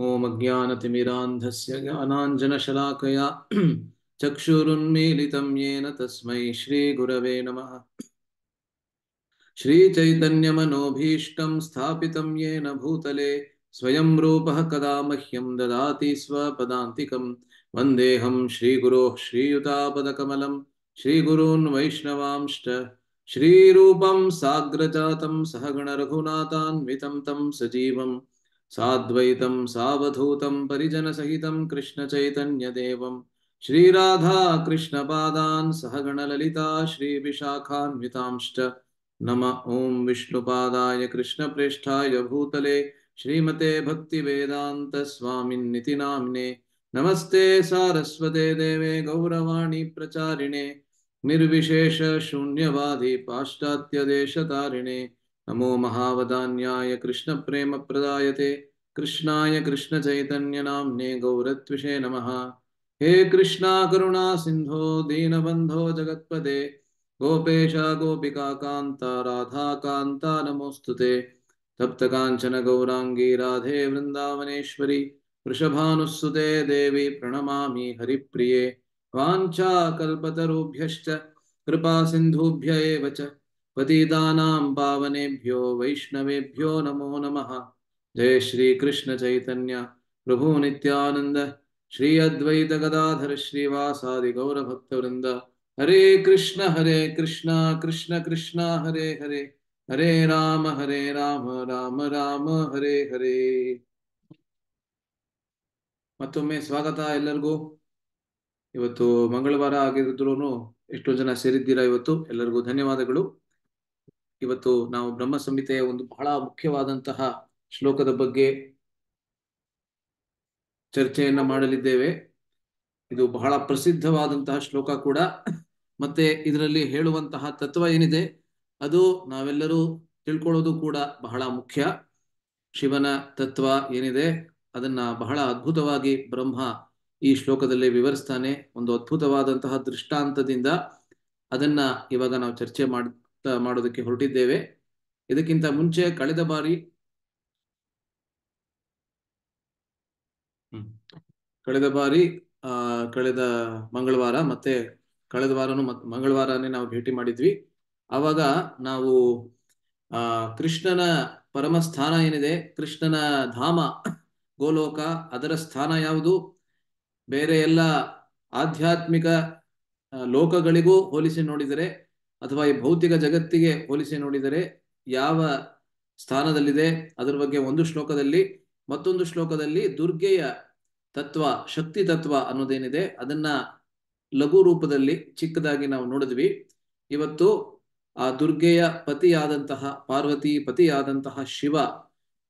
ओम अज्ञानतिमिरान्धस्य ज्ञानाञ्जनशलाकया चक्षुरुन्मीलितं येन तस्मै श्रीगुरवे नमः श्रीचैतन्यमनोभीष्टं स्थापितं येन भूतले स्वयं रूपः कदा मह्यं ददाति स्वपदान्तिकं वन्देऽहं श्रीगुरोः श्रीयुतापदकमलं श्रीगुरून् वैष्णवांश्च श्रीरूपं साग्रजातं सहगणरघुनाथान्वितं तं सजीवम् साद्वैतम साद्वैतं कृष्ण परिजनसहितं कृष्णचैतन्यदेवं श्रीराधाकृष्णपादान् सहगणललिता श्रीविशाखान्वितांश्च नम ॐ विष्णुपादाय कृष्णप्रेष्ठाय भूतले श्रीमते भक्तिवेदान्तस्वामिन्निति नाम्ने नमस्ते सारस्वते देवे गौरवाणी प्रचारिणे निर्विशेषशून्यवादि पाश्चात्यदेशतारिणे नमो महावदान्याय प्रदायते कृष्णाय कृष्णचैतन्यनाम्ने गौरत्विषे नमः हे कृष्णा करुणा सिंधो दीनबंधो जगत्पदे गोपेश राधा कांता नमोस्तुते तप्त कांचन गौरांगी राधे वृंदावनेश्वरी वृषभानुसुते देवी प्रणमामि हरिप्रिये वाञ्छाकल्पतरुभ्यश्च सिंधुभ्य एव च ಪದೀತಾನ ಪಾವನೆಭ್ಯೋ ವೈಷ್ಣವೇಭ್ಯೋ ನಮೋ ನಮಃ ಜಯ ಶ್ರೀ ಕೃಷ್ಣ ಚೈತನ್ಯ ಪ್ರಭು ನಿತ್ಯಾನಂದ ಶ್ರೀ ಅದ್ವೈತ ಗದಾಧರ ಶ್ರೀವಾಸಾದಿ ಗೌರಭಕ್ತ ವೃಂದ ಹರೇ ಕೃಷ್ಣ ಹರೇ ಕೃಷ್ಣ ಕೃಷ್ಣ ಕೃಷ್ಣ ಹರೇ ಹರೇ ಹರೇ ರಾಮ ಹರೇ ರಾಮ ರಾಮ ರಾಮ ಹರೇ ಹರೇ ಮತ್ತೊಮ್ಮೆ ಸ್ವಾಗತ ಎಲ್ಲರಿಗೂ ಇವತ್ತು ಮಂಗಳವಾರ ಆಗಿರಿದ್ರು ಎಷ್ಟೋ ಜನ ಸೇರಿದ್ದೀರಾ ಇವತ್ತು ಎಲ್ಲರಿಗೂ ಧನ್ಯವಾದಗಳು ಇವತ್ತು ನಾವು ಬ್ರಹ್ಮ ಸಂಹಿತೆಯ ಒಂದು ಬಹಳ ಮುಖ್ಯವಾದಂತಹ ಶ್ಲೋಕದ ಬಗ್ಗೆ ಚರ್ಚೆಯನ್ನ ಮಾಡಲಿದ್ದೇವೆ ಇದು ಬಹಳ ಪ್ರಸಿದ್ಧವಾದಂತಹ ಶ್ಲೋಕ ಕೂಡ ಮತ್ತೆ ಇದರಲ್ಲಿ ಹೇಳುವಂತಹ ತತ್ವ ಏನಿದೆ ಅದು ನಾವೆಲ್ಲರೂ ತಿಳ್ಕೊಳ್ಳೋದು ಕೂಡ ಬಹಳ ಮುಖ್ಯ ಶಿವನ ತತ್ವ ಏನಿದೆ ಅದನ್ನ ಬಹಳ ಅದ್ಭುತವಾಗಿ ಬ್ರಹ್ಮ ಈ ಶ್ಲೋಕದಲ್ಲಿ ವಿವರಿಸ್ತಾನೆ ಒಂದು ಅದ್ಭುತವಾದಂತಹ ದೃಷ್ಟಾಂತದಿಂದ ಅದನ್ನ ಇವಾಗ ನಾವು ಚರ್ಚೆ ಮಾಡಿ ಮಾಡೋದಕ್ಕೆ ಹೊರಟಿದ್ದೇವೆ ಇದಕ್ಕಿಂತ ಮುಂಚೆ ಕಳೆದ ಬಾರಿ ಕಳೆದ ಬಾರಿ ಆ ಕಳೆದ ಮಂಗಳವಾರ ಮತ್ತೆ ಕಳೆದ ವಾರನೂ ಮಂಗಳವಾರನೇ ನಾವು ಭೇಟಿ ಮಾಡಿದ್ವಿ ಆವಾಗ ನಾವು ಆ ಕೃಷ್ಣನ ಪರಮ ಸ್ಥಾನ ಏನಿದೆ ಕೃಷ್ಣನ ಧಾಮ ಗೋಲೋಕ ಅದರ ಸ್ಥಾನ ಯಾವುದು ಬೇರೆ ಎಲ್ಲ ಆಧ್ಯಾತ್ಮಿಕ ಲೋಕಗಳಿಗೂ ಹೋಲಿಸಿ ನೋಡಿದರೆ ಅಥವಾ ಈ ಭೌತಿಕ ಜಗತ್ತಿಗೆ ಹೋಲಿಸಿ ನೋಡಿದರೆ ಯಾವ ಸ್ಥಾನದಲ್ಲಿದೆ ಅದರ ಬಗ್ಗೆ ಒಂದು ಶ್ಲೋಕದಲ್ಲಿ ಮತ್ತೊಂದು ಶ್ಲೋಕದಲ್ಲಿ ದುರ್ಗೆಯ ತತ್ವ ಶಕ್ತಿ ತತ್ವ ಅನ್ನೋದೇನಿದೆ ಅದನ್ನ ಲಘು ರೂಪದಲ್ಲಿ ಚಿಕ್ಕದಾಗಿ ನಾವು ನೋಡಿದ್ವಿ ಇವತ್ತು ಆ ದುರ್ಗೆಯ ಪತಿಯಾದಂತಹ ಪಾರ್ವತಿ ಪತಿಯಾದಂತಹ ಶಿವ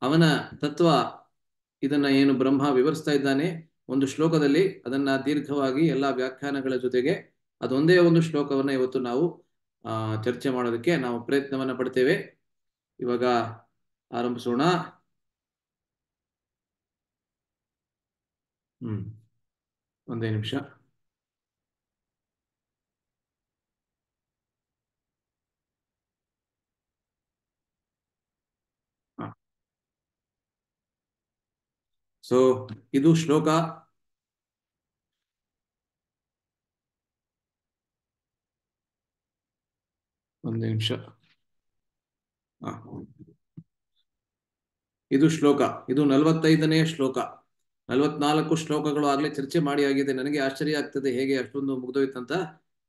ಅವನ ತತ್ವ ಇದನ್ನ ಏನು ಬ್ರಹ್ಮ ವಿವರಿಸ್ತಾ ಇದ್ದಾನೆ ಒಂದು ಶ್ಲೋಕದಲ್ಲಿ ಅದನ್ನ ದೀರ್ಘವಾಗಿ ಎಲ್ಲಾ ವ್ಯಾಖ್ಯಾನಗಳ ಜೊತೆಗೆ ಅದೊಂದೇ ಒಂದು ಶ್ಲೋಕವನ್ನ ಇವತ್ತು ನಾವು ಚರ್ಚೆ ಮಾಡೋದಕ್ಕೆ ನಾವು ಪ್ರಯತ್ನವನ್ನ ಪಡ್ತೇವೆ ಇವಾಗ ಆರಂಭಿಸೋಣ ಹ್ಮ್ ಒಂದೇ ನಿಮಿಷ ಸೊ ಇದು ಶ್ಲೋಕ ಒಂದೇ ನಿಮಿಷ ಇದು ಶ್ಲೋಕ ಇದು ನಲವತ್ತೈದನೇ ಶ್ಲೋಕ ನಲವತ್ನಾಲ್ಕು ಶ್ಲೋಕಗಳು ಆಗ್ಲೇ ಚರ್ಚೆ ಮಾಡಿ ಆಗಿದೆ ನನಗೆ ಆಶ್ಚರ್ಯ ಆಗ್ತದೆ ಹೇಗೆ ಅಷ್ಟೊಂದು ಮುಗ್ದೋಯ್ತಂತ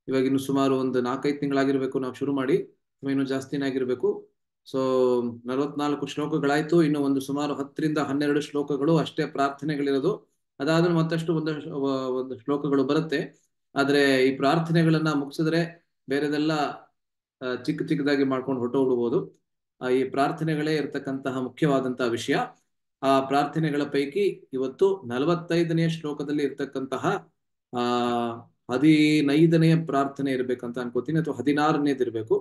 ಇವಾಗ ಇನ್ನು ಸುಮಾರು ಒಂದು ನಾಲ್ಕೈದು ತಿಂಗಳಾಗಿರ್ಬೇಕು ನಾವು ಶುರು ಮಾಡಿ ಇನ್ನು ಜಾಸ್ತಿನೇ ಆಗಿರ್ಬೇಕು ಸೊ ನಲವತ್ನಾಲ್ಕು ಶ್ಲೋಕಗಳಾಯ್ತು ಇನ್ನು ಒಂದು ಸುಮಾರು ಹತ್ತರಿಂದ ಹನ್ನೆರಡು ಶ್ಲೋಕಗಳು ಅಷ್ಟೇ ಪ್ರಾರ್ಥನೆಗಳಿರೋದು ಅದಾದ್ರೂ ಮತ್ತಷ್ಟು ಒಂದು ಒಂದು ಶ್ಲೋಕಗಳು ಬರುತ್ತೆ ಆದ್ರೆ ಈ ಪ್ರಾರ್ಥನೆಗಳನ್ನ ಮುಗಿಸಿದ್ರೆ ಬೇರೆದೆಲ್ಲ ಚಿಕ್ಕ ಚಿಕ್ಕದಾಗಿ ಮಾಡ್ಕೊಂಡು ಆ ಈ ಪ್ರಾರ್ಥನೆಗಳೇ ಇರತಕ್ಕಂತಹ ಮುಖ್ಯವಾದಂತಹ ವಿಷಯ ಆ ಪ್ರಾರ್ಥನೆಗಳ ಪೈಕಿ ಇವತ್ತು ನಲವತ್ತೈದನೆಯ ಶ್ಲೋಕದಲ್ಲಿ ಇರ್ತಕ್ಕಂತಹ ಆ ಹದಿನೈದನೆಯ ಪ್ರಾರ್ಥನೆ ಇರ್ಬೇಕಂತ ಅನ್ಕೋತೀನಿ ಅಥವಾ ಹದಿನಾರನೇದು ಇರಬೇಕು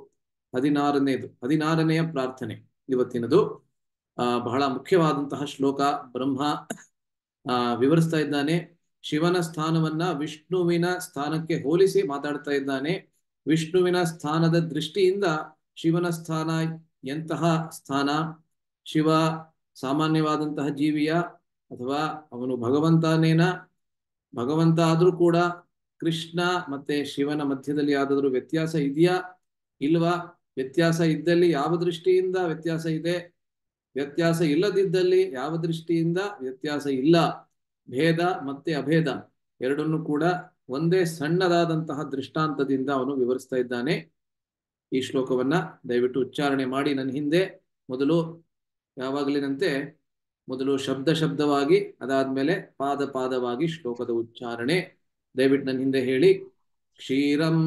ಹದಿನಾರನೇದು ಹದಿನಾರನೆಯ ಪ್ರಾರ್ಥನೆ ಇವತ್ತಿನದು ಆ ಬಹಳ ಮುಖ್ಯವಾದಂತಹ ಶ್ಲೋಕ ಬ್ರಹ್ಮ ಆ ವಿವರಿಸ್ತಾ ಇದ್ದಾನೆ ಶಿವನ ಸ್ಥಾನವನ್ನ ವಿಷ್ಣುವಿನ ಸ್ಥಾನಕ್ಕೆ ಹೋಲಿಸಿ ಮಾತಾಡ್ತಾ ಇದ್ದಾನೆ ವಿಷ್ಣುವಿನ ಸ್ಥಾನದ ದೃಷ್ಟಿಯಿಂದ ಶಿವನ ಸ್ಥಾನ ಎಂತಹ ಸ್ಥಾನ ಶಿವ ಸಾಮಾನ್ಯವಾದಂತಹ ಜೀವಿಯ ಅಥವಾ ಅವನು ಭಗವಂತನೇನ ಭಗವಂತ ಆದರೂ ಕೂಡ ಕೃಷ್ಣ ಮತ್ತೆ ಶಿವನ ಮಧ್ಯದಲ್ಲಿ ಯಾವುದಾದ್ರೂ ವ್ಯತ್ಯಾಸ ಇದೆಯಾ ಇಲ್ವಾ ವ್ಯತ್ಯಾಸ ಇದ್ದಲ್ಲಿ ಯಾವ ದೃಷ್ಟಿಯಿಂದ ವ್ಯತ್ಯಾಸ ಇದೆ ವ್ಯತ್ಯಾಸ ಇಲ್ಲದಿದ್ದಲ್ಲಿ ಯಾವ ದೃಷ್ಟಿಯಿಂದ ವ್ಯತ್ಯಾಸ ಇಲ್ಲ ಭೇದ ಮತ್ತೆ ಅಭೇದ ಎರಡನ್ನು ಕೂಡ ಒಂದೇ ಸಣ್ಣದಾದಂತಹ ದೃಷ್ಟಾಂತದಿಂದ ಅವನು ವಿವರಿಸ್ತಾ ಇದ್ದಾನೆ ಈ ಶ್ಲೋಕವನ್ನ ದಯವಿಟ್ಟು ಉಚ್ಚಾರಣೆ ಮಾಡಿ ನನ್ನ ಹಿಂದೆ ಮೊದಲು ಯಾವಾಗಲಿನಂತೆ ಮೊದಲು ಶಬ್ದ ಶಬ್ದವಾಗಿ ಅದಾದ್ಮೇಲೆ ಪಾದ ಪಾದವಾಗಿ ಶ್ಲೋಕದ ಉಚ್ಚಾರಣೆ ದಯವಿಟ್ಟು ನನ್ನ ಹಿಂದೆ ಹೇಳಿ ಕ್ಷೀರಂ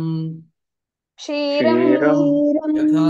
ಕ್ಷೀರಂ ಯಥಾ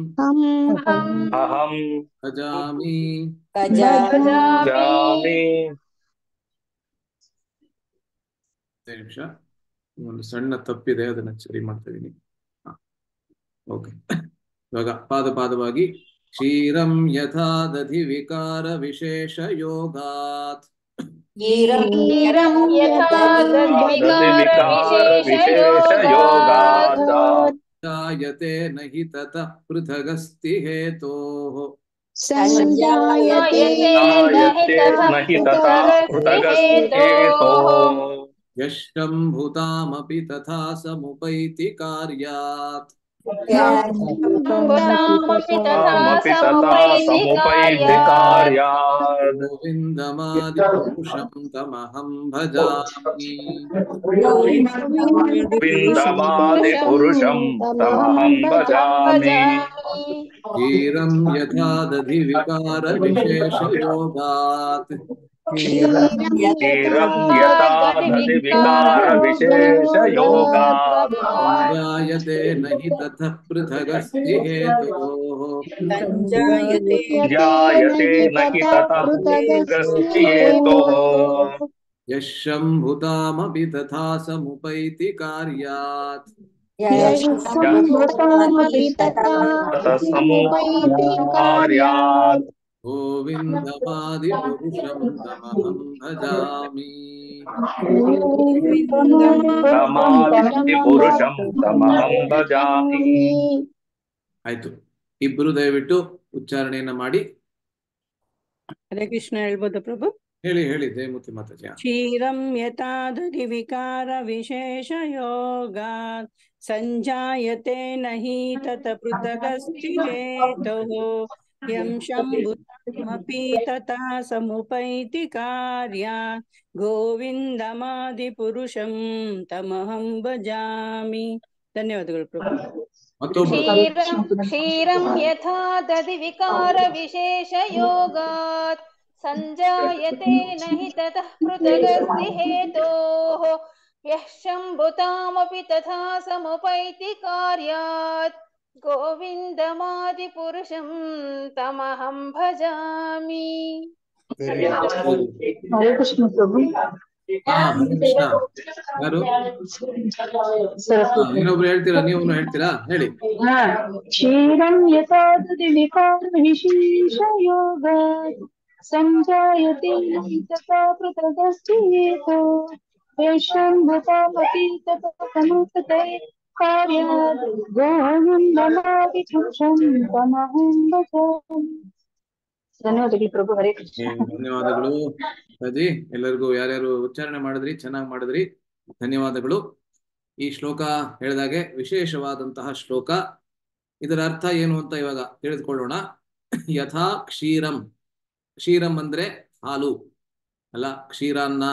अहं अहम् कजामि कजामि तेमशा उंद सಣ್ಣ ತಪ್ಪಿದೆ ಅದನ್ನ ಚರಿ ಮಾಡ್ತಿದೀನಿ ಓಕೆ ಇವಾಗ ಪದ ಪದವಾಗಿ ಛೀರಂ ಯಥಾದಧಿ ವಿಕಾರ ವಿಶೇಷ ಯೋಗಾತ್ ಛೀರಂ ಯಥಾದಧಿ ವಿಕಾರ ವಿಶೇಷ ಯೋಗಾತ್ जायते न हि पृथगस्ति हेतोः यशम्भुतामपि तथा समुपैति कार्यात् समुपैमि तमहम गोविन्दमादिपुरुषं तमहं भजामि गोविन्दमादिपुरुषं तमहं भजामि क्षीरं यथा क्षीरं यथा विकारविशेषयोगा जायते पृथगस्ति पृथगस्ति यशम्भुतामपि तथा समुपैति कार्यात् यशम्भुतामपि तथा समुपैति कार्यात् गोविन्दमादिपुरुषं नमहं भजामि ಗೋವಿಂದಮಾದಿಪುರುಷಂ ತಮಹಂ ಭಜಾಮಿ ಆಯ್ತು ಇಬ್ರು ದಯವಿಟ್ಟು ಉಚ್ಚಾರಣೆಯನ್ನ ಮಾಡಿ ಹರೇ ಕೃಷ್ಣ ಹೇಳ್ಬೋದ ಪ್ರಭು ಹೇಳಿ ಹೇಳಿ ದಯಮೂರ್ತಿ ಮಾತಾಜಿ ಕ್ಷೀರಂ ಯಥಾಧಿ ವಿಕಾರ ವಿಶೇಷ ಯೋಗ ಸಂಜಾಯತೆ ನಹಿ ತತ ಪೃಥಗಸ್ತಿ ಚೇತೋ यं तथा समुपैति कार्या गोविन्दमादिपुरुषं तमहं भजामि धन्यवादः प्रभु क्षीरं यथा दधि विकारविशेषयोगात् सञ्जायते न हि ततः पृथगस्ति हेतोः तथा समुपैति कार्यात् गोविन्दमादिपुरुषं तमहं भजामि हरे कृष्ण प्रभु ಇನ್ನೊಬ್ರು ಹೇಳ್ತೀರಾ ನೀವು ಹೇಳ್ತೀರಾ ಹೇಳಿ ಕ್ಷೀರಂ ಯಥಾದಿ ವಿಕಾರ ವಿಶೇಷ ಯೋಗ ಸಂಜಾಯತೆ ತಥಾ ಪೃಥಗಸ್ತಿ ಏತೋ ವೇಷಂ ಭೂತಾಪತಿ ತಥಾ ಸಮುತ್ತೈತ ಧನ್ಯವಾದಗಳು ಪ್ರಭು ಧನ್ಯವಾದಗಳು ಎಲ್ಲರಿಗೂ ಯಾರ್ಯಾರು ಉಚ್ಚಾರಣೆ ಮಾಡಿದ್ರಿ ಚೆನ್ನಾಗಿ ಮಾಡಿದ್ರಿ ಧನ್ಯವಾದಗಳು ಈ ಶ್ಲೋಕ ಹೇಳಿದಾಗೆ ವಿಶೇಷವಾದಂತಹ ಶ್ಲೋಕ ಇದರ ಅರ್ಥ ಏನು ಅಂತ ಇವಾಗ ತಿಳಿದುಕೊಳ್ಳೋಣ ಯಥಾ ಕ್ಷೀರಂ ಕ್ಷೀರಂ ಅಂದ್ರೆ ಹಾಲು ಅಲ್ಲ ಕ್ಷೀರಾನ್ನ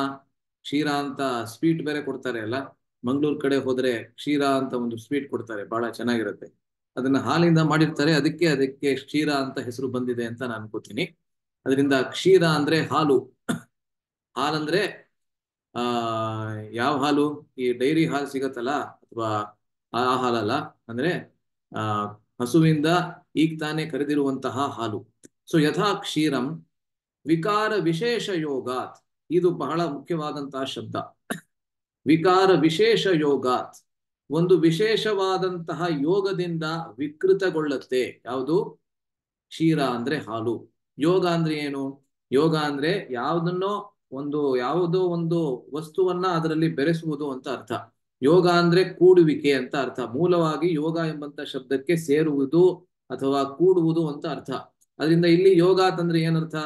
ಕ್ಷೀರ ಅಂತ ಸ್ವೀಟ್ ಬೇರೆ ಕೊಡ್ತಾರೆ ಅಲ್ಲ ಮಂಗಳೂರು ಕಡೆ ಹೋದ್ರೆ ಕ್ಷೀರ ಅಂತ ಒಂದು ಸ್ವೀಟ್ ಕೊಡ್ತಾರೆ ಬಹಳ ಚೆನ್ನಾಗಿರುತ್ತೆ ಅದನ್ನ ಹಾಲಿಂದ ಮಾಡಿರ್ತಾರೆ ಅದಕ್ಕೆ ಅದಕ್ಕೆ ಕ್ಷೀರ ಅಂತ ಹೆಸರು ಬಂದಿದೆ ಅಂತ ನಾನು ಅನ್ಕೋತೀನಿ ಅದರಿಂದ ಕ್ಷೀರ ಅಂದ್ರೆ ಹಾಲು ಹಾಲಂದ್ರೆ ಆ ಯಾವ ಹಾಲು ಈ ಡೈರಿ ಹಾಲು ಸಿಗತ್ತಲ್ಲ ಅಥವಾ ಆ ಹಾಲಲ್ಲ ಅಂದ್ರೆ ಆ ಹಸುವಿಂದ ಈಗ ತಾನೇ ಕರೆದಿರುವಂತಹ ಹಾಲು ಸೊ ಯಥಾ ಕ್ಷೀರಂ ವಿಕಾರ ವಿಶೇಷ ಯೋಗಾತ್ ಇದು ಬಹಳ ಮುಖ್ಯವಾದಂತಹ ಶಬ್ದ ವಿಕಾರ ವಿಶೇಷ ಯೋಗಾತ್ ಒಂದು ವಿಶೇಷವಾದಂತಹ ಯೋಗದಿಂದ ವಿಕೃತಗೊಳ್ಳುತ್ತೆ ಯಾವುದು ಕ್ಷೀರ ಅಂದ್ರೆ ಹಾಲು ಯೋಗ ಅಂದ್ರೆ ಏನು ಯೋಗ ಅಂದ್ರೆ ಯಾವುದನ್ನೋ ಒಂದು ಯಾವುದೋ ಒಂದು ವಸ್ತುವನ್ನ ಅದರಲ್ಲಿ ಬೆರೆಸುವುದು ಅಂತ ಅರ್ಥ ಯೋಗ ಅಂದ್ರೆ ಕೂಡುವಿಕೆ ಅಂತ ಅರ್ಥ ಮೂಲವಾಗಿ ಯೋಗ ಎಂಬಂತ ಶಬ್ದಕ್ಕೆ ಸೇರುವುದು ಅಥವಾ ಕೂಡುವುದು ಅಂತ ಅರ್ಥ ಅದರಿಂದ ಇಲ್ಲಿ ಯೋಗ ಅಂತಂದ್ರೆ ಏನರ್ಥ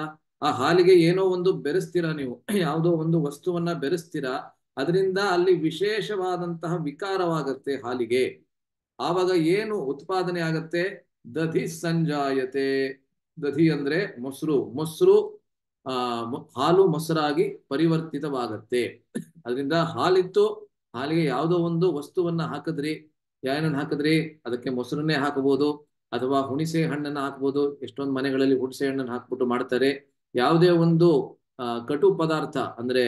ಆ ಹಾಲಿಗೆ ಏನೋ ಒಂದು ಬೆರೆಸ್ತೀರಾ ನೀವು ಯಾವುದೋ ಒಂದು ವಸ್ತುವನ್ನ ಬೆರೆಸ್ತೀರಾ ಅದರಿಂದ ಅಲ್ಲಿ ವಿಶೇಷವಾದಂತಹ ವಿಕಾರವಾಗತ್ತೆ ಹಾಲಿಗೆ ಆವಾಗ ಏನು ಉತ್ಪಾದನೆ ಆಗತ್ತೆ ದಧಿ ಸಂಜಾಯತೆ ದಧಿ ಅಂದ್ರೆ ಮೊಸರು ಮೊಸರು ಆ ಹಾಲು ಮೊಸರಾಗಿ ಪರಿವರ್ತಿತವಾಗತ್ತೆ ಅದರಿಂದ ಹಾಲಿತ್ತು ಹಾಲಿಗೆ ಯಾವುದೋ ಒಂದು ವಸ್ತುವನ್ನ ಹಾಕಿದ್ರಿ ಏನನ್ನ ಹಾಕಿದ್ರಿ ಅದಕ್ಕೆ ಮೊಸರನ್ನೇ ಹಾಕಬಹುದು ಅಥವಾ ಹುಣಸೆ ಹಣ್ಣನ್ನ ಹಾಕ್ಬೋದು ಎಷ್ಟೊಂದು ಮನೆಗಳಲ್ಲಿ ಹುಣಸೆ ಹಣ್ಣನ್ನು ಹಾಕ್ಬಿಟ್ಟು ಮಾಡ್ತಾರೆ ಯಾವುದೇ ಒಂದು ಕಟು ಪದಾರ್ಥ ಅಂದ್ರೆ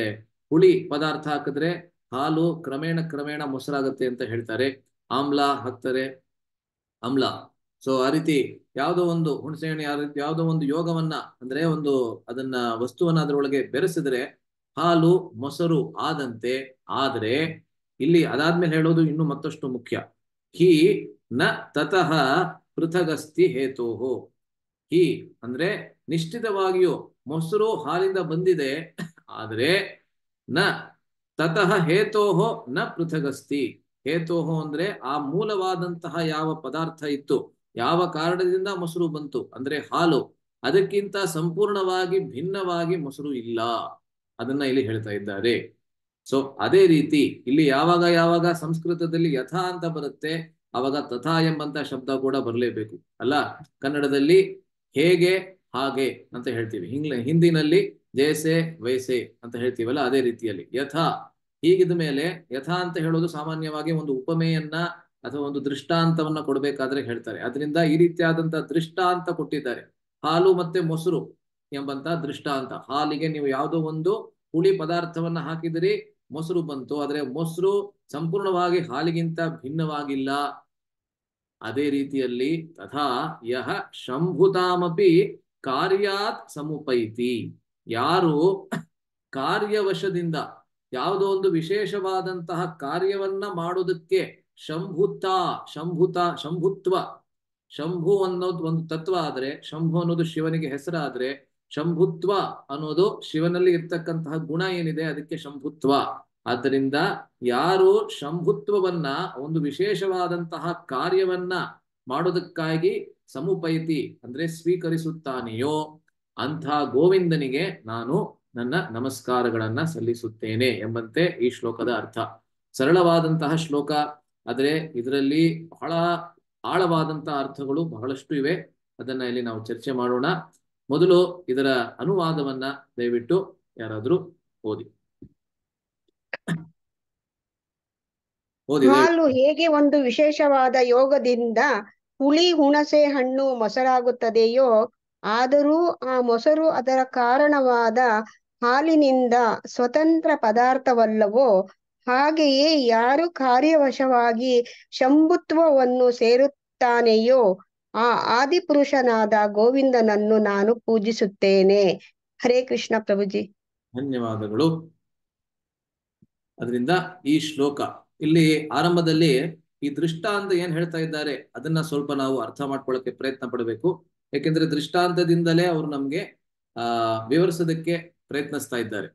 ಹುಳಿ ಪದಾರ್ಥ ಹಾಕಿದ್ರೆ ಹಾಲು ಕ್ರಮೇಣ ಕ್ರಮೇಣ ಮೊಸರಾಗುತ್ತೆ ಅಂತ ಹೇಳ್ತಾರೆ ಆಮ್ಲ ಹಾಕ್ತಾರೆ ಆಮ್ಲ ಸೊ ಆ ರೀತಿ ಯಾವುದೋ ಒಂದು ಹುಣಸೆ ಹಣ್ಣು ಯಾವ ಯಾವುದೋ ಒಂದು ಯೋಗವನ್ನ ಅಂದ್ರೆ ಒಂದು ಅದನ್ನ ವಸ್ತುವನ್ನ ಅದರೊಳಗೆ ಬೆರೆಸಿದ್ರೆ ಹಾಲು ಮೊಸರು ಆದಂತೆ ಆದ್ರೆ ಇಲ್ಲಿ ಅದಾದ್ಮೇಲೆ ಹೇಳೋದು ಇನ್ನು ಮತ್ತಷ್ಟು ಮುಖ್ಯ ಹಿ ನ ತತಃ ಪೃಥಗಸ್ತಿ ಹೇತು ಹಿ ಅಂದ್ರೆ ನಿಶ್ಚಿತವಾಗಿಯೂ ಮೊಸರು ಹಾಲಿಂದ ಬಂದಿದೆ ಆದ್ರೆ ನ ತತಃ ಹೇತೋಹೋ ನ ಪೃಥಗಸ್ತಿ ಹೇತೋಹೋ ಅಂದ್ರೆ ಆ ಮೂಲವಾದಂತಹ ಯಾವ ಪದಾರ್ಥ ಇತ್ತು ಯಾವ ಕಾರಣದಿಂದ ಮೊಸರು ಬಂತು ಅಂದ್ರೆ ಹಾಲು ಅದಕ್ಕಿಂತ ಸಂಪೂರ್ಣವಾಗಿ ಭಿನ್ನವಾಗಿ ಮೊಸರು ಇಲ್ಲ ಅದನ್ನ ಇಲ್ಲಿ ಹೇಳ್ತಾ ಇದ್ದಾರೆ ಸೊ ಅದೇ ರೀತಿ ಇಲ್ಲಿ ಯಾವಾಗ ಯಾವಾಗ ಸಂಸ್ಕೃತದಲ್ಲಿ ಯಥಾ ಅಂತ ಬರುತ್ತೆ ಅವಾಗ ತಥಾ ಎಂಬಂತ ಶಬ್ದ ಕೂಡ ಬರಲೇಬೇಕು ಅಲ್ಲ ಕನ್ನಡದಲ್ಲಿ ಹೇಗೆ ಹಾಗೆ ಅಂತ ಹೇಳ್ತೀವಿ ಹಿಂಗ್ಲ ಹಿಂದಿನಲ್ಲಿ ದೇಸೆ ವಯಸೆ ಅಂತ ಹೇಳ್ತೀವಲ್ಲ ಅದೇ ರೀತಿಯಲ್ಲಿ ಯಥ ಹೀಗಿದ ಮೇಲೆ ಯಥ ಅಂತ ಹೇಳೋದು ಸಾಮಾನ್ಯವಾಗಿ ಒಂದು ಉಪಮೆಯನ್ನ ಅಥವಾ ಒಂದು ದೃಷ್ಟಾಂತವನ್ನ ಕೊಡಬೇಕಾದ್ರೆ ಹೇಳ್ತಾರೆ ಅದರಿಂದ ಈ ರೀತಿಯಾದಂತಹ ದೃಷ್ಟಾಂತ ಕೊಟ್ಟಿದ್ದಾರೆ ಹಾಲು ಮತ್ತೆ ಮೊಸರು ಎಂಬಂತ ದೃಷ್ಟಾಂತ ಹಾಲಿಗೆ ನೀವು ಯಾವುದೋ ಒಂದು ಹುಳಿ ಪದಾರ್ಥವನ್ನ ಹಾಕಿದಿರಿ ಮೊಸರು ಬಂತು ಆದರೆ ಮೊಸರು ಸಂಪೂರ್ಣವಾಗಿ ಹಾಲಿಗಿಂತ ಭಿನ್ನವಾಗಿಲ್ಲ ಅದೇ ರೀತಿಯಲ್ಲಿ ತಥಾ ಯಹ ಶಂಭುತಾಮಪಿ ಕಾರ್ಯಾತ್ ಸಮುಪೈತಿ ಯಾರು ಕಾರ್ಯವಶದಿಂದ ಯಾವುದೋ ಒಂದು ವಿಶೇಷವಾದಂತಹ ಕಾರ್ಯವನ್ನ ಮಾಡೋದಕ್ಕೆ ಶಂಭುತ ಶಂಭುತ ಶಂಭುತ್ವ ಶಂಭು ಅನ್ನೋದು ಒಂದು ತತ್ವ ಆದ್ರೆ ಶಂಭು ಅನ್ನೋದು ಶಿವನಿಗೆ ಹೆಸರಾದ್ರೆ ಶಂಭುತ್ವ ಅನ್ನೋದು ಶಿವನಲ್ಲಿ ಇರ್ತಕ್ಕಂತಹ ಗುಣ ಏನಿದೆ ಅದಕ್ಕೆ ಶಂಭುತ್ವ ಆದ್ದರಿಂದ ಯಾರು ಶಂಭುತ್ವವನ್ನ ಒಂದು ವಿಶೇಷವಾದಂತಹ ಕಾರ್ಯವನ್ನ ಮಾಡೋದಕ್ಕಾಗಿ ಸಮುಪೈತಿ ಅಂದ್ರೆ ಸ್ವೀಕರಿಸುತ್ತಾನೆಯೋ ಅಂಥ ಗೋವಿಂದನಿಗೆ ನಾನು ನನ್ನ ನಮಸ್ಕಾರಗಳನ್ನ ಸಲ್ಲಿಸುತ್ತೇನೆ ಎಂಬಂತೆ ಈ ಶ್ಲೋಕದ ಅರ್ಥ ಸರಳವಾದಂತಹ ಶ್ಲೋಕ ಆದರೆ ಇದರಲ್ಲಿ ಬಹಳ ಆಳವಾದಂತಹ ಅರ್ಥಗಳು ಬಹಳಷ್ಟು ಇವೆ ಅದನ್ನ ಇಲ್ಲಿ ನಾವು ಚರ್ಚೆ ಮಾಡೋಣ ಮೊದಲು ಇದರ ಅನುವಾದವನ್ನ ದಯವಿಟ್ಟು ಯಾರಾದ್ರೂ ಓದಿ ಹಾಲು ಹೇಗೆ ಒಂದು ವಿಶೇಷವಾದ ಯೋಗದಿಂದ ಹುಳಿ ಹುಣಸೆ ಹಣ್ಣು ಮೊಸರಾಗುತ್ತದೆಯೋ ಆದರೂ ಆ ಮೊಸರು ಅದರ ಕಾರಣವಾದ ಹಾಲಿನಿಂದ ಸ್ವತಂತ್ರ ಪದಾರ್ಥವಲ್ಲವೋ ಹಾಗೆಯೇ ಯಾರು ಕಾರ್ಯವಶವಾಗಿ ಶಂಭುತ್ವವನ್ನು ಸೇರುತ್ತಾನೆಯೋ ಆ ಆದಿಪುರುಷನಾದ ಗೋವಿಂದನನ್ನು ನಾನು ಪೂಜಿಸುತ್ತೇನೆ ಹರೇ ಕೃಷ್ಣ ಪ್ರಭುಜಿ ಧನ್ಯವಾದಗಳು ಅದರಿಂದ ಈ ಶ್ಲೋಕ ಇಲ್ಲಿ ಆರಂಭದಲ್ಲಿ ಈ ದೃಷ್ಟ ಅಂತ ಏನ್ ಹೇಳ್ತಾ ಇದ್ದಾರೆ ಅದನ್ನ ಸ್ವಲ್ಪ ನಾವು ಅರ್ಥ ಮಾಡ್ಕೊಳ್ಳಕ್ಕೆ ಪ್ರಯತ್ನ ಪಡಬೇಕು ಯಾಕೆಂದ್ರೆ ದೃಷ್ಟಾಂತದಿಂದಲೇ ಅವರು ನಮ್ಗೆ ಆ ವಿವರಿಸೋದಕ್ಕೆ ಪ್ರಯತ್ನಿಸ್ತಾ ಇದ್ದಾರೆ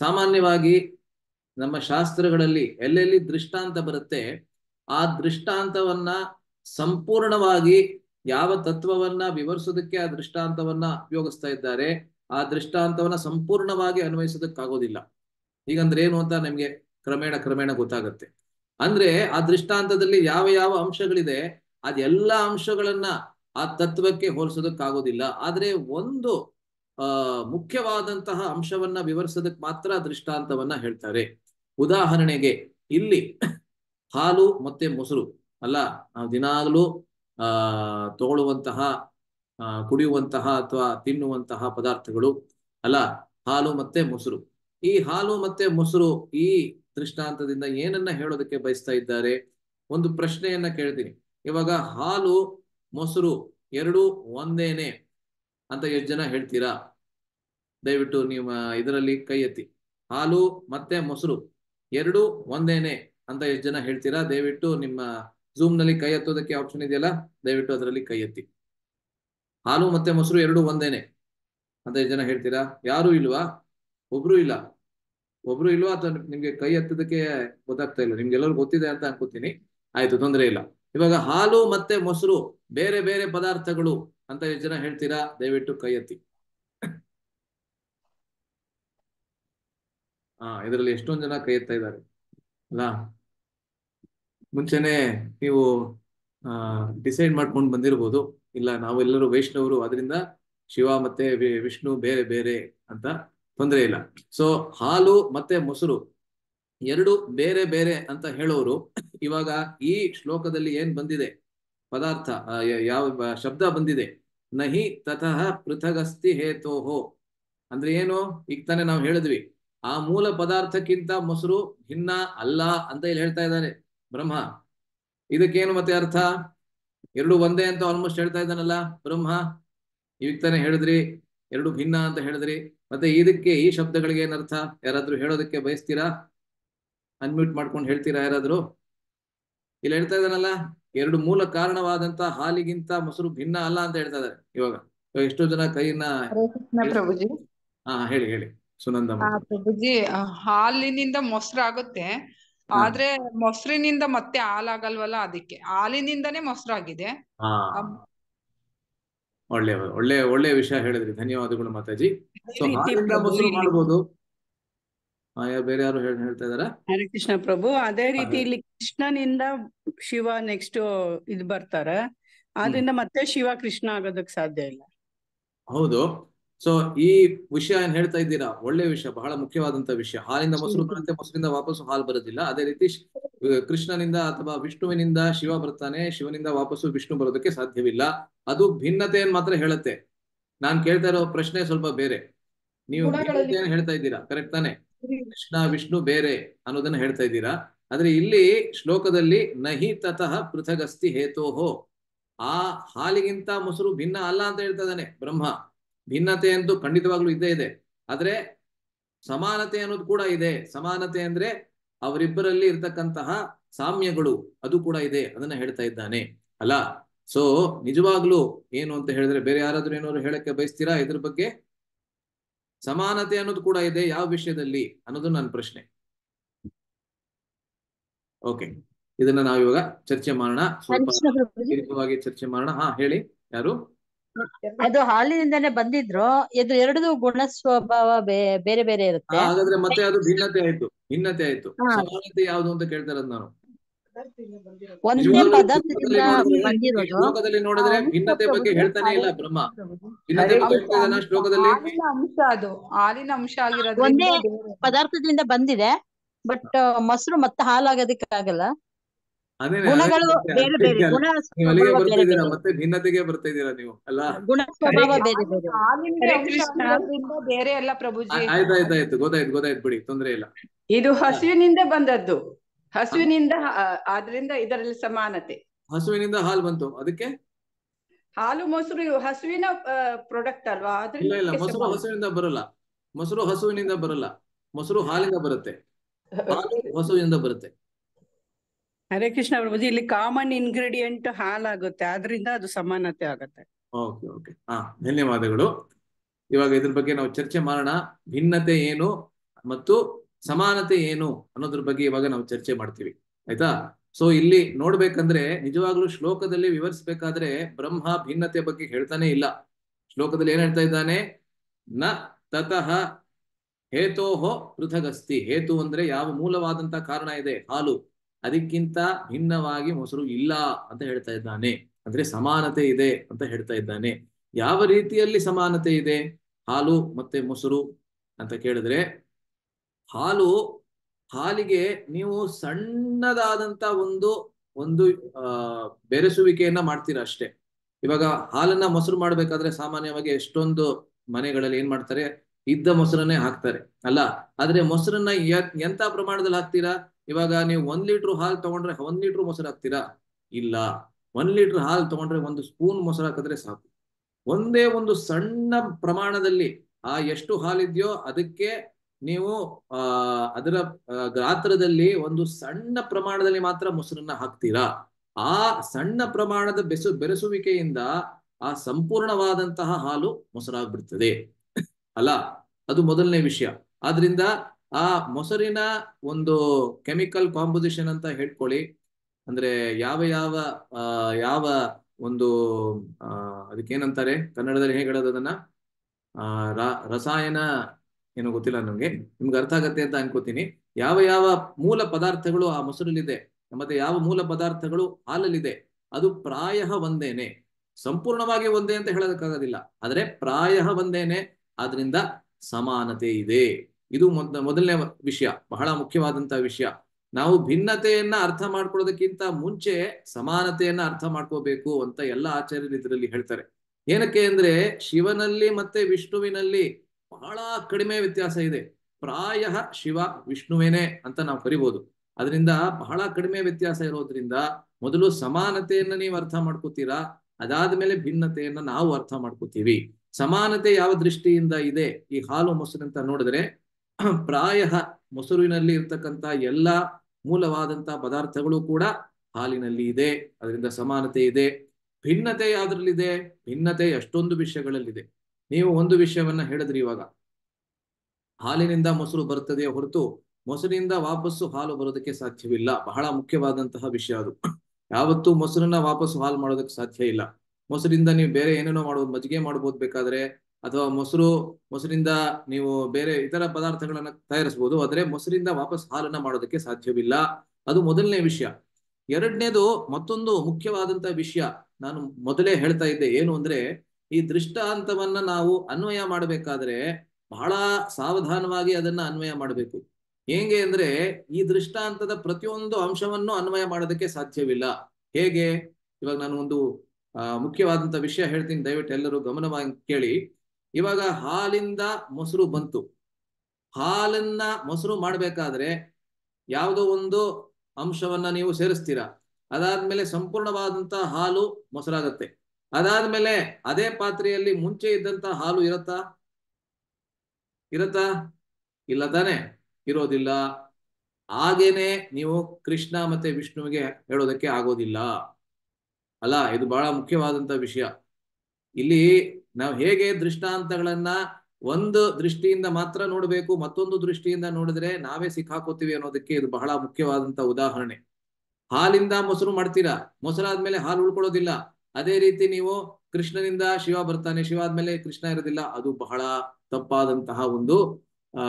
ಸಾಮಾನ್ಯವಾಗಿ ನಮ್ಮ ಶಾಸ್ತ್ರಗಳಲ್ಲಿ ಎಲ್ಲೆಲ್ಲಿ ದೃಷ್ಟಾಂತ ಬರುತ್ತೆ ಆ ದೃಷ್ಟಾಂತವನ್ನ ಸಂಪೂರ್ಣವಾಗಿ ಯಾವ ತತ್ವವನ್ನ ವಿವರಿಸೋದಕ್ಕೆ ಆ ದೃಷ್ಟಾಂತವನ್ನ ಉಪಯೋಗಿಸ್ತಾ ಇದ್ದಾರೆ ಆ ದೃಷ್ಟಾಂತವನ್ನ ಸಂಪೂರ್ಣವಾಗಿ ಅನ್ವಯಿಸೋದಕ್ಕಾಗೋದಿಲ್ಲ ಈಗಂದ್ರೆ ಏನು ಅಂತ ನಮ್ಗೆ ಕ್ರಮೇಣ ಕ್ರಮೇಣ ಗೊತ್ತಾಗುತ್ತೆ ಅಂದ್ರೆ ಆ ದೃಷ್ಟಾಂತದಲ್ಲಿ ಯಾವ ಯಾವ ಅಂಶಗಳಿದೆ ಅದೆಲ್ಲ ಅಂಶಗಳನ್ನ ಆ ತತ್ವಕ್ಕೆ ಹೋಲಿಸೋದಕ್ಕಾಗೋದಿಲ್ಲ ಆದರೆ ಒಂದು ಆ ಮುಖ್ಯವಾದಂತಹ ಅಂಶವನ್ನ ವಿವರಿಸೋದಕ್ಕೆ ಮಾತ್ರ ದೃಷ್ಟಾಂತವನ್ನ ಹೇಳ್ತಾರೆ ಉದಾಹರಣೆಗೆ ಇಲ್ಲಿ ಹಾಲು ಮತ್ತೆ ಮೊಸರು ಅಲ್ಲ ನಾವು ದಿನಾಗಲೂ ಆ ತಗೊಳ್ಳುವಂತಹ ಕುಡಿಯುವಂತಹ ಅಥವಾ ತಿನ್ನುವಂತಹ ಪದಾರ್ಥಗಳು ಅಲ್ಲ ಹಾಲು ಮತ್ತೆ ಮೊಸರು ಈ ಹಾಲು ಮತ್ತೆ ಮೊಸರು ಈ ದೃಷ್ಟಾಂತದಿಂದ ಏನನ್ನ ಹೇಳೋದಕ್ಕೆ ಬಯಸ್ತಾ ಇದ್ದಾರೆ ಒಂದು ಪ್ರಶ್ನೆಯನ್ನ ಕೇಳ್ತೀನಿ ಇವಾಗ ಹಾಲು ಮೊಸರು ಎರಡು ಒಂದೇನೆ ಅಂತ ಎಷ್ಟು ಜನ ಹೇಳ್ತೀರಾ ದಯವಿಟ್ಟು ನಿಮ್ಮ ಇದರಲ್ಲಿ ಕೈ ಎತ್ತಿ ಹಾಲು ಮತ್ತೆ ಮೊಸರು ಎರಡು ಒಂದೇನೆ ಅಂತ ಎಷ್ಟು ಜನ ಹೇಳ್ತೀರಾ ದಯವಿಟ್ಟು ನಿಮ್ಮ ಜೂಮ್ ನಲ್ಲಿ ಕೈ ಎತ್ತೋದಕ್ಕೆ ಆಪ್ಷನ್ ಇದೆಯಲ್ಲ ದಯವಿಟ್ಟು ಅದರಲ್ಲಿ ಕೈ ಎತ್ತಿ ಹಾಲು ಮತ್ತೆ ಮೊಸರು ಎರಡು ಒಂದೇನೆ ಅಂತ ಎಷ್ಟು ಜನ ಹೇಳ್ತೀರಾ ಯಾರು ಇಲ್ವಾ ಒಬ್ರು ಇಲ್ಲ ಒಬ್ರು ಇಲ್ವಾ ಅಥವಾ ನಿಮ್ಗೆ ಕೈ ಎತ್ತದಕ್ಕೆ ಗೊತ್ತಾಗ್ತಾ ಇಲ್ಲ ಎಲ್ಲರೂ ಗೊತ್ತಿದೆ ಅಂತ ಅನ್ಕೋತೀನಿ ಆಯ್ತು ತೊಂದರೆ ಇಲ್ಲ ಇವಾಗ ಹಾಲು ಮತ್ತೆ ಮೊಸರು ಬೇರೆ ಬೇರೆ ಪದಾರ್ಥಗಳು ಅಂತ ಎಷ್ಟು ಜನ ಹೇಳ್ತೀರಾ ದಯವಿಟ್ಟು ಕೈ ಎತ್ತಿ ಆ ಇದರಲ್ಲಿ ಎಷ್ಟೊಂದ್ ಜನ ಕೈ ಎತ್ತಾ ಇದ್ದಾರೆ ಅಲ್ಲ ಮುಂಚೆನೆ ನೀವು ಡಿಸೈಡ್ ಮಾಡ್ಕೊಂಡು ಬಂದಿರ್ಬೋದು ಇಲ್ಲ ನಾವೆಲ್ಲರೂ ವೈಷ್ಣವರು ಅದರಿಂದ ಶಿವ ಮತ್ತೆ ವಿಷ್ಣು ಬೇರೆ ಬೇರೆ ಅಂತ ತೊಂದರೆ ಇಲ್ಲ ಸೊ ಹಾಲು ಮತ್ತೆ ಮೊಸರು ಎರಡು ಬೇರೆ ಬೇರೆ ಅಂತ ಹೇಳೋರು ಇವಾಗ ಈ ಶ್ಲೋಕದಲ್ಲಿ ಏನ್ ಬಂದಿದೆ ಪದಾರ್ಥ ಯಾವ ಶಬ್ದ ಬಂದಿದೆ ನಹಿ ತತಃ ಪೃಥಗಸ್ತಿ ಹೇತೋಹೋ ಅಂದ್ರೆ ಏನು ಈಗ ತಾನೆ ನಾವು ಹೇಳಿದ್ವಿ ಆ ಮೂಲ ಪದಾರ್ಥಕ್ಕಿಂತ ಮೊಸರು ಭಿನ್ನ ಅಲ್ಲ ಅಂತ ಇಲ್ಲಿ ಹೇಳ್ತಾ ಇದ್ದಾನೆ ಬ್ರಹ್ಮ ಇದಕ್ಕೇನು ಮತ್ತೆ ಅರ್ಥ ಎರಡು ಒಂದೇ ಅಂತ ಆಲ್ಮೋಸ್ಟ್ ಹೇಳ್ತಾ ಇದ್ದಾನಲ್ಲ ಬ್ರಹ್ಮ ಈಗ ತಾನೆ ಹೇಳಿದ್ರಿ ಎರಡು ಭಿನ್ನ ಅಂತ ಹೇಳಿದ್ರಿ ಮತ್ತೆ ಇದಕ್ಕೆ ಈ ಶಬ್ದಗಳಿಗೆ ಏನರ್ಥ ಯಾರಾದ್ರೂ ಹೇಳೋದಕ್ಕೆ ಬಯಸ್ತೀರಾ ಅನ್ಮ್ಯೂಟ್ ಮಾಡ್ಕೊಂಡು ಹೇಳ್ತೀರಾ ಯಾರಾದ್ರು ಇಲ್ಲಿ ಹೇಳ್ತಾ ಇದ್ದಾನಲ್ಲ ಎರಡು ಮೂಲ ಕಾರಣವಾದಂತ ಹಾಲಿಗಿಂತ ಮೊಸರು ಭಿನ್ನ ಅಲ್ಲ ಅಂತ ಹೇಳ್ತಾ ಇದ್ದಾರೆ ಇವಾಗ ಎಷ್ಟೋ ಜನ ಕೈನ ಪ್ರಭುಜಿ ಹಾ ಹೇಳಿ ಹೇಳಿ ಸುನಂದ ಪ್ರಭುಜಿ ಹಾಲಿನಿಂದ ಮೊಸರಾಗುತ್ತೆ ಆದ್ರೆ ಮೊಸರಿನಿಂದ ಮತ್ತೆ ಹಾಲಾಗಲ್ವಲ್ಲ ಅದಕ್ಕೆ ಹಾಲಿನಿಂದನೇ ಮೊಸರಾಗಿದೆ ಒಳ್ಳೆ ಒಳ್ಳೆ ಒಳ್ಳೆ ವಿಷಯ ಹೇಳಿದ್ರಿ ಧನ್ಯವಾದಗಳು ಮಾತಾಜಿ ಮೊಸರು ಮಾಡ್ಬೋದು ಬೇರೆ ಯಾರು ಹೇಳ್ತಾ ಇದಾರೆ ಕೃಷ್ಣ ಪ್ರಭು ಅದೇ ರೀತಿ ಇಲ್ಲಿ ಕೃಷ್ಣನಿಂದ ಶಿವ ನೆಕ್ಸ್ಟ್ ಇದ್ ಬರ್ತಾರೆ ಆದ್ರಿಂದ ಮತ್ತೆ ಶಿವ ಕೃಷ್ಣ ಆಗೋದಕ್ ಸಾಧ್ಯ ಇಲ್ಲ ಹೌದು ಸೊ ಈ ವಿಷಯ ಏನ್ ಹೇಳ್ತಾ ಇದ್ದೀರಾ ಒಳ್ಳೆ ವಿಷಯ ಬಹಳ ಮುಖ್ಯವಾದಂತ ವಿಷಯ ಹಾಲಿಂದ ಮೊಸರು ಬರುತ್ತೆ ಮೊಸರಿಂದ ವಾಪಸ್ ಹಾಲು ಬರೋದಿಲ್ಲ ಅದೇ ರೀತಿ ಕೃಷ್ಣನಿಂದ ಅಥವಾ ವಿಷ್ಣುವಿನಿಂದ ಶಿವ ಬರ್ತಾನೆ ಶಿವನಿಂದ ವಾಪಸ್ ವಿಷ್ಣು ಬರೋದಕ್ಕೆ ಸಾಧ್ಯವಿಲ್ಲ ಅದು ಏನ್ ಮಾತ್ರ ಹೇಳುತ್ತೆ ನಾನ್ ಕೇಳ್ತಾ ಇರೋ ಪ್ರಶ್ನೆ ಸ್ವಲ್ಪ ಬೇರೆ ನೀವು ಹೇಳ್ತಾ ಇದ್ದೀರಾ ಕರೆಕ್ಟ್ ತಾನೆ ಕೃಷ್ಣ ವಿಷ್ಣು ಬೇರೆ ಅನ್ನೋದನ್ನ ಹೇಳ್ತಾ ಇದ್ದೀರಾ ಆದ್ರೆ ಇಲ್ಲಿ ಶ್ಲೋಕದಲ್ಲಿ ನಹಿ ತತಃ ಪೃಥಗಸ್ತಿ ಹೇತೋಹೋ ಆ ಹಾಲಿಗಿಂತ ಮೊಸರು ಭಿನ್ನ ಅಲ್ಲ ಅಂತ ಹೇಳ್ತಾ ಇದ್ದಾನೆ ಬ್ರಹ್ಮ ಭಿನ್ನತೆ ಅಂತೂ ಖಂಡಿತವಾಗ್ಲೂ ಇದ್ದೇ ಇದೆ ಆದ್ರೆ ಸಮಾನತೆ ಅನ್ನೋದು ಕೂಡ ಇದೆ ಸಮಾನತೆ ಅಂದ್ರೆ ಅವರಿಬ್ಬರಲ್ಲಿ ಇರ್ತಕ್ಕಂತಹ ಸಾಮ್ಯಗಳು ಅದು ಕೂಡ ಇದೆ ಅದನ್ನ ಹೇಳ್ತಾ ಇದ್ದಾನೆ ಅಲ್ಲ ಸೊ ನಿಜವಾಗ್ಲೂ ಏನು ಅಂತ ಹೇಳಿದ್ರೆ ಬೇರೆ ಯಾರಾದ್ರೂ ಏನಾದ್ರು ಹೇಳಕ್ಕೆ ಬಯಸ್ತೀರಾ ಇದ್ರ ಬಗ್ಗೆ ಸಮಾನತೆ ಅನ್ನೋದು ಕೂಡ ಇದೆ ಯಾವ ವಿಷಯದಲ್ಲಿ ಅನ್ನೋದು ನನ್ನ ಪ್ರಶ್ನೆ ಓಕೆ ಇದನ್ನ ನಾವು ಇವಾಗ ಚರ್ಚೆ ಮಾಡೋಣವಾಗಿ ಚರ್ಚೆ ಮಾಡೋಣ ಹಾ ಹೇಳಿ ಯಾರು ಅದು ಹಾಲಿನಿಂದಾನೆ ಬಂದಿದ್ರು ಇದು ಎರಡು ಗುಣ ಸ್ವಭಾವ ಬೇರೆ ಬೇರೆ ಇರುತ್ತೆ ಹಾಗಾದ್ರೆ ಮತ್ತೆ ಅದು ಭಿನ್ನತೆ ಆಯ್ತು ಭಿನ್ನತೆ ಆಯ್ತು ಸಮಾನತೆ ಯಾವ್ದು ಅಂತ ಕೇಳ್ತಾರದ್ ನಾನು ಒಂದೇ ಪದಾರ್ಥದಿಂದ ಬಂದಿರೋದು ಶ್ಲೋಕದಲ್ಲಿ ನೋಡಿದ್ರೆ ಭಿನ್ನತೆ ಬಗ್ಗೆ ಹೇಳ್ತಾನೆ ಇಲ್ಲ ಬ್ರಹ್ಮ ಭಿನ್ನತೆ ಬಗ್ಗೆ ಶ್ಲೋಕದಲ್ಲಿ ಅಂಶ ಅದು ಹಾಲಿನ ಅಂಶ ಆಗಿರೋದು ಒಂದೇ ಪದಾರ್ಥದಿಂದ ಬಂದಿದೆ ಬಟ್ ಮೊಸರು ಮತ್ತೆ ಹಾಲಾಗೋದಕ್ಕೆ ಆಗಲ್ಲ ಗುಣಗಳು ಬೇರೆ ಬೇರೆ ಗುಣ ಮತ್ತೆ ಭಿನ್ನತೆಗೆ ಬರ್ತಾ ಇದ್ದೀರಾ ನೀವು ಅಲ್ಲ ಗುಣ ಬೇರೆ ಬೇರೆ ಬೇರೆ ಎಲ್ಲ ಪ್ರಭುಜಿ ಆಯ್ತಾಯ್ತಾಯ್ತು ಗೊತ್ತಾಯ್ತು ಗೊತ್ತಾಯ್ತು ಬಿಡಿ ತೊಂದ್ರೆ ಇಲ್ಲ ಇದು ಹಸಿವಿನಿಂದ ಬಂದದ್ದು ಹಸುವಿನಿಂದ ಆದ್ರಿಂದ ಇದರಲ್ಲಿ ಸಮಾನತೆ ಹಸುವಿನಿಂದ ಹಾಲು ಬಂತು ಅದಕ್ಕೆ ಹಾಲು ಮೊಸರು ಹಸುವಿನ ಪ್ರಾಡಕ್ಟ್ ಅಲ್ವಾ ಇಲ್ಲ ಮೊಸರು ಹಸುವಿನಿಂದ ಬರಲ್ಲ ಮೊಸರು ಹಸುವಿನಿಂದ ಬರಲ್ಲ ಮೊಸರು ಹಾಲಿಂದ ಬರುತ್ತೆ ಹಸುವಿನಿಂದ ಬರುತ್ತೆ ಹರೇ ಕೃಷ್ಣ ಪ್ರಭುಜಿ ಇಲ್ಲಿ ಕಾಮನ್ ಇಂಗ್ರೀಡಿಯಂಟ್ ಹಾಲಾಗುತ್ತೆ ಆದ್ರಿಂದ ಅದು ಸಮಾನತೆ ಆಗುತ್ತೆ ಓಕೆ ಓಕೆ ಹಾ ಧನ್ಯವಾದಗಳು ಇವಾಗ ಇದ್ರ ಬಗ್ಗೆ ನಾವು ಚರ್ಚೆ ಮಾಡೋಣ ಭಿನ್ನತೆ ಏನು ಮತ್ತು ಸಮಾನತೆ ಏನು ಅನ್ನೋದ್ರ ಬಗ್ಗೆ ಇವಾಗ ನಾವು ಚರ್ಚೆ ಮಾಡ್ತೀವಿ ಆಯ್ತಾ ಸೊ ಇಲ್ಲಿ ನೋಡ್ಬೇಕಂದ್ರೆ ನಿಜವಾಗ್ಲೂ ಶ್ಲೋಕದಲ್ಲಿ ವಿವರಿಸ್ಬೇಕಾದ್ರೆ ಬ್ರಹ್ಮ ಭಿನ್ನತೆ ಬಗ್ಗೆ ಹೇಳ್ತಾನೆ ಇಲ್ಲ ಶ್ಲೋಕದಲ್ಲಿ ಏನ್ ಹೇಳ್ತಾ ಇದ್ದಾನೆ ನ ತತಃ ಹೇತೋಹೋ ಪೃಥಗಸ್ತಿ ಹೇತು ಅಂದ್ರೆ ಯಾವ ಮೂಲವಾದಂತ ಕಾರಣ ಇದೆ ಹಾಲು ಅದಕ್ಕಿಂತ ಭಿನ್ನವಾಗಿ ಮೊಸರು ಇಲ್ಲ ಅಂತ ಹೇಳ್ತಾ ಇದ್ದಾನೆ ಅಂದ್ರೆ ಸಮಾನತೆ ಇದೆ ಅಂತ ಹೇಳ್ತಾ ಇದ್ದಾನೆ ಯಾವ ರೀತಿಯಲ್ಲಿ ಸಮಾನತೆ ಇದೆ ಹಾಲು ಮತ್ತೆ ಮೊಸರು ಅಂತ ಕೇಳಿದ್ರೆ ಹಾಲು ಹಾಲಿಗೆ ನೀವು ಸಣ್ಣದಾದಂತ ಒಂದು ಒಂದು ಬೆರೆಸುವಿಕೆಯನ್ನ ಮಾಡ್ತೀರಾ ಅಷ್ಟೇ ಇವಾಗ ಹಾಲನ್ನ ಮೊಸರು ಮಾಡ್ಬೇಕಾದ್ರೆ ಸಾಮಾನ್ಯವಾಗಿ ಎಷ್ಟೊಂದು ಮನೆಗಳಲ್ಲಿ ಏನ್ ಮಾಡ್ತಾರೆ ಇದ್ದ ಮೊಸರನ್ನೇ ಹಾಕ್ತಾರೆ ಅಲ್ಲ ಆದ್ರೆ ಮೊಸರನ್ನ ಎಂತ ಪ್ರಮಾಣದಲ್ಲಿ ಹಾಕ್ತೀರಾ ಇವಾಗ ನೀವು ಒಂದ್ ಲೀಟರ್ ಹಾಲು ತಗೊಂಡ್ರೆ ಒಂದ್ ಲೀಟರ್ ಮೊಸರು ಹಾಕ್ತೀರಾ ಇಲ್ಲ ಒಂದ್ ಲೀಟರ್ ಹಾಲು ತಗೊಂಡ್ರೆ ಒಂದು ಸ್ಪೂನ್ ಮೊಸರು ಹಾಕಿದ್ರೆ ಸಾಕು ಒಂದೇ ಒಂದು ಸಣ್ಣ ಪ್ರಮಾಣದಲ್ಲಿ ಆ ಎಷ್ಟು ಹಾಲಿದೆಯೋ ಅದಕ್ಕೆ ನೀವು ಆ ಅದರ ಗಾತ್ರದಲ್ಲಿ ಒಂದು ಸಣ್ಣ ಪ್ರಮಾಣದಲ್ಲಿ ಮಾತ್ರ ಮೊಸರನ್ನ ಹಾಕ್ತೀರಾ ಆ ಸಣ್ಣ ಪ್ರಮಾಣದ ಬೆಸು ಬೆರೆಸುವಿಕೆಯಿಂದ ಆ ಸಂಪೂರ್ಣವಾದಂತಹ ಹಾಲು ಮೊಸರಾಗ್ಬಿಡ್ತದೆ ಅಲ್ಲ ಅದು ಮೊದಲನೇ ವಿಷಯ ಆದ್ರಿಂದ ಆ ಮೊಸರಿನ ಒಂದು ಕೆಮಿಕಲ್ ಕಾಂಪೋಸಿಷನ್ ಅಂತ ಹೇಳ್ಕೊಳ್ಳಿ ಅಂದ್ರೆ ಯಾವ ಯಾವ ಯಾವ ಒಂದು ಅಹ್ ಅದಕ್ಕೇನಂತಾರೆ ಕನ್ನಡದಲ್ಲಿ ಹೇಗೆ ಹೇಳೋದನ್ನ ಆ ರಸಾಯನ ಏನೋ ಗೊತ್ತಿಲ್ಲ ನಮ್ಗೆ ನಿಮ್ಗೆ ಅರ್ಥ ಆಗತ್ತೆ ಅಂತ ಅನ್ಕೋತೀನಿ ಯಾವ ಯಾವ ಮೂಲ ಪದಾರ್ಥಗಳು ಆ ಮೊಸರಲ್ಲಿದೆ ಮತ್ತೆ ಯಾವ ಮೂಲ ಪದಾರ್ಥಗಳು ಹಾಲಲ್ಲಿದೆ ಅದು ಪ್ರಾಯ ಒಂದೇನೆ ಸಂಪೂರ್ಣವಾಗಿ ಒಂದೇ ಅಂತ ಹೇಳೋದಕ್ಕಾಗೋದಿಲ್ಲ ಆದರೆ ಪ್ರಾಯ ಒಂದೇನೆ ಆದ್ರಿಂದ ಸಮಾನತೆ ಇದೆ ಇದು ಮೊದ ಮೊದಲನೇ ವಿಷಯ ಬಹಳ ಮುಖ್ಯವಾದಂತಹ ವಿಷಯ ನಾವು ಭಿನ್ನತೆಯನ್ನ ಅರ್ಥ ಮಾಡ್ಕೊಳ್ಳೋದಕ್ಕಿಂತ ಮುಂಚೆ ಸಮಾನತೆಯನ್ನ ಅರ್ಥ ಮಾಡ್ಕೋಬೇಕು ಅಂತ ಎಲ್ಲ ಆಚಾರ್ಯರು ಇದರಲ್ಲಿ ಹೇಳ್ತಾರೆ ಏನಕ್ಕೆ ಅಂದ್ರೆ ಶಿವನಲ್ಲಿ ಮತ್ತೆ ವಿಷ್ಣುವಿನಲ್ಲಿ ಬಹಳ ಕಡಿಮೆ ವ್ಯತ್ಯಾಸ ಇದೆ ಪ್ರಾಯ ಶಿವ ವಿಷ್ಣುವೇನೆ ಅಂತ ನಾವು ಕರಿಬಹುದು ಅದರಿಂದ ಬಹಳ ಕಡಿಮೆ ವ್ಯತ್ಯಾಸ ಇರೋದ್ರಿಂದ ಮೊದಲು ಸಮಾನತೆಯನ್ನ ನೀವು ಅರ್ಥ ಮಾಡ್ಕೋತೀರಾ ಮೇಲೆ ಭಿನ್ನತೆಯನ್ನ ನಾವು ಅರ್ಥ ಮಾಡ್ಕೋತೀವಿ ಸಮಾನತೆ ಯಾವ ದೃಷ್ಟಿಯಿಂದ ಇದೆ ಈ ಹಾಲು ಮೊಸರು ಅಂತ ನೋಡಿದ್ರೆ ಪ್ರಾಯ ಮೊಸರಿನಲ್ಲಿ ಇರ್ತಕ್ಕಂತ ಎಲ್ಲ ಮೂಲವಾದಂತ ಪದಾರ್ಥಗಳು ಕೂಡ ಹಾಲಿನಲ್ಲಿ ಇದೆ ಅದರಿಂದ ಸಮಾನತೆ ಇದೆ ಭಿನ್ನತೆ ಯಾವ್ದ್ರಲ್ಲಿದೆ ಭಿನ್ನತೆ ಎಷ್ಟೊಂದು ವಿಷಯಗಳಲ್ಲಿದೆ ನೀವು ಒಂದು ವಿಷಯವನ್ನ ಹೇಳಿದ್ರಿ ಇವಾಗ ಹಾಲಿನಿಂದ ಮೊಸರು ಬರ್ತದೆಯೇ ಹೊರತು ಮೊಸರಿನಿಂದ ವಾಪಸ್ಸು ಹಾಲು ಬರೋದಕ್ಕೆ ಸಾಧ್ಯವಿಲ್ಲ ಬಹಳ ಮುಖ್ಯವಾದಂತಹ ವಿಷಯ ಅದು ಯಾವತ್ತೂ ಮೊಸರನ್ನ ವಾಪಸ್ಸು ಹಾಲು ಮಾಡೋದಕ್ಕೆ ಸಾಧ್ಯ ಇಲ್ಲ ಮೊಸರಿಂದ ನೀವು ಬೇರೆ ಏನೇನೋ ಮಾಡ್ಬೋದು ಮಜ್ಜಿಗೆ ಮಾಡ್ಬೋದು ಬೇಕಾದ್ರೆ ಅಥವಾ ಮೊಸರು ಮೊಸರಿಂದ ನೀವು ಬೇರೆ ಇತರ ಪದಾರ್ಥಗಳನ್ನ ತಯಾರಿಸಬಹುದು ಆದರೆ ಮೊಸರಿಂದ ವಾಪಸ್ ಹಾಲನ್ನ ಮಾಡೋದಕ್ಕೆ ಸಾಧ್ಯವಿಲ್ಲ ಅದು ಮೊದಲನೇ ವಿಷಯ ಎರಡನೇದು ಮತ್ತೊಂದು ಮುಖ್ಯವಾದಂತಹ ವಿಷಯ ನಾನು ಮೊದಲೇ ಹೇಳ್ತಾ ಇದ್ದೆ ಏನು ಅಂದ್ರೆ ಈ ದೃಷ್ಟಾಂತವನ್ನ ನಾವು ಅನ್ವಯ ಮಾಡಬೇಕಾದ್ರೆ ಬಹಳ ಸಾವಧಾನವಾಗಿ ಅದನ್ನ ಅನ್ವಯ ಮಾಡಬೇಕು ಹೇಗೆ ಅಂದ್ರೆ ಈ ದೃಷ್ಟಾಂತದ ಪ್ರತಿಯೊಂದು ಅಂಶವನ್ನು ಅನ್ವಯ ಮಾಡೋದಕ್ಕೆ ಸಾಧ್ಯವಿಲ್ಲ ಹೇಗೆ ಇವಾಗ ನಾನು ಒಂದು ಮುಖ್ಯವಾದಂತ ವಿಷಯ ಹೇಳ್ತೀನಿ ದಯವಿಟ್ಟು ಎಲ್ಲರೂ ಗಮನವಾಗಿ ಕೇಳಿ ಇವಾಗ ಹಾಲಿಂದ ಮೊಸರು ಬಂತು ಹಾಲನ್ನ ಮೊಸರು ಮಾಡ್ಬೇಕಾದ್ರೆ ಯಾವುದೋ ಒಂದು ಅಂಶವನ್ನ ನೀವು ಸೇರಿಸ್ತೀರಾ ಅದಾದ್ಮೇಲೆ ಸಂಪೂರ್ಣವಾದಂತ ಹಾಲು ಮೊಸರಾಗತ್ತೆ ಅದಾದ್ಮೇಲೆ ಅದೇ ಪಾತ್ರೆಯಲ್ಲಿ ಮುಂಚೆ ಇದ್ದಂತ ಹಾಲು ಇರತ್ತಾ ಇರತ್ತಾ ಇಲ್ಲ ತಾನೆ ಇರೋದಿಲ್ಲ ಹಾಗೇನೆ ನೀವು ಕೃಷ್ಣ ಮತ್ತೆ ವಿಷ್ಣುವಿಗೆ ಹೇಳೋದಕ್ಕೆ ಆಗೋದಿಲ್ಲ ಅಲ್ಲ ಇದು ಬಹಳ ಮುಖ್ಯವಾದಂತ ವಿಷಯ ಇಲ್ಲಿ ನಾವು ಹೇಗೆ ದೃಷ್ಟಾಂತಗಳನ್ನ ಒಂದು ದೃಷ್ಟಿಯಿಂದ ಮಾತ್ರ ನೋಡಬೇಕು ಮತ್ತೊಂದು ದೃಷ್ಟಿಯಿಂದ ನೋಡಿದ್ರೆ ನಾವೇ ಸಿಕ್ಕಾಕೋತೀವಿ ಅನ್ನೋದಕ್ಕೆ ಇದು ಬಹಳ ಮುಖ್ಯವಾದಂತ ಉದಾಹರಣೆ ಹಾಲಿಂದ ಮೊಸರು ಮಾಡ್ತೀರಾ ಮೊಸರಾದ್ಮೇಲೆ ಹಾಲು ಉಳ್ಕೊಳ್ಳೋದಿಲ್ಲ ಅದೇ ರೀತಿ ನೀವು ಕೃಷ್ಣನಿಂದ ಶಿವ ಬರ್ತಾನೆ ಶಿವ ಆದ್ಮೇಲೆ ಕೃಷ್ಣ ಇರೋದಿಲ್ಲ ಅದು ಬಹಳ ತಪ್ಪಾದಂತಹ ಒಂದು ಆ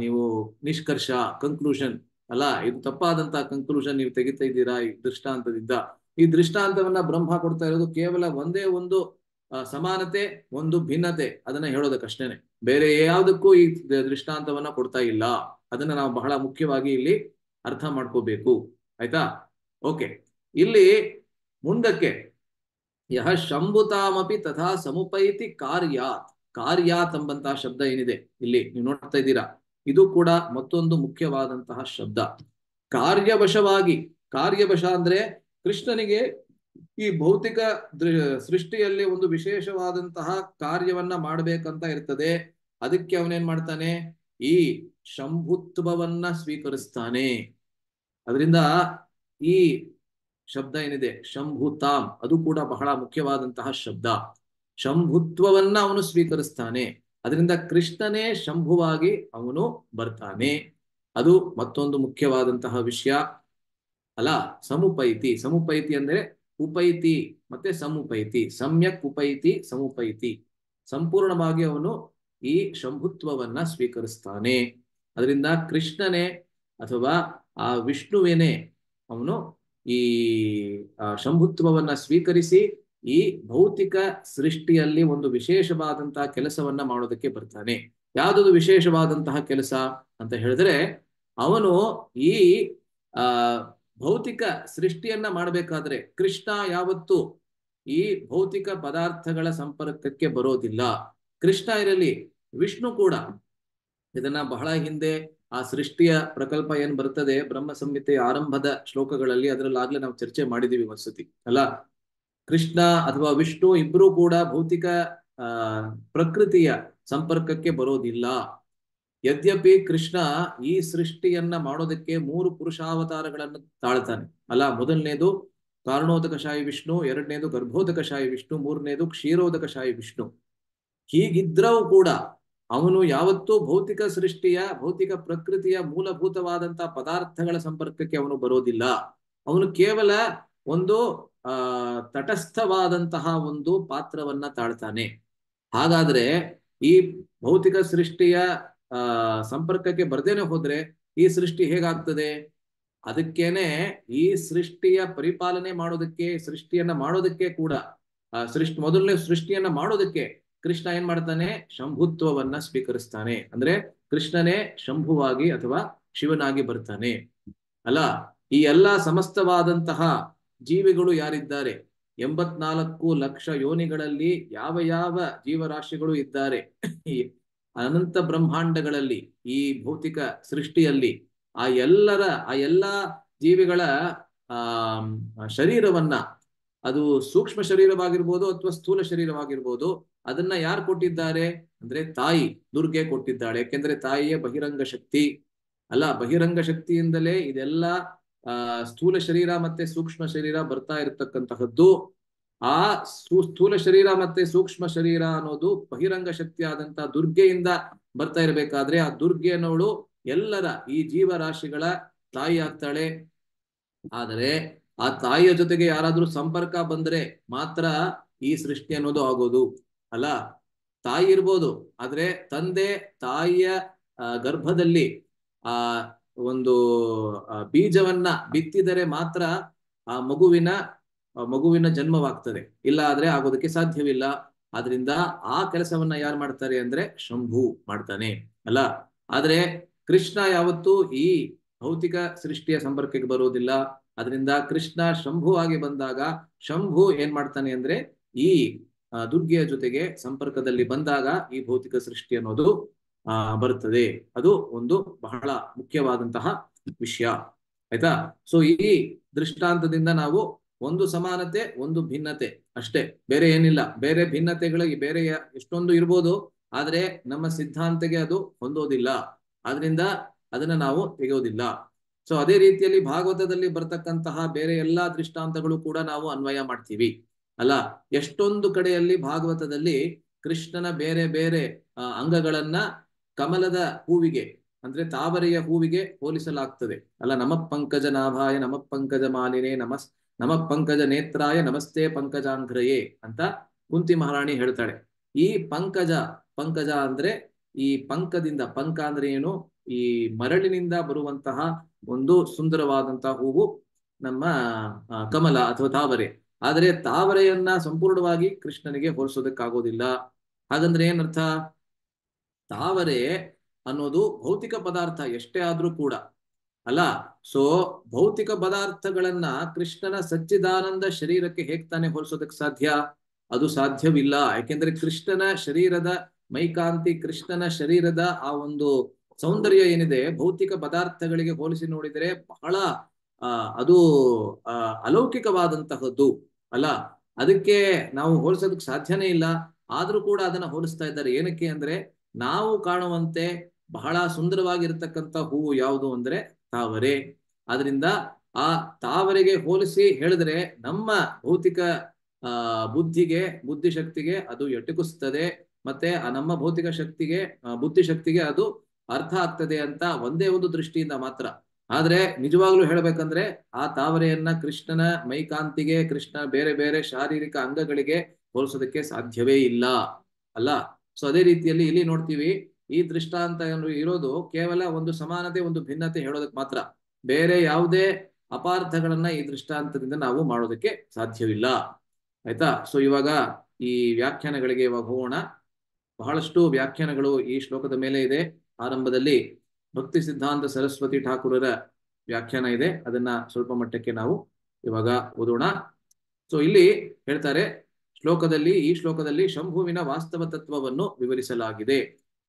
ನೀವು ನಿಷ್ಕರ್ಷ ಕನ್ಕ್ಲೂಷನ್ ಅಲ್ಲ ಇದು ತಪ್ಪಾದಂತಹ ಕನ್ಕ್ಲೂಷನ್ ನೀವು ತೆಗಿತಾ ಇದ್ದೀರಾ ಈ ದೃಷ್ಟಾಂತದಿಂದ ಈ ದೃಷ್ಟಾಂತವನ್ನ ಬ್ರಹ್ಮ ಕೊಡ್ತಾ ಇರೋದು ಕೇವಲ ಒಂದೇ ಒಂದು ಸಮಾನತೆ ಒಂದು ಭಿನ್ನತೆ ಅದನ್ನ ಹೇಳೋದಕ್ಕಷ್ಟೇನೆ ಬೇರೆ ಯಾವುದಕ್ಕೂ ಈ ದೃಷ್ಟಾಂತವನ್ನ ಕೊಡ್ತಾ ಇಲ್ಲ ಅದನ್ನ ನಾವು ಬಹಳ ಮುಖ್ಯವಾಗಿ ಇಲ್ಲಿ ಅರ್ಥ ಮಾಡ್ಕೋಬೇಕು ಆಯ್ತಾ ಓಕೆ ಇಲ್ಲಿ ಮುಂದಕ್ಕೆ ಯಹ ಶಂಭುತಾಮಪಿ ತಥಾ ಸಮುಪೈತಿ ಕಾರ್ಯಾತ್ ಕಾರ್ಯಾತ್ ಎಂಬಂತಹ ಶಬ್ದ ಏನಿದೆ ಇಲ್ಲಿ ನೀವು ನೋಡ್ತಾ ಇದ್ದೀರಾ ಇದು ಕೂಡ ಮತ್ತೊಂದು ಮುಖ್ಯವಾದಂತಹ ಶಬ್ದ ಕಾರ್ಯವಶವಾಗಿ ಕಾರ್ಯವಶ ಅಂದ್ರೆ ಕೃಷ್ಣನಿಗೆ ಈ ಭೌತಿಕ ಸೃಷ್ಟಿಯಲ್ಲಿ ಒಂದು ವಿಶೇಷವಾದಂತಹ ಕಾರ್ಯವನ್ನ ಮಾಡ್ಬೇಕಂತ ಇರ್ತದೆ ಅದಕ್ಕೆ ಅವನೇನ್ ಮಾಡ್ತಾನೆ ಈ ಶಂಭುತ್ವವನ್ನ ಸ್ವೀಕರಿಸ್ತಾನೆ ಅದರಿಂದ ಈ ಶಬ್ದ ಏನಿದೆ ಶಂಭುತಾಂ ಅದು ಕೂಡ ಬಹಳ ಮುಖ್ಯವಾದಂತಹ ಶಬ್ದ ಶಂಭುತ್ವವನ್ನ ಅವನು ಸ್ವೀಕರಿಸ್ತಾನೆ ಅದರಿಂದ ಕೃಷ್ಣನೇ ಶಂಭುವಾಗಿ ಅವನು ಬರ್ತಾನೆ ಅದು ಮತ್ತೊಂದು ಮುಖ್ಯವಾದಂತಹ ವಿಷಯ ಅಲ್ಲ ಸಮುಪೈತಿ ಸಮುಪೈತಿ ಅಂದ್ರೆ ಉಪೈತಿ ಮತ್ತೆ ಸಮುಪೈತಿ ಸಮ್ಯಕ್ ಉಪೈತಿ ಸಮುಪೈತಿ ಸಂಪೂರ್ಣವಾಗಿ ಅವನು ಈ ಶಂಭುತ್ವವನ್ನ ಸ್ವೀಕರಿಸ್ತಾನೆ ಅದರಿಂದ ಕೃಷ್ಣನೇ ಅಥವಾ ಆ ವಿಷ್ಣುವೇನೆ ಅವನು ಈ ಶಂಭುತ್ವವನ್ನ ಸ್ವೀಕರಿಸಿ ಈ ಭೌತಿಕ ಸೃಷ್ಟಿಯಲ್ಲಿ ಒಂದು ವಿಶೇಷವಾದಂತಹ ಕೆಲಸವನ್ನ ಮಾಡೋದಕ್ಕೆ ಬರ್ತಾನೆ ಯಾವುದದು ವಿಶೇಷವಾದಂತಹ ಕೆಲಸ ಅಂತ ಹೇಳಿದ್ರೆ ಅವನು ಈ ಆ ಭೌತಿಕ ಸೃಷ್ಟಿಯನ್ನ ಮಾಡಬೇಕಾದ್ರೆ ಕೃಷ್ಣ ಯಾವತ್ತು ಈ ಭೌತಿಕ ಪದಾರ್ಥಗಳ ಸಂಪರ್ಕಕ್ಕೆ ಬರೋದಿಲ್ಲ ಕೃಷ್ಣ ಇರಲಿ ವಿಷ್ಣು ಕೂಡ ಇದನ್ನ ಬಹಳ ಹಿಂದೆ ಆ ಸೃಷ್ಟಿಯ ಪ್ರಕಲ್ಪ ಏನ್ ಬರ್ತದೆ ಬ್ರಹ್ಮ ಸಂಹಿತೆಯ ಆರಂಭದ ಶ್ಲೋಕಗಳಲ್ಲಿ ಅದರಲ್ಲಾಗ್ಲೇ ನಾವು ಚರ್ಚೆ ಮಾಡಿದೀವಿ ಒಂದ್ಸತಿ ಅಲ್ಲ ಕೃಷ್ಣ ಅಥವಾ ವಿಷ್ಣು ಇಬ್ರು ಕೂಡ ಭೌತಿಕ ಪ್ರಕೃತಿಯ ಸಂಪರ್ಕಕ್ಕೆ ಬರೋದಿಲ್ಲ ಯದ್ಯಪಿ ಕೃಷ್ಣ ಈ ಸೃಷ್ಟಿಯನ್ನ ಮಾಡೋದಕ್ಕೆ ಮೂರು ಪುರುಷಾವತಾರಗಳನ್ನು ತಾಳ್ತಾನೆ ಅಲ್ಲ ಮೊದಲನೇದು ಕಾರಣೋದಕ ಶಾಹಿ ವಿಷ್ಣು ಎರಡನೇದು ಗರ್ಭೋದಕ ವಿಷ್ಣು ಮೂರನೇದು ಕ್ಷೀರೋದಕ ವಿಷ್ಣು ಹೀಗಿದ್ರೂ ಕೂಡ ಅವನು ಯಾವತ್ತೂ ಭೌತಿಕ ಸೃಷ್ಟಿಯ ಭೌತಿಕ ಪ್ರಕೃತಿಯ ಮೂಲಭೂತವಾದಂತಹ ಪದಾರ್ಥಗಳ ಸಂಪರ್ಕಕ್ಕೆ ಅವನು ಬರೋದಿಲ್ಲ ಅವನು ಕೇವಲ ಒಂದು ಆ ತಟಸ್ಥವಾದಂತಹ ಒಂದು ಪಾತ್ರವನ್ನ ತಾಳ್ತಾನೆ ಹಾಗಾದ್ರೆ ಈ ಭೌತಿಕ ಸೃಷ್ಟಿಯ ಆ ಸಂಪರ್ಕಕ್ಕೆ ಬರ್ದೇನೆ ಹೋದ್ರೆ ಈ ಸೃಷ್ಟಿ ಹೇಗಾಗ್ತದೆ ಅದಕ್ಕೇನೆ ಈ ಸೃಷ್ಟಿಯ ಪರಿಪಾಲನೆ ಮಾಡೋದಕ್ಕೆ ಸೃಷ್ಟಿಯನ್ನ ಮಾಡೋದಕ್ಕೆ ಕೂಡ ಸೃಷ್ಟಿ ಮೊದಲನೇ ಸೃಷ್ಟಿಯನ್ನ ಮಾಡೋದಕ್ಕೆ ಕೃಷ್ಣ ಏನ್ ಮಾಡ್ತಾನೆ ಶಂಭುತ್ವವನ್ನ ಸ್ವೀಕರಿಸ್ತಾನೆ ಅಂದ್ರೆ ಕೃಷ್ಣನೇ ಶಂಭುವಾಗಿ ಅಥವಾ ಶಿವನಾಗಿ ಬರ್ತಾನೆ ಅಲ್ಲ ಈ ಎಲ್ಲಾ ಸಮಸ್ತವಾದಂತಹ ಜೀವಿಗಳು ಯಾರಿದ್ದಾರೆ ಎಂಬತ್ನಾಲ್ಕು ಲಕ್ಷ ಯೋನಿಗಳಲ್ಲಿ ಯಾವ ಯಾವ ಜೀವರಾಶಿಗಳು ಇದ್ದಾರೆ ಈ ಅನಂತ ಬ್ರಹ್ಮಾಂಡಗಳಲ್ಲಿ ಈ ಭೌತಿಕ ಸೃಷ್ಟಿಯಲ್ಲಿ ಆ ಎಲ್ಲರ ಆ ಎಲ್ಲಾ ಜೀವಿಗಳ ಆ ಶರೀರವನ್ನ ಅದು ಸೂಕ್ಷ್ಮ ಶರೀರವಾಗಿರ್ಬೋದು ಅಥವಾ ಸ್ಥೂಲ ಶರೀರವಾಗಿರ್ಬೋದು ಅದನ್ನ ಯಾರು ಕೊಟ್ಟಿದ್ದಾರೆ ಅಂದ್ರೆ ತಾಯಿ ದುರ್ಗೆ ಕೊಟ್ಟಿದ್ದಾಳೆ ಯಾಕೆಂದ್ರೆ ತಾಯಿಯೇ ಬಹಿರಂಗ ಶಕ್ತಿ ಅಲ್ಲ ಬಹಿರಂಗ ಶಕ್ತಿಯಿಂದಲೇ ಇದೆಲ್ಲ ಆ ಸ್ಥೂಲ ಶರೀರ ಮತ್ತೆ ಸೂಕ್ಷ್ಮ ಶರೀರ ಬರ್ತಾ ಇರತಕ್ಕಂತಹದ್ದು ಆ ಸ್ಥೂಲ ಶರೀರ ಮತ್ತೆ ಸೂಕ್ಷ್ಮ ಶರೀರ ಅನ್ನೋದು ಬಹಿರಂಗ ಶಕ್ತಿ ಆದಂತಹ ದುರ್ಗೆಯಿಂದ ಬರ್ತಾ ಇರಬೇಕಾದ್ರೆ ಆ ದುರ್ಗೆ ಅನ್ನೋಳು ಎಲ್ಲರ ಈ ಜೀವರಾಶಿಗಳ ತಾಯಿ ಆಗ್ತಾಳೆ ಆದರೆ ಆ ತಾಯಿಯ ಜೊತೆಗೆ ಯಾರಾದ್ರೂ ಸಂಪರ್ಕ ಬಂದ್ರೆ ಮಾತ್ರ ಈ ಸೃಷ್ಟಿ ಅನ್ನೋದು ಆಗೋದು ಅಲ್ಲ ತಾಯಿ ಇರ್ಬೋದು ಆದ್ರೆ ತಂದೆ ತಾಯಿಯ ಗರ್ಭದಲ್ಲಿ ಆ ಒಂದು ಬೀಜವನ್ನ ಬಿತ್ತಿದರೆ ಮಾತ್ರ ಆ ಮಗುವಿನ ಮಗುವಿನ ಜನ್ಮವಾಗ್ತದೆ ಇಲ್ಲ ಆದ್ರೆ ಆಗೋದಕ್ಕೆ ಸಾಧ್ಯವಿಲ್ಲ ಆದ್ರಿಂದ ಆ ಕೆಲಸವನ್ನ ಯಾರು ಮಾಡ್ತಾರೆ ಅಂದ್ರೆ ಶಂಭು ಮಾಡ್ತಾನೆ ಅಲ್ಲ ಆದ್ರೆ ಕೃಷ್ಣ ಯಾವತ್ತು ಈ ಭೌತಿಕ ಸೃಷ್ಟಿಯ ಸಂಪರ್ಕಕ್ಕೆ ಬರುವುದಿಲ್ಲ ಅದರಿಂದ ಕೃಷ್ಣ ಶಂಭು ಆಗಿ ಬಂದಾಗ ಶಂಭು ಏನ್ ಮಾಡ್ತಾನೆ ಅಂದ್ರೆ ಈ ದುರ್ಗೆಯ ಜೊತೆಗೆ ಸಂಪರ್ಕದಲ್ಲಿ ಬಂದಾಗ ಈ ಭೌತಿಕ ಸೃಷ್ಟಿ ಅನ್ನೋದು ಬರುತ್ತದೆ ಅದು ಒಂದು ಬಹಳ ಮುಖ್ಯವಾದಂತಹ ವಿಷಯ ಆಯ್ತಾ ಸೊ ಈ ದೃಷ್ಟಾಂತದಿಂದ ನಾವು ಒಂದು ಸಮಾನತೆ ಒಂದು ಭಿನ್ನತೆ ಅಷ್ಟೇ ಬೇರೆ ಏನಿಲ್ಲ ಬೇರೆ ಭಿನ್ನತೆಗಳಿಗೆ ಬೇರೆ ಎಷ್ಟೊಂದು ಇರ್ಬೋದು ಆದ್ರೆ ನಮ್ಮ ಸಿದ್ಧಾಂತಗೆ ಅದು ಹೊಂದೋದಿಲ್ಲ ಆದ್ರಿಂದ ಅದನ್ನ ನಾವು ತೆಗೆಯೋದಿಲ್ಲ ಸೊ ಅದೇ ರೀತಿಯಲ್ಲಿ ಭಾಗವತದಲ್ಲಿ ಬರ್ತಕ್ಕಂತಹ ಬೇರೆ ಎಲ್ಲಾ ದೃಷ್ಟಾಂತಗಳು ಕೂಡ ನಾವು ಅನ್ವಯ ಮಾಡ್ತೀವಿ ಅಲ್ಲ ಎಷ್ಟೊಂದು ಕಡೆಯಲ್ಲಿ ಭಾಗವತದಲ್ಲಿ ಕೃಷ್ಣನ ಬೇರೆ ಬೇರೆ ಅಂಗಗಳನ್ನ ಕಮಲದ ಹೂವಿಗೆ ಅಂದ್ರೆ ತಾವರೆಯ ಹೂವಿಗೆ ಹೋಲಿಸಲಾಗ್ತದೆ ಅಲ್ಲ ನಮ ಪಂಕಜ ನಾಭಾಯ ನಮ ಪಂಕಜ ಮಾಲಿನೇ ನಮಸ್ ನಮ ಪಂಕಜ ನೇತ್ರಾಯ ನಮಸ್ತೆ ಪಂಕಜಾಂಘ್ರಯೇ ಅಂತ ಕುಂತಿ ಮಹಾರಾಣಿ ಹೇಳ್ತಾಳೆ ಈ ಪಂಕಜ ಪಂಕಜ ಅಂದ್ರೆ ಈ ಪಂಕದಿಂದ ಪಂಕ ಅಂದ್ರೆ ಏನು ಈ ಮರಳಿನಿಂದ ಬರುವಂತಹ ಒಂದು ಸುಂದರವಾದಂತಹ ಹೂವು ನಮ್ಮ ಕಮಲ ಅಥವಾ ತಾವರೆ ಆದರೆ ತಾವರೆಯನ್ನ ಸಂಪೂರ್ಣವಾಗಿ ಕೃಷ್ಣನಿಗೆ ಹೋಲಿಸೋದಕ್ಕಾಗೋದಿಲ್ಲ ಹಾಗಂದ್ರೆ ಏನರ್ಥ ತಾವರೆ ಅನ್ನೋದು ಭೌತಿಕ ಪದಾರ್ಥ ಎಷ್ಟೇ ಆದ್ರೂ ಕೂಡ ಅಲ್ಲ ಸೊ ಭೌತಿಕ ಪದಾರ್ಥಗಳನ್ನ ಕೃಷ್ಣನ ಸಚ್ಚಿದಾನಂದ ಶರೀರಕ್ಕೆ ಹೇಗ್ತಾನೆ ತಾನೇ ಹೋಲಿಸೋದಕ್ಕೆ ಸಾಧ್ಯ ಅದು ಸಾಧ್ಯವಿಲ್ಲ ಯಾಕೆಂದ್ರೆ ಕೃಷ್ಣನ ಶರೀರದ ಮೈಕಾಂತಿ ಕೃಷ್ಣನ ಶರೀರದ ಆ ಒಂದು ಸೌಂದರ್ಯ ಏನಿದೆ ಭೌತಿಕ ಪದಾರ್ಥಗಳಿಗೆ ಹೋಲಿಸಿ ನೋಡಿದರೆ ಬಹಳ ಅದು ಅಲೌಕಿಕವಾದಂತಹದ್ದು ಅಲ್ಲ ಅದಕ್ಕೆ ನಾವು ಹೋಲಿಸೋದಕ್ಕೆ ಸಾಧ್ಯನೇ ಇಲ್ಲ ಆದ್ರೂ ಕೂಡ ಅದನ್ನ ಹೋಲಿಸ್ತಾ ಇದ್ದಾರೆ ಏನಕ್ಕೆ ಅಂದ್ರೆ ನಾವು ಕಾಣುವಂತೆ ಬಹಳ ಸುಂದರವಾಗಿರ್ತಕ್ಕಂಥ ಹೂವು ಯಾವುದು ಅಂದ್ರೆ ತಾವರೆ ಆದ್ರಿಂದ ಆ ತಾವರೆಗೆ ಹೋಲಿಸಿ ಹೇಳಿದ್ರೆ ನಮ್ಮ ಭೌತಿಕ ಆ ಬುದ್ಧಿಗೆ ಬುದ್ಧಿಶಕ್ತಿಗೆ ಅದು ಎಟುಕಿಸ್ತದೆ ಮತ್ತೆ ಆ ನಮ್ಮ ಭೌತಿಕ ಶಕ್ತಿಗೆ ಬುದ್ಧಿಶಕ್ತಿಗೆ ಅದು ಅರ್ಥ ಆಗ್ತದೆ ಅಂತ ಒಂದೇ ಒಂದು ದೃಷ್ಟಿಯಿಂದ ಮಾತ್ರ ಆದ್ರೆ ನಿಜವಾಗ್ಲೂ ಹೇಳ್ಬೇಕಂದ್ರೆ ಆ ತಾವರೆಯನ್ನ ಕೃಷ್ಣನ ಮೈಕಾಂತಿಗೆ ಕೃಷ್ಣ ಬೇರೆ ಬೇರೆ ಶಾರೀರಿಕ ಅಂಗಗಳಿಗೆ ಹೋಲಿಸೋದಕ್ಕೆ ಸಾಧ್ಯವೇ ಇಲ್ಲ ಅಲ್ಲ ಸೊ ಅದೇ ರೀತಿಯಲ್ಲಿ ಇಲ್ಲಿ ನೋಡ್ತೀವಿ ಈ ದೃಷ್ಟಾಂತ ಇರೋದು ಕೇವಲ ಒಂದು ಸಮಾನತೆ ಒಂದು ಭಿನ್ನತೆ ಹೇಳೋದಕ್ಕೆ ಮಾತ್ರ ಬೇರೆ ಯಾವುದೇ ಅಪಾರ್ಥಗಳನ್ನ ಈ ದೃಷ್ಟಾಂತದಿಂದ ನಾವು ಮಾಡೋದಕ್ಕೆ ಸಾಧ್ಯವಿಲ್ಲ ಆಯ್ತಾ ಸೊ ಇವಾಗ ಈ ವ್ಯಾಖ್ಯಾನಗಳಿಗೆ ಇವಾಗ ಹೋಗೋಣ ಬಹಳಷ್ಟು ವ್ಯಾಖ್ಯಾನಗಳು ಈ ಶ್ಲೋಕದ ಮೇಲೆ ಇದೆ ಆರಂಭದಲ್ಲಿ ಭಕ್ತಿ ಸಿದ್ಧಾಂತ ಸರಸ್ವತಿ ಠಾಕೂರರ ವ್ಯಾಖ್ಯಾನ ಇದೆ ಅದನ್ನ ಸ್ವಲ್ಪ ಮಟ್ಟಕ್ಕೆ ನಾವು ಇವಾಗ ಓದೋಣ ಸೊ ಇಲ್ಲಿ ಹೇಳ್ತಾರೆ ಶ್ಲೋಕದಲ್ಲಿ ಈ ಶ್ಲೋಕದಲ್ಲಿ ಶಂಭುವಿನ ವಾಸ್ತವ ತತ್ವವನ್ನು ವಿವರಿಸಲಾಗಿದೆ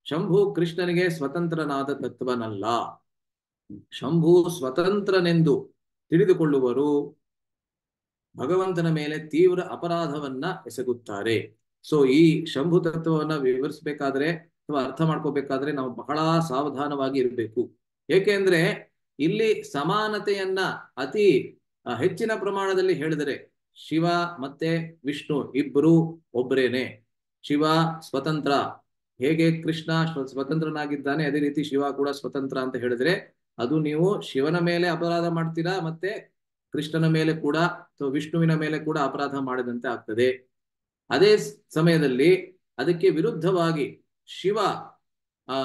ಶಂಭು ಕೃಷ್ಣನಿಗೆ ಸ್ವತಂತ್ರನಾದ ತತ್ವನಲ್ಲ ಶಂಭು ಸ್ವತಂತ್ರನೆಂದು ತಿಳಿದುಕೊಳ್ಳುವರು ಭಗವಂತನ ಮೇಲೆ ತೀವ್ರ ಅಪರಾಧವನ್ನ ಎಸಗುತ್ತಾರೆ ಸೊ ಈ ಶಂಭು ತತ್ವವನ್ನ ವಿವರಿಸಬೇಕಾದ್ರೆ ಅಥವಾ ಅರ್ಥ ಮಾಡ್ಕೋಬೇಕಾದ್ರೆ ನಾವು ಬಹಳ ಸಾವಧಾನವಾಗಿ ಇರಬೇಕು ಏಕೆಂದ್ರೆ ಇಲ್ಲಿ ಸಮಾನತೆಯನ್ನ ಅತಿ ಹೆಚ್ಚಿನ ಪ್ರಮಾಣದಲ್ಲಿ ಹೇಳಿದರೆ ಶಿವ ಮತ್ತೆ ವಿಷ್ಣು ಇಬ್ಬರು ಒಬ್ರೇನೆ ಶಿವ ಸ್ವತಂತ್ರ ಹೇಗೆ ಕೃಷ್ಣ ಸ್ವತಂತ್ರನಾಗಿದ್ದಾನೆ ಅದೇ ರೀತಿ ಶಿವ ಕೂಡ ಸ್ವತಂತ್ರ ಅಂತ ಹೇಳಿದ್ರೆ ಅದು ನೀವು ಶಿವನ ಮೇಲೆ ಅಪರಾಧ ಮಾಡ್ತೀರಾ ಮತ್ತೆ ಕೃಷ್ಣನ ಮೇಲೆ ಕೂಡ ಅಥವಾ ವಿಷ್ಣುವಿನ ಮೇಲೆ ಕೂಡ ಅಪರಾಧ ಮಾಡಿದಂತೆ ಆಗ್ತದೆ ಅದೇ ಸಮಯದಲ್ಲಿ ಅದಕ್ಕೆ ವಿರುದ್ಧವಾಗಿ ಶಿವ ಆ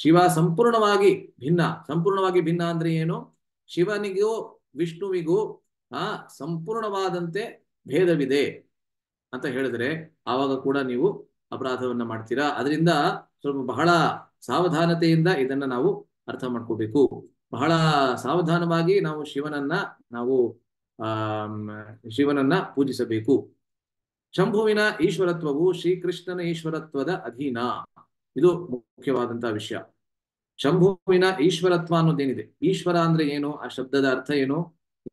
ಶಿವ ಸಂಪೂರ್ಣವಾಗಿ ಭಿನ್ನ ಸಂಪೂರ್ಣವಾಗಿ ಭಿನ್ನ ಅಂದ್ರೆ ಏನು ಶಿವನಿಗೂ ವಿಷ್ಣುವಿಗೂ ಆ ಸಂಪೂರ್ಣವಾದಂತೆ ಭೇದವಿದೆ ಅಂತ ಹೇಳಿದ್ರೆ ಆವಾಗ ಕೂಡ ನೀವು ಅಪರಾಧವನ್ನ ಮಾಡ್ತೀರಾ ಅದರಿಂದ ಸ್ವಲ್ಪ ಬಹಳ ಸಾವಧಾನತೆಯಿಂದ ಇದನ್ನ ನಾವು ಅರ್ಥ ಮಾಡ್ಕೋಬೇಕು ಬಹಳ ಸಾವಧಾನವಾಗಿ ನಾವು ಶಿವನನ್ನ ನಾವು ಆ ಶಿವನನ್ನ ಪೂಜಿಸಬೇಕು ಶಂಭುವಿನ ಈಶ್ವರತ್ವವು ಶ್ರೀಕೃಷ್ಣನ ಈಶ್ವರತ್ವದ ಅಧೀನ ಇದು ಮುಖ್ಯವಾದಂತಹ ವಿಷಯ ಶಂಭುವಿನ ಈಶ್ವರತ್ವ ಅನ್ನೋದೇನಿದೆ ಈಶ್ವರ ಅಂದ್ರೆ ಏನು ಆ ಶಬ್ದದ ಅರ್ಥ ಏನು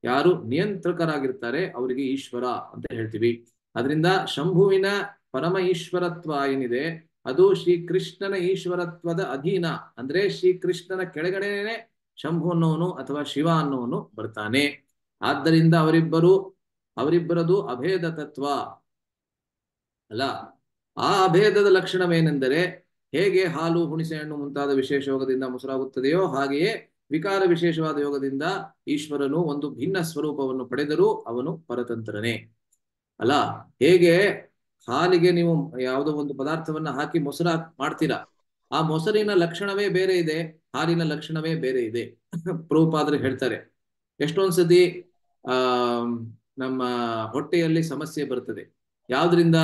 ಯಾರು ನಿಯಂತ್ರಕರಾಗಿರ್ತಾರೆ ಅವರಿಗೆ ಈಶ್ವರ ಅಂತ ಹೇಳ್ತೀವಿ ಅದರಿಂದ ಶಂಭುವಿನ ಪರಮ ಈಶ್ವರತ್ವ ಏನಿದೆ ಅದು ಶ್ರೀಕೃಷ್ಣನ ಈಶ್ವರತ್ವದ ಅಧೀನ ಅಂದ್ರೆ ಶ್ರೀಕೃಷ್ಣನ ಕೆಳಗಡೆನೆ ಶಂಭು ಅನ್ನೋನು ಅಥವಾ ಶಿವ ಅನ್ನೋನು ಬರ್ತಾನೆ ಆದ್ದರಿಂದ ಅವರಿಬ್ಬರು ಅವರಿಬ್ಬರದು ಅಭೇದ ತತ್ವ ಅಲ್ಲ ಆ ಅಭೇದದ ಲಕ್ಷಣವೇನೆಂದರೆ ಹೇಗೆ ಹಾಲು ಹುಣಸೆಹಣ್ಣು ಮುಂತಾದ ವಿಶೇಷ ಯೋಗದಿಂದ ಮೊಸರಾಗುತ್ತದೆಯೋ ಹಾಗೆಯೇ ವಿಕಾರ ವಿಶೇಷವಾದ ಯೋಗದಿಂದ ಈಶ್ವರನು ಒಂದು ಭಿನ್ನ ಸ್ವರೂಪವನ್ನು ಪಡೆದರೂ ಅವನು ಪರತಂತ್ರನೇ ಅಲ್ಲ ಹೇಗೆ ಹಾಲಿಗೆ ನೀವು ಯಾವುದೋ ಒಂದು ಪದಾರ್ಥವನ್ನ ಹಾಕಿ ಮೊಸರ ಮಾಡ್ತೀರಾ ಆ ಮೊಸರಿನ ಲಕ್ಷಣವೇ ಬೇರೆ ಇದೆ ಹಾಲಿನ ಲಕ್ಷಣವೇ ಬೇರೆ ಇದೆ ಪ್ರೂಪಾದ್ರೆ ಹೇಳ್ತಾರೆ ಎಷ್ಟೊಂದ್ಸತಿ ಆ ನಮ್ಮ ಹೊಟ್ಟೆಯಲ್ಲಿ ಸಮಸ್ಯೆ ಬರ್ತದೆ ಯಾವ್ದ್ರಿಂದ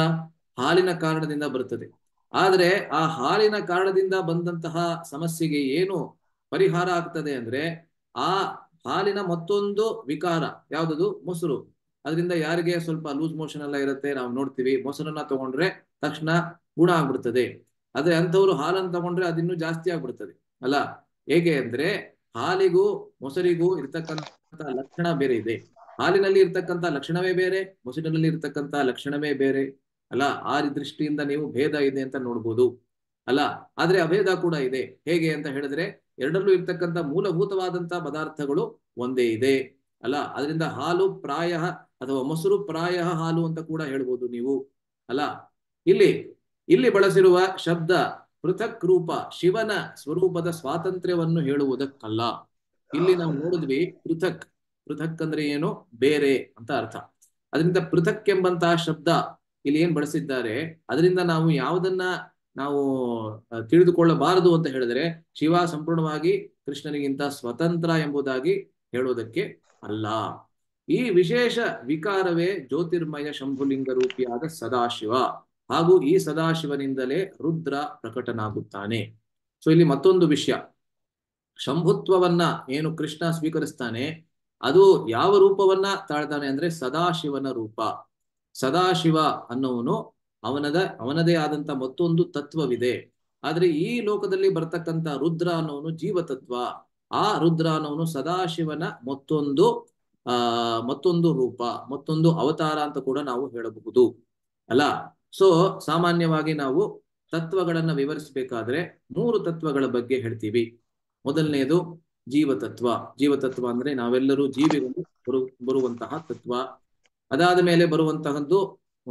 ಹಾಲಿನ ಕಾರಣದಿಂದ ಬರುತ್ತದೆ ಆದರೆ ಆ ಹಾಲಿನ ಕಾರಣದಿಂದ ಬಂದಂತಹ ಸಮಸ್ಯೆಗೆ ಏನು ಪರಿಹಾರ ಆಗ್ತದೆ ಅಂದ್ರೆ ಆ ಹಾಲಿನ ಮತ್ತೊಂದು ವಿಕಾರ ಯಾವುದದು ಮೊಸರು ಅದರಿಂದ ಯಾರಿಗೆ ಸ್ವಲ್ಪ ಲೂಸ್ ಮೋಷನ್ ಎಲ್ಲ ಇರುತ್ತೆ ನಾವು ನೋಡ್ತೀವಿ ಮೊಸರನ್ನ ತಗೊಂಡ್ರೆ ತಕ್ಷಣ ಗುಣ ಆಗ್ಬಿಡ್ತದೆ ಆದ್ರೆ ಅಂಥವ್ರು ಹಾಲನ್ನು ತಗೊಂಡ್ರೆ ಅದಿನ್ನೂ ಜಾಸ್ತಿ ಆಗ್ಬಿಡ್ತದೆ ಅಲ್ಲ ಹೇಗೆ ಅಂದ್ರೆ ಹಾಲಿಗೂ ಮೊಸರಿಗೂ ಇರ್ತಕ್ಕಂಥ ಲಕ್ಷಣ ಬೇರೆ ಇದೆ ಹಾಲಿನಲ್ಲಿ ಇರ್ತಕ್ಕಂಥ ಲಕ್ಷಣವೇ ಬೇರೆ ಮೊಸರಿನಲ್ಲಿ ಇರ್ತಕ್ಕಂತ ಲಕ್ಷಣವೇ ಬೇರೆ ಅಲ್ಲ ಆ ದೃಷ್ಟಿಯಿಂದ ನೀವು ಭೇದ ಇದೆ ಅಂತ ನೋಡ್ಬೋದು ಅಲ್ಲ ಆದ್ರೆ ಅಭೇದ ಕೂಡ ಇದೆ ಹೇಗೆ ಅಂತ ಹೇಳಿದ್ರೆ ಎರಡರಲ್ಲೂ ಇರ್ತಕ್ಕಂಥ ಮೂಲಭೂತವಾದಂತಹ ಪದಾರ್ಥಗಳು ಒಂದೇ ಇದೆ ಅಲ್ಲ ಅದರಿಂದ ಹಾಲು ಪ್ರಾಯ ಅಥವಾ ಮೊಸರು ಪ್ರಾಯ ಹಾಲು ಅಂತ ಕೂಡ ಹೇಳ್ಬೋದು ನೀವು ಅಲ್ಲ ಇಲ್ಲಿ ಇಲ್ಲಿ ಬಳಸಿರುವ ಶಬ್ದ ಪೃಥಕ್ ರೂಪ ಶಿವನ ಸ್ವರೂಪದ ಸ್ವಾತಂತ್ರ್ಯವನ್ನು ಹೇಳುವುದಕ್ಕಲ್ಲ ಇಲ್ಲಿ ನಾವು ನೋಡಿದ್ವಿ ಪೃಥಕ್ ಪೃಥಕ್ ಅಂದ್ರೆ ಏನು ಬೇರೆ ಅಂತ ಅರ್ಥ ಅದರಿಂದ ಪೃಥಕ್ ಎಂಬಂತಹ ಶಬ್ದ ಇಲ್ಲಿ ಏನ್ ಬಳಸಿದ್ದಾರೆ ಅದರಿಂದ ನಾವು ಯಾವುದನ್ನ ನಾವು ತಿಳಿದುಕೊಳ್ಳಬಾರದು ಅಂತ ಹೇಳಿದ್ರೆ ಶಿವ ಸಂಪೂರ್ಣವಾಗಿ ಕೃಷ್ಣನಿಗಿಂತ ಸ್ವತಂತ್ರ ಎಂಬುದಾಗಿ ಹೇಳುವುದಕ್ಕೆ ಅಲ್ಲ ಈ ವಿಶೇಷ ವಿಕಾರವೇ ಜ್ಯೋತಿರ್ಮಯ ಶಂಭುಲಿಂಗ ರೂಪಿಯಾದ ಸದಾಶಿವ ಹಾಗೂ ಈ ಸದಾಶಿವನಿಂದಲೇ ರುದ್ರ ಪ್ರಕಟನಾಗುತ್ತಾನೆ ಸೊ ಇಲ್ಲಿ ಮತ್ತೊಂದು ವಿಷಯ ಶಂಭುತ್ವವನ್ನ ಏನು ಕೃಷ್ಣ ಸ್ವೀಕರಿಸ್ತಾನೆ ಅದು ಯಾವ ರೂಪವನ್ನ ತಾಳ್ತಾನೆ ಅಂದ್ರೆ ಸದಾಶಿವನ ರೂಪ ಸದಾಶಿವ ಅನ್ನೋನು ಅವನದ ಅವನದೇ ಆದಂತ ಮತ್ತೊಂದು ತತ್ವವಿದೆ ಆದ್ರೆ ಈ ಲೋಕದಲ್ಲಿ ಬರ್ತಕ್ಕಂತ ರುದ್ರ ಅನ್ನೋನು ಜೀವತತ್ವ ಆ ರುದ್ರ ಅನ್ನೋನು ಸದಾಶಿವನ ಮತ್ತೊಂದು ಆ ಮತ್ತೊಂದು ರೂಪ ಮತ್ತೊಂದು ಅವತಾರ ಅಂತ ಕೂಡ ನಾವು ಹೇಳಬಹುದು ಅಲ್ಲ ಸೊ ಸಾಮಾನ್ಯವಾಗಿ ನಾವು ತತ್ವಗಳನ್ನ ವಿವರಿಸಬೇಕಾದ್ರೆ ಮೂರು ತತ್ವಗಳ ಬಗ್ಗೆ ಹೇಳ್ತೀವಿ ಮೊದಲನೇದು ಜೀವತತ್ವ ಜೀವತತ್ವ ಅಂದ್ರೆ ನಾವೆಲ್ಲರೂ ಜೀವಿಗಳು ಬರು ಬರುವಂತಹ ತತ್ವ ಅದಾದ ಮೇಲೆ ಬರುವಂತಹದ್ದು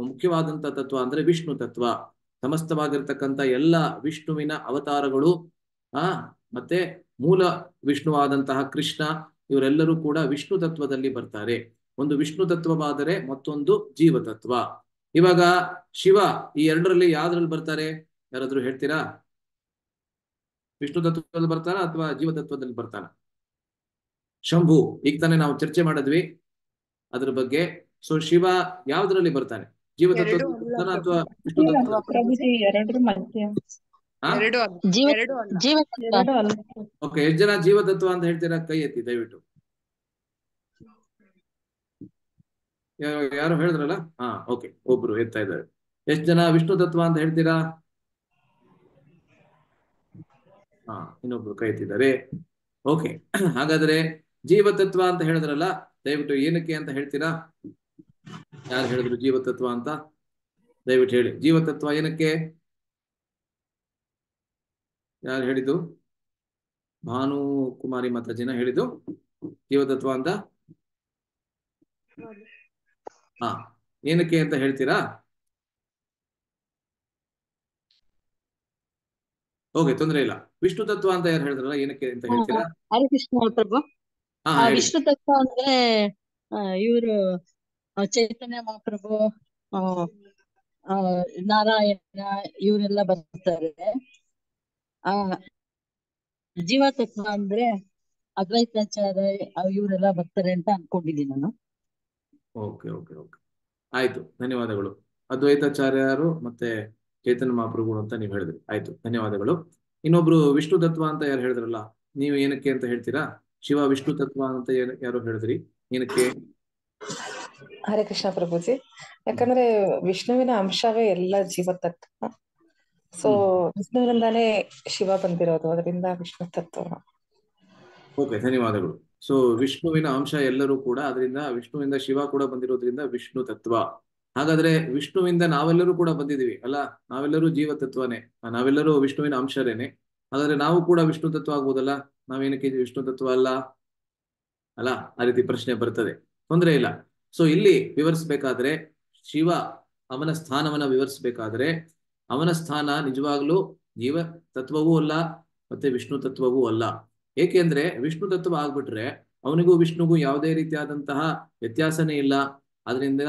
ಮುಖ್ಯವಾದಂತಹ ತತ್ವ ಅಂದ್ರೆ ವಿಷ್ಣು ತತ್ವ ಸಮಸ್ತವಾಗಿರ್ತಕ್ಕಂಥ ಎಲ್ಲ ವಿಷ್ಣುವಿನ ಅವತಾರಗಳು ಆ ಮತ್ತೆ ಮೂಲ ವಿಷ್ಣುವಾದಂತಹ ಕೃಷ್ಣ ಇವರೆಲ್ಲರೂ ಕೂಡ ವಿಷ್ಣು ತತ್ವದಲ್ಲಿ ಬರ್ತಾರೆ ಒಂದು ವಿಷ್ಣು ತತ್ವವಾದರೆ ಮತ್ತೊಂದು ಜೀವ ತತ್ವ ಇವಾಗ ಶಿವ ಈ ಎರಡರಲ್ಲಿ ಯಾವ್ದ್ರಲ್ಲಿ ಬರ್ತಾರೆ ಯಾರಾದ್ರೂ ಹೇಳ್ತೀರಾ ವಿಷ್ಣು ತತ್ವದಲ್ಲಿ ಬರ್ತಾನ ಅಥವಾ ಜೀವತತ್ವದಲ್ಲಿ ಬರ್ತಾನ ಶಂಭು ಈಗ ತಾನೇ ನಾವು ಚರ್ಚೆ ಮಾಡಿದ್ವಿ ಅದ್ರ ಬಗ್ಗೆ ಸೊ ಶಿವ ಯಾವ್ದ್ರಲ್ಲಿ ಬರ್ತಾನೆ ಜೀವ ತತ್ವ ಅಥವಾ ಓಕೆ ಎಷ್ಟು ಜನ ಜೀವ ಅಂತ ಹೇಳ್ತೀರಾ ಕೈ ಎತ್ತಿ ದಯವಿಟ್ಟು ಯಾರು ಹೇಳಿದ್ರಲ್ಲ ಹಾ ಓಕೆ ಒಬ್ರು ಎತ್ತಾ ಇದ್ದಾರೆ ಎಷ್ಟು ಜನ ವಿಷ್ಣು ತತ್ವ ಅಂತ ಹೇಳ್ತೀರಾ ಹಾ ಇನ್ನೊಬ್ರು ಕೈ ಎತ್ತಿದ್ದಾರೆ ಓಕೆ ಹಾಗಾದ್ರೆ ಜೀವತತ್ವ ಅಂತ ಹೇಳಿದ್ರಲ್ಲ ದಯವಿಟ್ಟು ಏನಕ್ಕೆ ಅಂತ ಹೇಳ್ತೀರಾ ಯಾರು ಹೇಳಿದ್ರು ಜೀವತತ್ವ ಅಂತ ದಯವಿಟ್ಟು ಹೇಳಿ ಜೀವತತ್ವ ಏನಕ್ಕೆ ಯಾರು ಹೇಳಿದ್ದು ಭಾನು ಕುಮಾರಿ ಜನ ಹೇಳಿದ್ದು ಜೀವತತ್ವ ಅಂತ ಹಾ ಏನಕ್ಕೆ ಅಂತ ಹೇಳ್ತೀರಾ ಓಕೆ ತೊಂದ್ರೆ ಇಲ್ಲ ವಿಷ್ಣು ತತ್ವ ಅಂತ ಯಾರು ಹೇಳಿದ್ರಲ್ಲ ಏನಕ್ಕೆ ಅಂತ ಹೇಳ್ತೀರಾ ಹರಿಕೃಷ್ಣ ಪ್ರಭು ವಿಷ್ಣು ತತ್ವ ಅಂದ್ರೆ ಇವರು ಚೈತನ್ಯ ಮಹಾಪ್ರಭು ನಾರಾಯಣ ಇವರೆಲ್ಲ ಬರ್ತಾರೆ ಆ ಜೀವತತ್ವ ಅಂದ್ರೆ ಅದ್ವೈತಾಚಾರ್ಯ ಇವರೆಲ್ಲ ಬರ್ತಾರೆ ಅಂತ ಅನ್ಕೊಂಡಿದ್ದೀನಿ ನಾನು ಓಕೆ ಓಕೆ ಓಕೆ ಆಯ್ತು ಧನ್ಯವಾದಗಳು ಅದ್ವೈತಾಚಾರ್ಯರು ಮತ್ತೆ ಚೇತನ ಮಹಾಪ್ರಭುಗಳು ಅಂತ ನೀವು ಹೇಳಿದ್ರಿ ಆಯ್ತು ಧನ್ಯವಾದಗಳು ಇನ್ನೊಬ್ರು ವಿಷ್ಣು ತತ್ವ ಅಂತ ಯಾರು ಹೇಳಿದ್ರಲ್ಲ ನೀವು ಏನಕ್ಕೆ ಅಂತ ಹೇಳ್ತೀರಾ ಶಿವ ವಿಷ್ಣು ತತ್ವ ಅಂತ ಯಾರು ಹೇಳಿದ್ರಿ ಏನಕ್ಕೆ ಹರೇ ಕೃಷ್ಣ ಪ್ರಭುಜಿ ಯಾಕಂದ್ರೆ ವಿಷ್ಣುವಿನ ಅಂಶವೇ ಎಲ್ಲ ಜೀವ ತತ್ವ ಸೊ ವಿಷ್ಣುವಿನಿಂದಾನೇ ಶಿವ ಬಂದಿರೋದು ಅದರಿಂದ ವಿಷ್ಣು ತತ್ವ ಓಕೆ ಧನ್ಯವಾದಗಳು ಸೊ ವಿಷ್ಣುವಿನ ಅಂಶ ಎಲ್ಲರೂ ಕೂಡ ಅದರಿಂದ ವಿಷ್ಣುವಿಂದ ಶಿವ ಕೂಡ ಬಂದಿರೋದ್ರಿಂದ ವಿಷ್ಣು ತತ್ವ ಹಾಗಾದ್ರೆ ವಿಷ್ಣುವಿಂದ ನಾವೆಲ್ಲರೂ ಕೂಡ ಬಂದಿದೀವಿ ಅಲ್ಲ ನಾವೆಲ್ಲರೂ ಜೀವ ತತ್ವನೇ ನಾವೆಲ್ಲರೂ ವಿಷ್ಣುವಿನ ಅಂಶರೇನೆ ಹಾಗಾದ್ರೆ ನಾವು ಕೂಡ ವಿಷ್ಣು ತತ್ವ ಆಗ್ಬೋದಲ್ಲ ನಾವೇನಕ್ಕೆ ವಿಷ್ಣು ತತ್ವ ಅಲ್ಲ ಅಲ್ಲ ಆ ರೀತಿ ಪ್ರಶ್ನೆ ಬರ್ತದೆ ತೊಂದರೆ ಇಲ್ಲ ಸೊ ಇಲ್ಲಿ ವಿವರಿಸ್ಬೇಕಾದ್ರೆ ಶಿವ ಅವನ ಸ್ಥಾನವನ್ನ ವಿವರಿಸ್ಬೇಕಾದ್ರೆ ಅವನ ಸ್ಥಾನ ನಿಜವಾಗ್ಲೂ ಜೀವ ತತ್ವವೂ ಅಲ್ಲ ಮತ್ತೆ ವಿಷ್ಣು ತತ್ವವೂ ಅಲ್ಲ ಏಕೆಂದ್ರೆ ವಿಷ್ಣು ತತ್ವ ಆಗ್ಬಿಟ್ರೆ ಅವನಿಗೂ ವಿಷ್ಣುಗೂ ಯಾವುದೇ ರೀತಿಯಾದಂತಹ ವ್ಯತ್ಯಾಸನೇ ಇಲ್ಲ ಅದರಿಂದ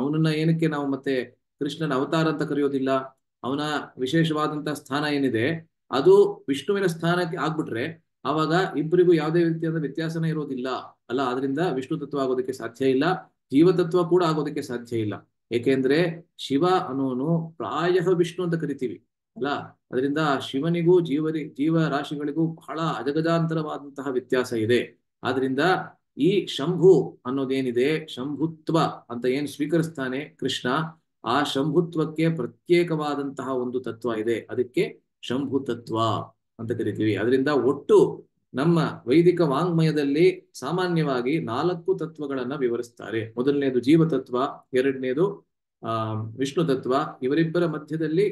ಅವನನ್ನ ಏನಕ್ಕೆ ನಾವು ಮತ್ತೆ ಕೃಷ್ಣನ ಅವತಾರ ಅಂತ ಕರೆಯೋದಿಲ್ಲ ಅವನ ವಿಶೇಷವಾದಂತಹ ಸ್ಥಾನ ಏನಿದೆ ಅದು ವಿಷ್ಣುವಿನ ಸ್ಥಾನಕ್ಕೆ ಆಗ್ಬಿಟ್ರೆ ಆವಾಗ ಇಬ್ಬರಿಗೂ ಯಾವುದೇ ರೀತಿಯಾದ ವ್ಯತ್ಯಾಸನೇ ಇರೋದಿಲ್ಲ ಅಲ್ಲ ಆದ್ರಿಂದ ವಿಷ್ಣು ತತ್ವ ಆಗೋದಕ್ಕೆ ಸಾಧ್ಯ ಇಲ್ಲ ಜೀವತತ್ವ ಕೂಡ ಆಗೋದಕ್ಕೆ ಸಾಧ್ಯ ಇಲ್ಲ ಏಕೆಂದ್ರೆ ಶಿವ ಅನ್ನೋನು ಪ್ರಾಯ ವಿಷ್ಣು ಅಂತ ಕರಿತೀವಿ ಅಲ್ಲ ಅದರಿಂದ ಶಿವನಿಗೂ ಜೀವರಿ ಜೀವ ರಾಶಿಗಳಿಗೂ ಬಹಳ ಅಜಗಜಾಂತರವಾದಂತಹ ವ್ಯತ್ಯಾಸ ಇದೆ ಆದ್ರಿಂದ ಈ ಶಂಭು ಅನ್ನೋದೇನಿದೆ ಶಂಭುತ್ವ ಅಂತ ಏನ್ ಸ್ವೀಕರಿಸ್ತಾನೆ ಕೃಷ್ಣ ಆ ಶಂಭುತ್ವಕ್ಕೆ ಪ್ರತ್ಯೇಕವಾದಂತಹ ಒಂದು ತತ್ವ ಇದೆ ಅದಕ್ಕೆ ಶಂಭು ತತ್ವ ಅಂತ ಕರಿತೀವಿ ಅದರಿಂದ ಒಟ್ಟು ನಮ್ಮ ವೈದಿಕ ವಾಂಗ್ಮಯದಲ್ಲಿ ಸಾಮಾನ್ಯವಾಗಿ ನಾಲ್ಕು ತತ್ವಗಳನ್ನ ವಿವರಿಸ್ತಾರೆ ಮೊದಲನೇದು ಜೀವತತ್ವ ಎರಡನೇದು ಆ ವಿಷ್ಣು ತತ್ವ ಇವರಿಬ್ಬರ ಮಧ್ಯದಲ್ಲಿ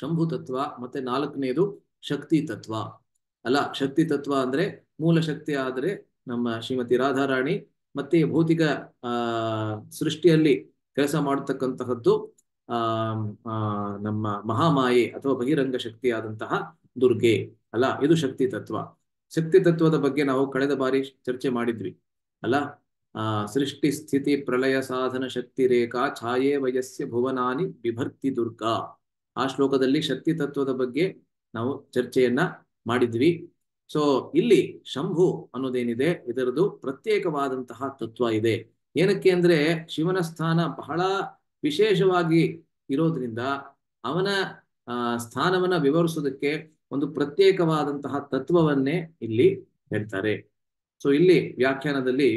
ಶಂಭು ತತ್ವ ಮತ್ತೆ ನಾಲ್ಕನೇದು ಶಕ್ತಿ ತತ್ವ ಅಲ್ಲ ಶಕ್ತಿ ತತ್ವ ಅಂದ್ರೆ ಮೂಲ ಶಕ್ತಿ ಆದ್ರೆ ನಮ್ಮ ಶ್ರೀಮತಿ ರಾಧಾರಾಣಿ ಮತ್ತೆ ಭೌತಿಕ ಆ ಸೃಷ್ಟಿಯಲ್ಲಿ ಕೆಲಸ ಮಾಡತಕ್ಕಂತಹದ್ದು ಆ ನಮ್ಮ ಮಹಾಮಾಯೆ ಅಥವಾ ಬಹಿರಂಗ ಶಕ್ತಿಯಾದಂತಹ ದುರ್ಗೆ ಅಲ್ಲ ಇದು ಶಕ್ತಿ ತತ್ವ ಶಕ್ತಿ ತತ್ವದ ಬಗ್ಗೆ ನಾವು ಕಳೆದ ಬಾರಿ ಚರ್ಚೆ ಮಾಡಿದ್ವಿ ಅಲ್ಲ ಆ ಸೃಷ್ಟಿ ಸ್ಥಿತಿ ಪ್ರಳಯ ಸಾಧನ ಶಕ್ತಿ ರೇಖಾ ಛಾಯೆ ವಯಸ್ಸೆ ಭುವನಾನಿ ಬಿಭರ್ತಿ ದುರ್ಗಾ ಆ ಶ್ಲೋಕದಲ್ಲಿ ಶಕ್ತಿ ತತ್ವದ ಬಗ್ಗೆ ನಾವು ಚರ್ಚೆಯನ್ನ ಮಾಡಿದ್ವಿ ಸೊ ಇಲ್ಲಿ ಶಂಭು ಅನ್ನೋದೇನಿದೆ ಇದರದು ಪ್ರತ್ಯೇಕವಾದಂತಹ ತತ್ವ ಇದೆ ಏನಕ್ಕೆ ಅಂದ್ರೆ ಶಿವನ ಸ್ಥಾನ ಬಹಳ ವಿಶೇಷವಾಗಿ ಇರೋದ್ರಿಂದ ಅವನ ಸ್ಥಾನವನ್ನ ವಿವರಿಸೋದಕ್ಕೆ ಒಂದು ಪ್ರತ್ಯೇಕವಾದಂತಹ ತತ್ವವನ್ನೇ ಇಲ್ಲಿ ಹೇಳ್ತಾರೆ ಸೊ ಇಲ್ಲಿ ವ್ಯಾಖ್ಯಾನದಲ್ಲಿ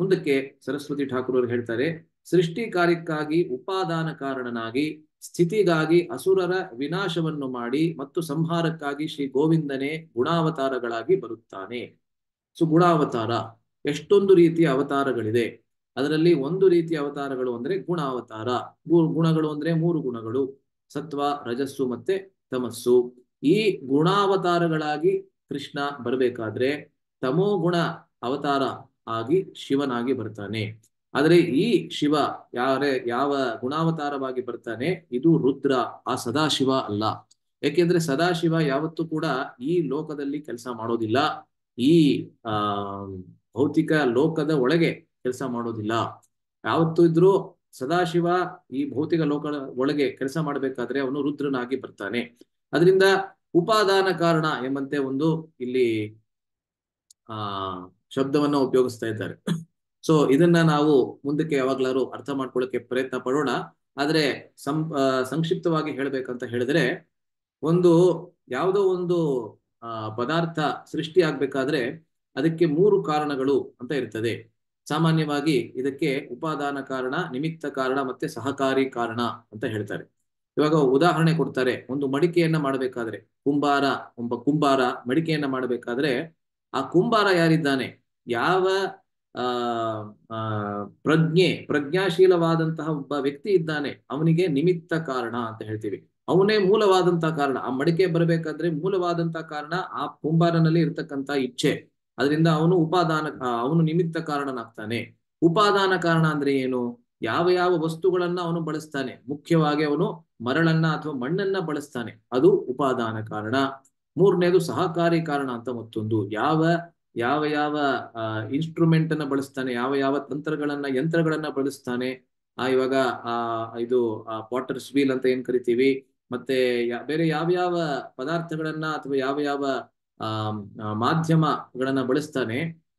ಮುಂದಕ್ಕೆ ಸರಸ್ವತಿ ಠಾಕೂರ್ ಅವರು ಹೇಳ್ತಾರೆ ಸೃಷ್ಟಿ ಕಾರ್ಯಕ್ಕಾಗಿ ಉಪಾದಾನ ಕಾರಣನಾಗಿ ಸ್ಥಿತಿಗಾಗಿ ಅಸುರರ ವಿನಾಶವನ್ನು ಮಾಡಿ ಮತ್ತು ಸಂಹಾರಕ್ಕಾಗಿ ಶ್ರೀ ಗೋವಿಂದನೇ ಗುಣಾವತಾರಗಳಾಗಿ ಬರುತ್ತಾನೆ ಸೊ ಗುಣಾವತಾರ ಎಷ್ಟೊಂದು ರೀತಿಯ ಅವತಾರಗಳಿದೆ ಅದರಲ್ಲಿ ಒಂದು ರೀತಿಯ ಅವತಾರಗಳು ಅಂದ್ರೆ ಗುಣಾವತಾರ ಗುಣಗಳು ಅಂದ್ರೆ ಮೂರು ಗುಣಗಳು ಸತ್ವ ರಜಸ್ಸು ಮತ್ತೆ ತಮಸ್ಸು ಈ ಗುಣಾವತಾರಗಳಾಗಿ ಕೃಷ್ಣ ಬರಬೇಕಾದ್ರೆ ತಮೋ ಗುಣ ಅವತಾರ ಆಗಿ ಶಿವನಾಗಿ ಬರ್ತಾನೆ ಆದರೆ ಈ ಶಿವ ಯಾರೇ ಯಾವ ಗುಣಾವತಾರವಾಗಿ ಬರ್ತಾನೆ ಇದು ರುದ್ರ ಆ ಸದಾಶಿವ ಅಲ್ಲ ಯಾಕೆಂದ್ರೆ ಸದಾಶಿವ ಯಾವತ್ತೂ ಕೂಡ ಈ ಲೋಕದಲ್ಲಿ ಕೆಲಸ ಮಾಡೋದಿಲ್ಲ ಈ ಆ ಭೌತಿಕ ಲೋಕದ ಒಳಗೆ ಕೆಲಸ ಮಾಡೋದಿಲ್ಲ ಯಾವತ್ತು ಇದ್ರೂ ಸದಾಶಿವ ಈ ಭೌತಿಕ ಲೋಕದ ಒಳಗೆ ಕೆಲಸ ಮಾಡ್ಬೇಕಾದ್ರೆ ಅವನು ರುದ್ರನಾಗಿ ಬರ್ತಾನೆ ಅದರಿಂದ ಉಪಾದಾನ ಕಾರಣ ಎಂಬಂತೆ ಒಂದು ಇಲ್ಲಿ ಆ ಶಬ್ದವನ್ನ ಉಪಯೋಗಿಸ್ತಾ ಇದ್ದಾರೆ ಸೊ ಇದನ್ನ ನಾವು ಮುಂದಕ್ಕೆ ಯಾವಾಗ್ಲಾರು ಅರ್ಥ ಮಾಡ್ಕೊಳಕ್ಕೆ ಪ್ರಯತ್ನ ಪಡೋಣ ಆದ್ರೆ ಸಂ ಸಂಕ್ಷಿಪ್ತವಾಗಿ ಹೇಳ್ಬೇಕಂತ ಹೇಳಿದ್ರೆ ಒಂದು ಯಾವುದೋ ಒಂದು ಪದಾರ್ಥ ಸೃಷ್ಟಿ ಆಗ್ಬೇಕಾದ್ರೆ ಅದಕ್ಕೆ ಮೂರು ಕಾರಣಗಳು ಅಂತ ಇರ್ತದೆ ಸಾಮಾನ್ಯವಾಗಿ ಇದಕ್ಕೆ ಉಪಾದಾನ ಕಾರಣ ನಿಮಿತ್ತ ಕಾರಣ ಮತ್ತೆ ಸಹಕಾರಿ ಕಾರಣ ಅಂತ ಹೇಳ್ತಾರೆ ಇವಾಗ ಉದಾಹರಣೆ ಕೊಡ್ತಾರೆ ಒಂದು ಮಡಿಕೆಯನ್ನ ಮಾಡಬೇಕಾದ್ರೆ ಕುಂಬಾರ ಒಬ್ಬ ಕುಂಬಾರ ಮಡಿಕೆಯನ್ನ ಮಾಡಬೇಕಾದ್ರೆ ಆ ಕುಂಬಾರ ಯಾರಿದ್ದಾನೆ ಯಾವ ಆ ಪ್ರಜ್ಞೆ ಪ್ರಜ್ಞಾಶೀಲವಾದಂತಹ ಒಬ್ಬ ವ್ಯಕ್ತಿ ಇದ್ದಾನೆ ಅವನಿಗೆ ನಿಮಿತ್ತ ಕಾರಣ ಅಂತ ಹೇಳ್ತೀವಿ ಅವನೇ ಮೂಲವಾದಂತಹ ಕಾರಣ ಆ ಮಡಿಕೆ ಬರಬೇಕಾದ್ರೆ ಮೂಲವಾದಂತಹ ಕಾರಣ ಆ ಕುಂಬಾರನಲ್ಲಿ ಇರ್ತಕ್ಕಂತ ಇಚ್ಛೆ ಅದರಿಂದ ಅವನು ಉಪಾದಾನ ಅವನು ನಿಮಿತ್ತ ಕಾರಣನಾಗ್ತಾನೆ ಉಪಾದಾನ ಕಾರಣ ಅಂದ್ರೆ ಏನು ಯಾವ ಯಾವ ವಸ್ತುಗಳನ್ನ ಅವನು ಬಳಸ್ತಾನೆ ಮುಖ್ಯವಾಗಿ ಅವನು ಮರಳನ್ನ ಅಥವಾ ಮಣ್ಣನ್ನ ಬಳಸ್ತಾನೆ ಅದು ಉಪಾದಾನ ಕಾರಣ ಮೂರನೇದು ಸಹಕಾರಿ ಕಾರಣ ಅಂತ ಮತ್ತೊಂದು ಯಾವ ಯಾವ ಯಾವ ಇನ್ಸ್ಟ್ರೂಮೆಂಟ್ ಅನ್ನ ಬಳಸ್ತಾನೆ ಯಾವ ಯಾವ ತಂತ್ರಗಳನ್ನ ಯಂತ್ರಗಳನ್ನ ಬಳಸ್ತಾನೆ ಆ ಇವಾಗ ಆ ಇದು ಪಾಟರ್ಸ್ ವೀಲ್ ಅಂತ ಏನ್ ಕರಿತೀವಿ ಮತ್ತೆ ಬೇರೆ ಯಾವ ಯಾವ ಪದಾರ್ಥಗಳನ್ನ ಅಥವಾ ಯಾವ ಯಾವ ಮಾಧ್ಯಮಗಳನ್ನ ಬಳಸ್ತಾನೆ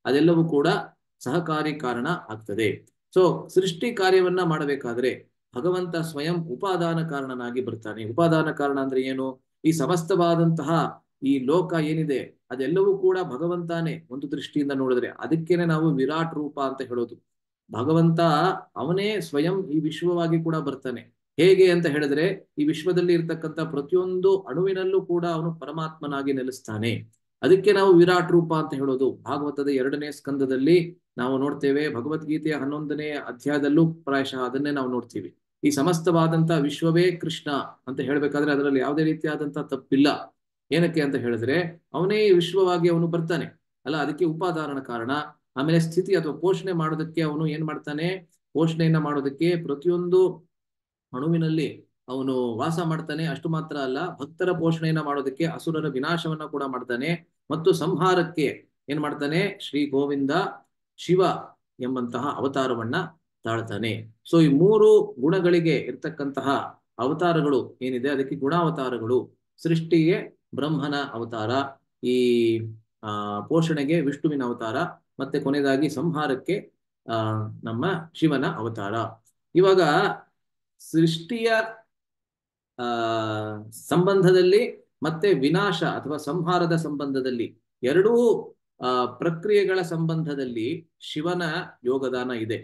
ಅದೆಲ್ಲವೂ ಕೂಡ ಸಹಕಾರಿ ಕಾರಣ ಆಗ್ತದೆ ಸೊ ಸೃಷ್ಟಿ ಕಾರ್ಯವನ್ನ ಮಾಡಬೇಕಾದ್ರೆ ಭಗವಂತ ಸ್ವಯಂ ಉಪಾದಾನ ಕಾರಣನಾಗಿ ಬರ್ತಾನೆ ಉಪಾದಾನ ಕಾರಣ ಅಂದ್ರೆ ಏನು ಈ ಸಮಸ್ತವಾದಂತಹ ಈ ಲೋಕ ಏನಿದೆ ಅದೆಲ್ಲವೂ ಕೂಡ ಭಗವಂತಾನೆ ಒಂದು ದೃಷ್ಟಿಯಿಂದ ನೋಡಿದ್ರೆ ಅದಕ್ಕೇನೆ ನಾವು ವಿರಾಟ್ ರೂಪ ಅಂತ ಹೇಳೋದು ಭಗವಂತ ಅವನೇ ಸ್ವಯಂ ಈ ವಿಶ್ವವಾಗಿ ಕೂಡ ಬರ್ತಾನೆ ಹೇಗೆ ಅಂತ ಹೇಳಿದ್ರೆ ಈ ವಿಶ್ವದಲ್ಲಿ ಇರ್ತಕ್ಕಂಥ ಪ್ರತಿಯೊಂದು ಅಣುವಿನಲ್ಲೂ ಕೂಡ ಅವನು ಪರಮಾತ್ಮನಾಗಿ ನೆಲೆಸ್ತಾನೆ ಅದಕ್ಕೆ ನಾವು ವಿರಾಟ್ ರೂಪ ಅಂತ ಹೇಳೋದು ಭಾಗವತದ ಎರಡನೇ ಸ್ಕಂದದಲ್ಲಿ ನಾವು ನೋಡ್ತೇವೆ ಭಗವದ್ಗೀತೆಯ ಹನ್ನೊಂದನೇ ಅಧ್ಯಾಯದಲ್ಲೂ ಪ್ರಾಯಶಃ ಅದನ್ನೇ ನಾವು ನೋಡ್ತೀವಿ ಈ ಸಮಸ್ತವಾದಂತಹ ವಿಶ್ವವೇ ಕೃಷ್ಣ ಅಂತ ಹೇಳ್ಬೇಕಾದ್ರೆ ಅದರಲ್ಲಿ ಯಾವುದೇ ರೀತಿಯಾದಂತಹ ತಪ್ಪಿಲ್ಲ ಏನಕ್ಕೆ ಅಂತ ಹೇಳಿದ್ರೆ ಅವನೇ ವಿಶ್ವವಾಗಿ ಅವನು ಬರ್ತಾನೆ ಅಲ್ಲ ಅದಕ್ಕೆ ಉಪಾದಾರಣ ಕಾರಣ ಆಮೇಲೆ ಸ್ಥಿತಿ ಅಥವಾ ಪೋಷಣೆ ಮಾಡೋದಕ್ಕೆ ಅವನು ಏನ್ ಮಾಡ್ತಾನೆ ಪೋಷಣೆಯನ್ನ ಮಾಡೋದಕ್ಕೆ ಪ್ರತಿಯೊಂದು ಅಣುವಿನಲ್ಲಿ ಅವನು ವಾಸ ಮಾಡ್ತಾನೆ ಅಷ್ಟು ಮಾತ್ರ ಅಲ್ಲ ಭಕ್ತರ ಪೋಷಣೆಯನ್ನ ಮಾಡೋದಕ್ಕೆ ಅಸುರರ ವಿನಾಶವನ್ನ ಕೂಡ ಮಾಡ್ತಾನೆ ಮತ್ತು ಸಂಹಾರಕ್ಕೆ ಏನ್ ಮಾಡ್ತಾನೆ ಶ್ರೀ ಗೋವಿಂದ ಶಿವ ಎಂಬಂತಹ ಅವತಾರವನ್ನ ತಾಳ್ತಾನೆ ಸೊ ಈ ಮೂರು ಗುಣಗಳಿಗೆ ಇರ್ತಕ್ಕಂತಹ ಅವತಾರಗಳು ಏನಿದೆ ಅದಕ್ಕೆ ಗುಣಾವತಾರಗಳು ಸೃಷ್ಟಿಗೆ ಬ್ರಹ್ಮನ ಅವತಾರ ಈ ಆ ಪೋಷಣೆಗೆ ವಿಷ್ಣುವಿನ ಅವತಾರ ಮತ್ತೆ ಕೊನೆಯದಾಗಿ ಸಂಹಾರಕ್ಕೆ ಆ ನಮ್ಮ ಶಿವನ ಅವತಾರ ಇವಾಗ ಸೃಷ್ಟಿಯ ಆ ಸಂಬಂಧದಲ್ಲಿ ಮತ್ತೆ ವಿನಾಶ ಅಥವಾ ಸಂಹಾರದ ಸಂಬಂಧದಲ್ಲಿ ಎರಡೂ ಪ್ರಕ್ರಿಯೆಗಳ ಸಂಬಂಧದಲ್ಲಿ ಶಿವನ ಯೋಗದಾನ ಇದೆ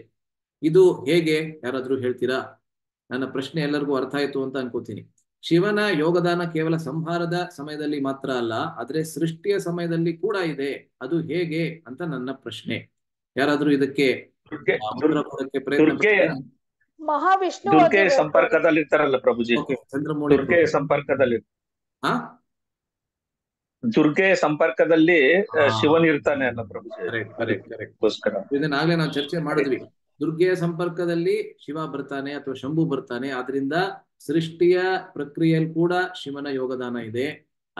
ಇದು ಹೇಗೆ ಯಾರಾದ್ರೂ ಹೇಳ್ತೀರಾ ನನ್ನ ಪ್ರಶ್ನೆ ಎಲ್ಲರಿಗೂ ಅರ್ಥ ಆಯ್ತು ಅಂತ ಅನ್ಕೋತೀನಿ ಶಿವನ ಯೋಗದಾನ ಕೇವಲ ಸಂಹಾರದ ಸಮಯದಲ್ಲಿ ಮಾತ್ರ ಅಲ್ಲ ಆದ್ರೆ ಸೃಷ್ಟಿಯ ಸಮಯದಲ್ಲಿ ಕೂಡ ಇದೆ ಅದು ಹೇಗೆ ಅಂತ ನನ್ನ ಪ್ರಶ್ನೆ ಯಾರಾದ್ರೂ ಇದಕ್ಕೆ ಪ್ರಯತ್ನ ಮಹಾವಿಷ್ಣು ಸಂಪರ್ಕದಲ್ಲಿರ್ತಾರಲ್ಲ ಪ್ರಭುಜಿ ಸಂಪರ್ಕದಲ್ಲಿ ಹಾ ದುರ್ಗೆ ಸಂಪರ್ಕದಲ್ಲಿ ಶಿವನ್ ಇರ್ತಾನೆ ಇದನ್ನ ನಾವು ಚರ್ಚೆ ಮಾಡಿದ್ವಿ ದುರ್ಗೆಯ ಸಂಪರ್ಕದಲ್ಲಿ ಶಿವ ಬರ್ತಾನೆ ಅಥವಾ ಶಂಭು ಬರ್ತಾನೆ ಆದ್ರಿಂದ ಸೃಷ್ಟಿಯ ಪ್ರಕ್ರಿಯೆಯಲ್ಲಿ ಕೂಡ ಶಿವನ ಯೋಗದಾನ ಇದೆ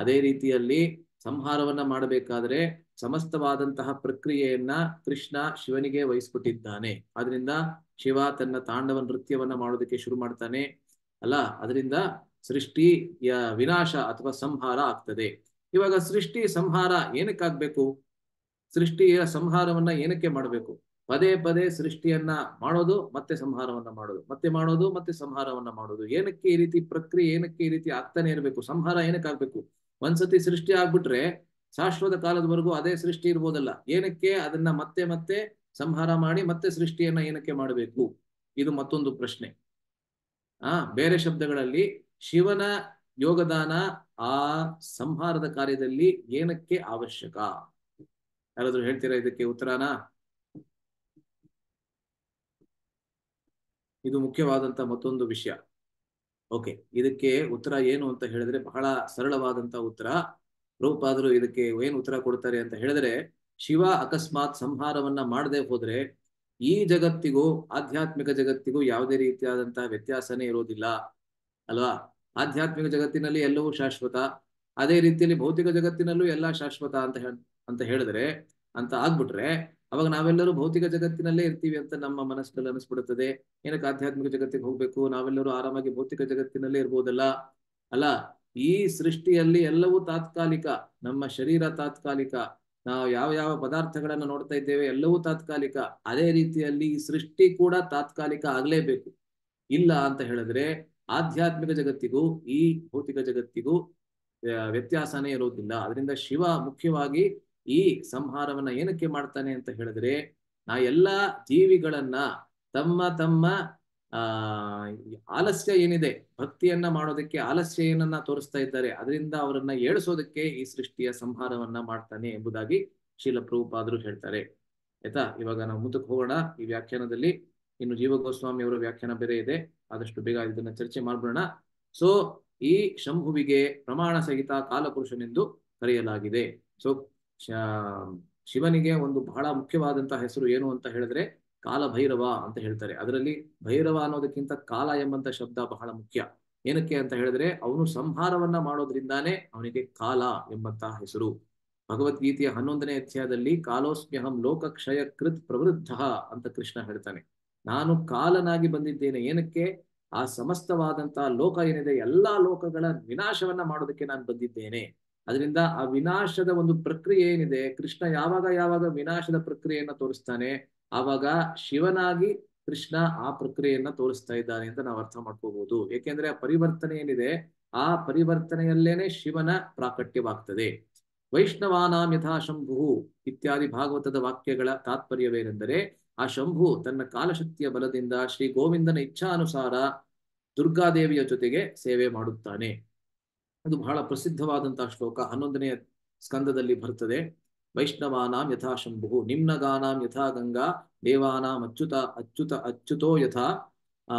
ಅದೇ ರೀತಿಯಲ್ಲಿ ಸಂಹಾರವನ್ನ ಮಾಡಬೇಕಾದ್ರೆ ಸಮಸ್ತವಾದಂತಹ ಪ್ರಕ್ರಿಯೆಯನ್ನ ಕೃಷ್ಣ ಶಿವನಿಗೆ ವಹಿಸ್ಬಿಟ್ಟಿದ್ದಾನೆ ಆದ್ರಿಂದ ಶಿವ ತನ್ನ ತಾಂಡವ ನೃತ್ಯವನ್ನ ಮಾಡೋದಕ್ಕೆ ಶುರು ಮಾಡ್ತಾನೆ ಅಲ್ಲ ಅದರಿಂದ ಸೃಷ್ಟಿಯ ವಿನಾಶ ಅಥವಾ ಸಂಹಾರ ಆಗ್ತದೆ ಇವಾಗ ಸೃಷ್ಟಿ ಸಂಹಾರ ಏನಕ್ಕಾಗ್ಬೇಕು ಸೃಷ್ಟಿಯ ಸಂಹಾರವನ್ನ ಏನಕ್ಕೆ ಮಾಡಬೇಕು ಪದೇ ಪದೇ ಸೃಷ್ಟಿಯನ್ನ ಮಾಡೋದು ಮತ್ತೆ ಸಂಹಾರವನ್ನ ಮಾಡೋದು ಮತ್ತೆ ಮಾಡೋದು ಮತ್ತೆ ಸಂಹಾರವನ್ನ ಮಾಡೋದು ಏನಕ್ಕೆ ಈ ರೀತಿ ಪ್ರಕ್ರಿಯೆ ಏನಕ್ಕೆ ಈ ರೀತಿ ಆಗ್ತಾನೆ ಇರಬೇಕು ಸಂಹಾರ ಏನಕ್ಕಾಗ್ಬೇಕು ಒಂದ್ಸತಿ ಸೃಷ್ಟಿ ಆಗ್ಬಿಟ್ರೆ ಶಾಶ್ವತ ಕಾಲದವರೆಗೂ ಅದೇ ಸೃಷ್ಟಿ ಇರ್ಬೋದಲ್ಲ ಏನಕ್ಕೆ ಅದನ್ನ ಮತ್ತೆ ಮತ್ತೆ ಸಂಹಾರ ಮಾಡಿ ಮತ್ತೆ ಸೃಷ್ಟಿಯನ್ನ ಏನಕ್ಕೆ ಮಾಡಬೇಕು ಇದು ಮತ್ತೊಂದು ಪ್ರಶ್ನೆ ಆ ಬೇರೆ ಶಬ್ದಗಳಲ್ಲಿ ಶಿವನ ಯೋಗದಾನ ಆ ಸಂಹಾರದ ಕಾರ್ಯದಲ್ಲಿ ಏನಕ್ಕೆ ಅವಶ್ಯಕ ಯಾರಾದ್ರೂ ಹೇಳ್ತೀರಾ ಇದಕ್ಕೆ ಉತ್ತರನಾ ಇದು ಮುಖ್ಯವಾದಂತ ಮತ್ತೊಂದು ವಿಷಯ ಓಕೆ ಇದಕ್ಕೆ ಉತ್ತರ ಏನು ಅಂತ ಹೇಳಿದ್ರೆ ಬಹಳ ಸರಳವಾದಂತ ಉತ್ತರ ರೂಪಾದ್ರು ಇದಕ್ಕೆ ಏನ್ ಉತ್ತರ ಕೊಡ್ತಾರೆ ಅಂತ ಹೇಳಿದ್ರೆ ಶಿವ ಅಕಸ್ಮಾತ್ ಸಂಹಾರವನ್ನ ಮಾಡದೆ ಹೋದ್ರೆ ಈ ಜಗತ್ತಿಗೂ ಆಧ್ಯಾತ್ಮಿಕ ಜಗತ್ತಿಗೂ ಯಾವುದೇ ರೀತಿಯಾದಂತಹ ವ್ಯತ್ಯಾಸನೇ ಇರೋದಿಲ್ಲ ಅಲ್ವಾ ಆಧ್ಯಾತ್ಮಿಕ ಜಗತ್ತಿನಲ್ಲಿ ಎಲ್ಲವೂ ಶಾಶ್ವತ ಅದೇ ರೀತಿಯಲ್ಲಿ ಭೌತಿಕ ಜಗತ್ತಿನಲ್ಲೂ ಎಲ್ಲ ಶಾಶ್ವತ ಅಂತ ಅಂತ ಹೇಳಿದ್ರೆ ಅಂತ ಆಗ್ಬಿಟ್ರೆ ಅವಾಗ ನಾವೆಲ್ಲರೂ ಭೌತಿಕ ಜಗತ್ತಿನಲ್ಲೇ ಇರ್ತೀವಿ ಅಂತ ನಮ್ಮ ಮನಸ್ಸಿನಲ್ಲಿ ಅನಿಸ್ಬಿಡುತ್ತದೆ ಏನಕ್ಕೆ ಆಧ್ಯಾತ್ಮಿಕ ಜಗತ್ತಿಗೆ ಹೋಗ್ಬೇಕು ನಾವೆಲ್ಲರೂ ಆರಾಮಾಗಿ ಭೌತಿಕ ಜಗತ್ತಿನಲ್ಲೇ ಇರ್ಬೋದಲ್ಲ ಅಲ್ಲ ಈ ಸೃಷ್ಟಿಯಲ್ಲಿ ಎಲ್ಲವೂ ತಾತ್ಕಾಲಿಕ ನಮ್ಮ ಶರೀರ ತಾತ್ಕಾಲಿಕ ನಾವು ಯಾವ ಯಾವ ಪದಾರ್ಥಗಳನ್ನ ನೋಡ್ತಾ ಇದ್ದೇವೆ ಎಲ್ಲವೂ ತಾತ್ಕಾಲಿಕ ಅದೇ ರೀತಿಯಲ್ಲಿ ಈ ಸೃಷ್ಟಿ ಕೂಡ ತಾತ್ಕಾಲಿಕ ಆಗ್ಲೇಬೇಕು ಇಲ್ಲ ಅಂತ ಹೇಳಿದ್ರೆ ಆಧ್ಯಾತ್ಮಿಕ ಜಗತ್ತಿಗೂ ಈ ಭೌತಿಕ ಜಗತ್ತಿಗೂ ವ್ಯತ್ಯಾಸನೇ ಇರುವುದಿಲ್ಲ ಅದರಿಂದ ಶಿವ ಮುಖ್ಯವಾಗಿ ಈ ಸಂಹಾರವನ್ನ ಏನಕ್ಕೆ ಮಾಡ್ತಾನೆ ಅಂತ ಹೇಳಿದ್ರೆ ಆ ಎಲ್ಲಾ ಜೀವಿಗಳನ್ನ ತಮ್ಮ ತಮ್ಮ ಆ ಆಲಸ್ಯ ಏನಿದೆ ಭಕ್ತಿಯನ್ನ ಮಾಡೋದಕ್ಕೆ ಆಲಸ್ಯ ಏನನ್ನ ತೋರಿಸ್ತಾ ಇದ್ದಾರೆ ಅದರಿಂದ ಅವರನ್ನ ಏಳಿಸೋದಕ್ಕೆ ಈ ಸೃಷ್ಟಿಯ ಸಂಹಾರವನ್ನ ಮಾಡ್ತಾನೆ ಎಂಬುದಾಗಿ ಶೀಲ ಆದ್ರು ಹೇಳ್ತಾರೆ ಆಯ್ತಾ ಇವಾಗ ನಾವು ಮುಂದಕ್ಕೆ ಹೋಗೋಣ ಈ ವ್ಯಾಖ್ಯಾನದಲ್ಲಿ ಇನ್ನು ಜೀವಗೋಸ್ವಾಮಿ ಅವರ ವ್ಯಾಖ್ಯಾನ ಬೇರೆ ಇದೆ ಆದಷ್ಟು ಬೇಗ ಇದನ್ನ ಚರ್ಚೆ ಮಾಡ್ಬಿಡೋಣ ಸೊ ಈ ಶಂಭುವಿಗೆ ಪ್ರಮಾಣ ಸಹಿತ ಕಾಲಪುರುಷನೆಂದು ಕರೆಯಲಾಗಿದೆ ಸೊ ಶಿವನಿಗೆ ಒಂದು ಬಹಳ ಮುಖ್ಯವಾದಂತಹ ಹೆಸರು ಏನು ಅಂತ ಹೇಳಿದ್ರೆ ಕಾಲ ಭೈರವ ಅಂತ ಹೇಳ್ತಾರೆ ಅದರಲ್ಲಿ ಭೈರವ ಅನ್ನೋದಕ್ಕಿಂತ ಕಾಲ ಎಂಬಂತ ಶಬ್ದ ಬಹಳ ಮುಖ್ಯ ಏನಕ್ಕೆ ಅಂತ ಹೇಳಿದ್ರೆ ಅವನು ಸಂಹಾರವನ್ನ ಮಾಡೋದ್ರಿಂದಾನೇ ಅವನಿಗೆ ಕಾಲ ಎಂಬಂತಹ ಹೆಸರು ಭಗವದ್ಗೀತೆಯ ಹನ್ನೊಂದನೇ ಅಧ್ಯಾಯದಲ್ಲಿ ಕಾಲೋಸ್ಮ್ಯಹಂ ಲೋಕ ಕ್ಷಯ ಕೃತ್ ಪ್ರವೃದ್ಧ ಅಂತ ಕೃಷ್ಣ ಹೇಳ್ತಾನೆ ನಾನು ಕಾಲನಾಗಿ ಬಂದಿದ್ದೇನೆ ಏನಕ್ಕೆ ಆ ಸಮಸ್ತವಾದಂತಹ ಲೋಕ ಏನಿದೆ ಎಲ್ಲಾ ಲೋಕಗಳ ವಿನಾಶವನ್ನ ಮಾಡೋದಕ್ಕೆ ನಾನು ಬಂದಿದ್ದೇನೆ ಅದರಿಂದ ಆ ವಿನಾಶದ ಒಂದು ಪ್ರಕ್ರಿಯೆ ಏನಿದೆ ಕೃಷ್ಣ ಯಾವಾಗ ಯಾವಾಗ ವಿನಾಶದ ಪ್ರಕ್ರಿಯೆಯನ್ನ ತೋರಿಸ್ತಾನೆ ಆವಾಗ ಶಿವನಾಗಿ ಕೃಷ್ಣ ಆ ಪ್ರಕ್ರಿಯೆಯನ್ನ ತೋರಿಸ್ತಾ ಇದ್ದಾನೆ ಅಂತ ನಾವು ಅರ್ಥ ಮಾಡ್ಕೋಬಹುದು ಏಕೆಂದ್ರೆ ಆ ಪರಿವರ್ತನೆ ಏನಿದೆ ಆ ಪರಿವರ್ತನೆಯಲ್ಲೇನೆ ಶಿವನ ಪ್ರಾಕಟ್ಯವಾಗ್ತದೆ ವೈಷ್ಣವಾನಾಂ ಯಥಾ ಶಂಭು ಇತ್ಯಾದಿ ಭಾಗವತದ ವಾಕ್ಯಗಳ ತಾತ್ಪರ್ಯವೇನೆಂದರೆ ಆ ಶಂಭು ತನ್ನ ಕಾಲಶಕ್ತಿಯ ಬಲದಿಂದ ಶ್ರೀ ಗೋವಿಂದನ ಇಚ್ಛಾನುಸಾರ ದುರ್ಗಾದೇವಿಯ ಜೊತೆಗೆ ಸೇವೆ ಮಾಡುತ್ತಾನೆ ಅದು ಬಹಳ ಪ್ರಸಿದ್ಧವಾದಂತಹ ಶ್ಲೋಕ ಹನ್ನೊಂದನೆಯ ಸ್ಕಂದದಲ್ಲಿ ಬರ್ತದೆ ವೈಷ್ಣವಾನಾಂ ಯಥಾ ಶಂಭು ನಿಮ್ನಗಾನಾಂ ಯಥಾ ಗಂಗಾ ದೇವಾನಾಂ ಅಚ್ಯುತ ಅಚ್ಯುತ ಅಚ್ಯುತೋ ಯಥಾ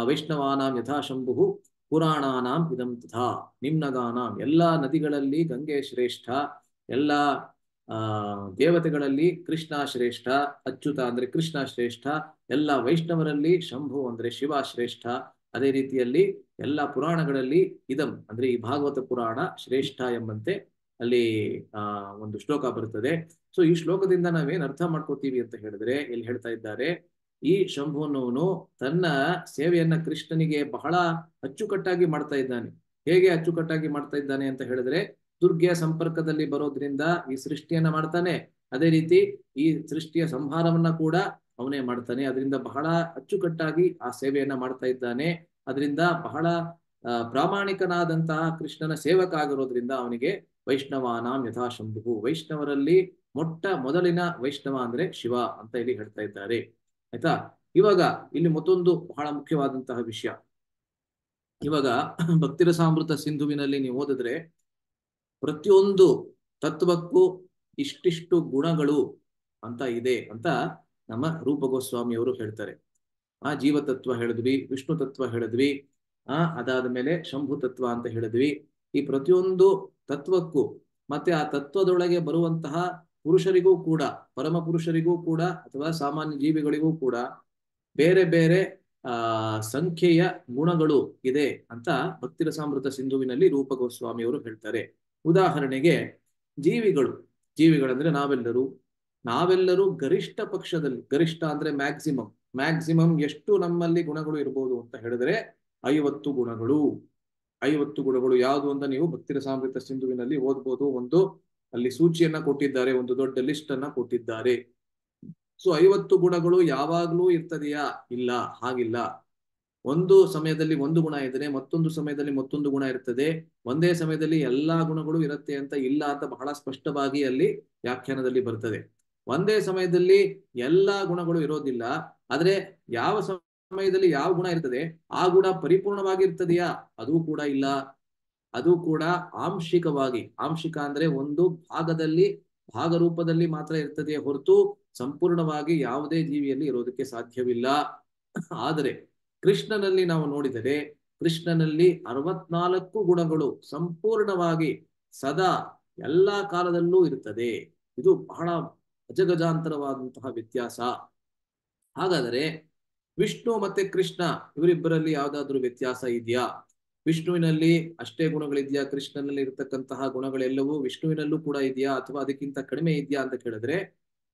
ವೈಷ್ಣವಾನಾಂ ಯಥಾ ಶಂಭು ಪುರಾಣಾನಾಂ ಇದಂ ತಥಾ ನಿಮ್ನಗಾನಾಂ ಎಲ್ಲಾ ನದಿಗಳಲ್ಲಿ ಗಂಗೆ ಶ್ರೇಷ್ಠ ಎಲ್ಲಾ ಆ ದೇವತೆಗಳಲ್ಲಿ ಕೃಷ್ಣ ಶ್ರೇಷ್ಠ ಅಚ್ಯುತ ಅಂದ್ರೆ ಕೃಷ್ಣ ಶ್ರೇಷ್ಠ ಎಲ್ಲ ವೈಷ್ಣವರಲ್ಲಿ ಶಂಭು ಅಂದ್ರೆ ಶಿವ ಶ್ರೇಷ್ಠ ಅದೇ ರೀತಿಯಲ್ಲಿ ಎಲ್ಲ ಪುರಾಣಗಳಲ್ಲಿ ಇದಂ ಅಂದ್ರೆ ಈ ಭಾಗವತ ಪುರಾಣ ಶ್ರೇಷ್ಠ ಎಂಬಂತೆ ಅಲ್ಲಿ ಆ ಒಂದು ಶ್ಲೋಕ ಬರುತ್ತದೆ ಸೊ ಈ ಶ್ಲೋಕದಿಂದ ನಾವೇನ್ ಅರ್ಥ ಮಾಡ್ಕೋತೀವಿ ಅಂತ ಹೇಳಿದ್ರೆ ಇಲ್ಲಿ ಹೇಳ್ತಾ ಇದ್ದಾರೆ ಈ ಶಂಭುನವನು ತನ್ನ ಸೇವೆಯನ್ನ ಕೃಷ್ಣನಿಗೆ ಬಹಳ ಅಚ್ಚುಕಟ್ಟಾಗಿ ಮಾಡ್ತಾ ಇದ್ದಾನೆ ಹೇಗೆ ಅಚ್ಚುಕಟ್ಟಾಗಿ ಮಾಡ್ತಾ ಇದ್ದಾನೆ ಅಂತ ಹೇಳಿದ್ರೆ ದುರ್ಗೆಯ ಸಂಪರ್ಕದಲ್ಲಿ ಬರೋದ್ರಿಂದ ಈ ಸೃಷ್ಟಿಯನ್ನ ಮಾಡ್ತಾನೆ ಅದೇ ರೀತಿ ಈ ಸೃಷ್ಟಿಯ ಸಂಹಾರವನ್ನ ಕೂಡ ಅವನೇ ಮಾಡ್ತಾನೆ ಅದರಿಂದ ಬಹಳ ಅಚ್ಚುಕಟ್ಟಾಗಿ ಆ ಸೇವೆಯನ್ನ ಮಾಡ್ತಾ ಇದ್ದಾನೆ ಅದರಿಂದ ಬಹಳ ಪ್ರಾಮಾಣಿಕನಾದಂತಹ ಕೃಷ್ಣನ ಸೇವಕ ಆಗಿರೋದ್ರಿಂದ ಅವನಿಗೆ ವೈಷ್ಣವಾನಾಂ ಯಥಾಶಂಭು ವೈಷ್ಣವರಲ್ಲಿ ಮೊಟ್ಟ ಮೊದಲಿನ ವೈಷ್ಣವ ಅಂದ್ರೆ ಶಿವ ಅಂತ ಇಲ್ಲಿ ಹೇಳ್ತಾ ಇದ್ದಾರೆ ಆಯ್ತಾ ಇವಾಗ ಇಲ್ಲಿ ಮತ್ತೊಂದು ಬಹಳ ಮುಖ್ಯವಾದಂತಹ ವಿಷಯ ಇವಾಗ ಭಕ್ತಿರಸಾಮೃತ ಸಿಂಧುವಿನಲ್ಲಿ ನೀವು ಓದಿದ್ರೆ ಪ್ರತಿಯೊಂದು ತತ್ವಕ್ಕೂ ಇಷ್ಟಿಷ್ಟು ಗುಣಗಳು ಅಂತ ಇದೆ ಅಂತ ನಮ್ಮ ರೂಪಗೋಸ್ವಾಮಿಯವರು ಹೇಳ್ತಾರೆ ಆ ಜೀವತತ್ವ ಹೇಳಿದ್ವಿ ವಿಷ್ಣು ತತ್ವ ಹೇಳಿದ್ವಿ ಆ ಅದಾದ ಮೇಲೆ ಶಂಭು ತತ್ವ ಅಂತ ಹೇಳಿದ್ವಿ ಈ ಪ್ರತಿಯೊಂದು ತತ್ವಕ್ಕೂ ಮತ್ತೆ ಆ ತತ್ವದೊಳಗೆ ಬರುವಂತಹ ಪುರುಷರಿಗೂ ಕೂಡ ಪರಮ ಪುರುಷರಿಗೂ ಕೂಡ ಅಥವಾ ಸಾಮಾನ್ಯ ಜೀವಿಗಳಿಗೂ ಕೂಡ ಬೇರೆ ಬೇರೆ ಆ ಸಂಖ್ಯೆಯ ಗುಣಗಳು ಇದೆ ಅಂತ ಭಕ್ತಿರಸಾಮೃತ ಸಿಂಧುವಿನಲ್ಲಿ ರೂಪಗೋಸ್ವಾಮಿಯವರು ಹೇಳ್ತಾರೆ ಉದಾಹರಣೆಗೆ ಜೀವಿಗಳು ಜೀವಿಗಳಂದ್ರೆ ನಾವೆಲ್ಲರೂ ನಾವೆಲ್ಲರೂ ಗರಿಷ್ಠ ಪಕ್ಷದಲ್ಲಿ ಗರಿಷ್ಠ ಅಂದ್ರೆ ಮ್ಯಾಕ್ಸಿಮಮ್ ಮ್ಯಾಕ್ಸಿಮಮ್ ಎಷ್ಟು ನಮ್ಮಲ್ಲಿ ಗುಣಗಳು ಇರಬಹುದು ಅಂತ ಹೇಳಿದ್ರೆ ಐವತ್ತು ಗುಣಗಳು ಐವತ್ತು ಗುಣಗಳು ಯಾವುದು ಅಂತ ನೀವು ಭಕ್ತಿರ ಸಾಮೃತ ಸಿಂಧುವಿನಲ್ಲಿ ಓದ್ಬೋದು ಒಂದು ಅಲ್ಲಿ ಸೂಚಿಯನ್ನ ಕೊಟ್ಟಿದ್ದಾರೆ ಒಂದು ದೊಡ್ಡ ಲಿಸ್ಟ್ ಅನ್ನ ಕೊಟ್ಟಿದ್ದಾರೆ ಸೊ ಐವತ್ತು ಗುಣಗಳು ಯಾವಾಗ್ಲೂ ಇರ್ತದೆಯಾ ಇಲ್ಲ ಹಾಗಿಲ್ಲ ಒಂದು ಸಮಯದಲ್ಲಿ ಒಂದು ಗುಣ ಇದ್ರೆ ಮತ್ತೊಂದು ಸಮಯದಲ್ಲಿ ಮತ್ತೊಂದು ಗುಣ ಇರ್ತದೆ ಒಂದೇ ಸಮಯದಲ್ಲಿ ಎಲ್ಲಾ ಗುಣಗಳು ಇರುತ್ತೆ ಅಂತ ಇಲ್ಲ ಅಂತ ಬಹಳ ಸ್ಪಷ್ಟವಾಗಿ ಅಲ್ಲಿ ವ್ಯಾಖ್ಯಾನದಲ್ಲಿ ಬರ್ತದೆ ಒಂದೇ ಸಮಯದಲ್ಲಿ ಎಲ್ಲಾ ಗುಣಗಳು ಇರೋದಿಲ್ಲ ಆದ್ರೆ ಯಾವ ಸಮಯದಲ್ಲಿ ಯಾವ ಗುಣ ಇರ್ತದೆ ಆ ಗುಣ ಪರಿಪೂರ್ಣವಾಗಿ ಇರ್ತದೆಯಾ ಅದು ಕೂಡ ಇಲ್ಲ ಅದು ಕೂಡ ಆಂಶಿಕವಾಗಿ ಆಂಶಿಕ ಅಂದ್ರೆ ಒಂದು ಭಾಗದಲ್ಲಿ ಭಾಗ ರೂಪದಲ್ಲಿ ಮಾತ್ರ ಇರ್ತದೆಯೇ ಹೊರತು ಸಂಪೂರ್ಣವಾಗಿ ಯಾವುದೇ ಜೀವಿಯಲ್ಲಿ ಇರೋದಕ್ಕೆ ಸಾಧ್ಯವಿಲ್ಲ ಆದರೆ ಕೃಷ್ಣನಲ್ಲಿ ನಾವು ನೋಡಿದರೆ ಕೃಷ್ಣನಲ್ಲಿ ಅರವತ್ನಾಲ್ಕು ಗುಣಗಳು ಸಂಪೂರ್ಣವಾಗಿ ಸದಾ ಎಲ್ಲಾ ಕಾಲದಲ್ಲೂ ಇರುತ್ತದೆ ಇದು ಬಹಳ ಅಜಗಜಾಂತರವಾದಂತಹ ವ್ಯತ್ಯಾಸ ಹಾಗಾದರೆ ವಿಷ್ಣು ಮತ್ತೆ ಕೃಷ್ಣ ಇವರಿಬ್ಬರಲ್ಲಿ ಯಾವುದಾದ್ರೂ ವ್ಯತ್ಯಾಸ ಇದೆಯಾ ವಿಷ್ಣುವಿನಲ್ಲಿ ಅಷ್ಟೇ ಗುಣಗಳಿದೆಯಾ ಕೃಷ್ಣನಲ್ಲಿ ಇರತಕ್ಕಂತಹ ಗುಣಗಳೆಲ್ಲವೂ ವಿಷ್ಣುವಿನಲ್ಲೂ ಕೂಡ ಇದೆಯಾ ಅಥವಾ ಅದಕ್ಕಿಂತ ಕಡಿಮೆ ಇದೆಯಾ ಅಂತ ಕೇಳಿದ್ರೆ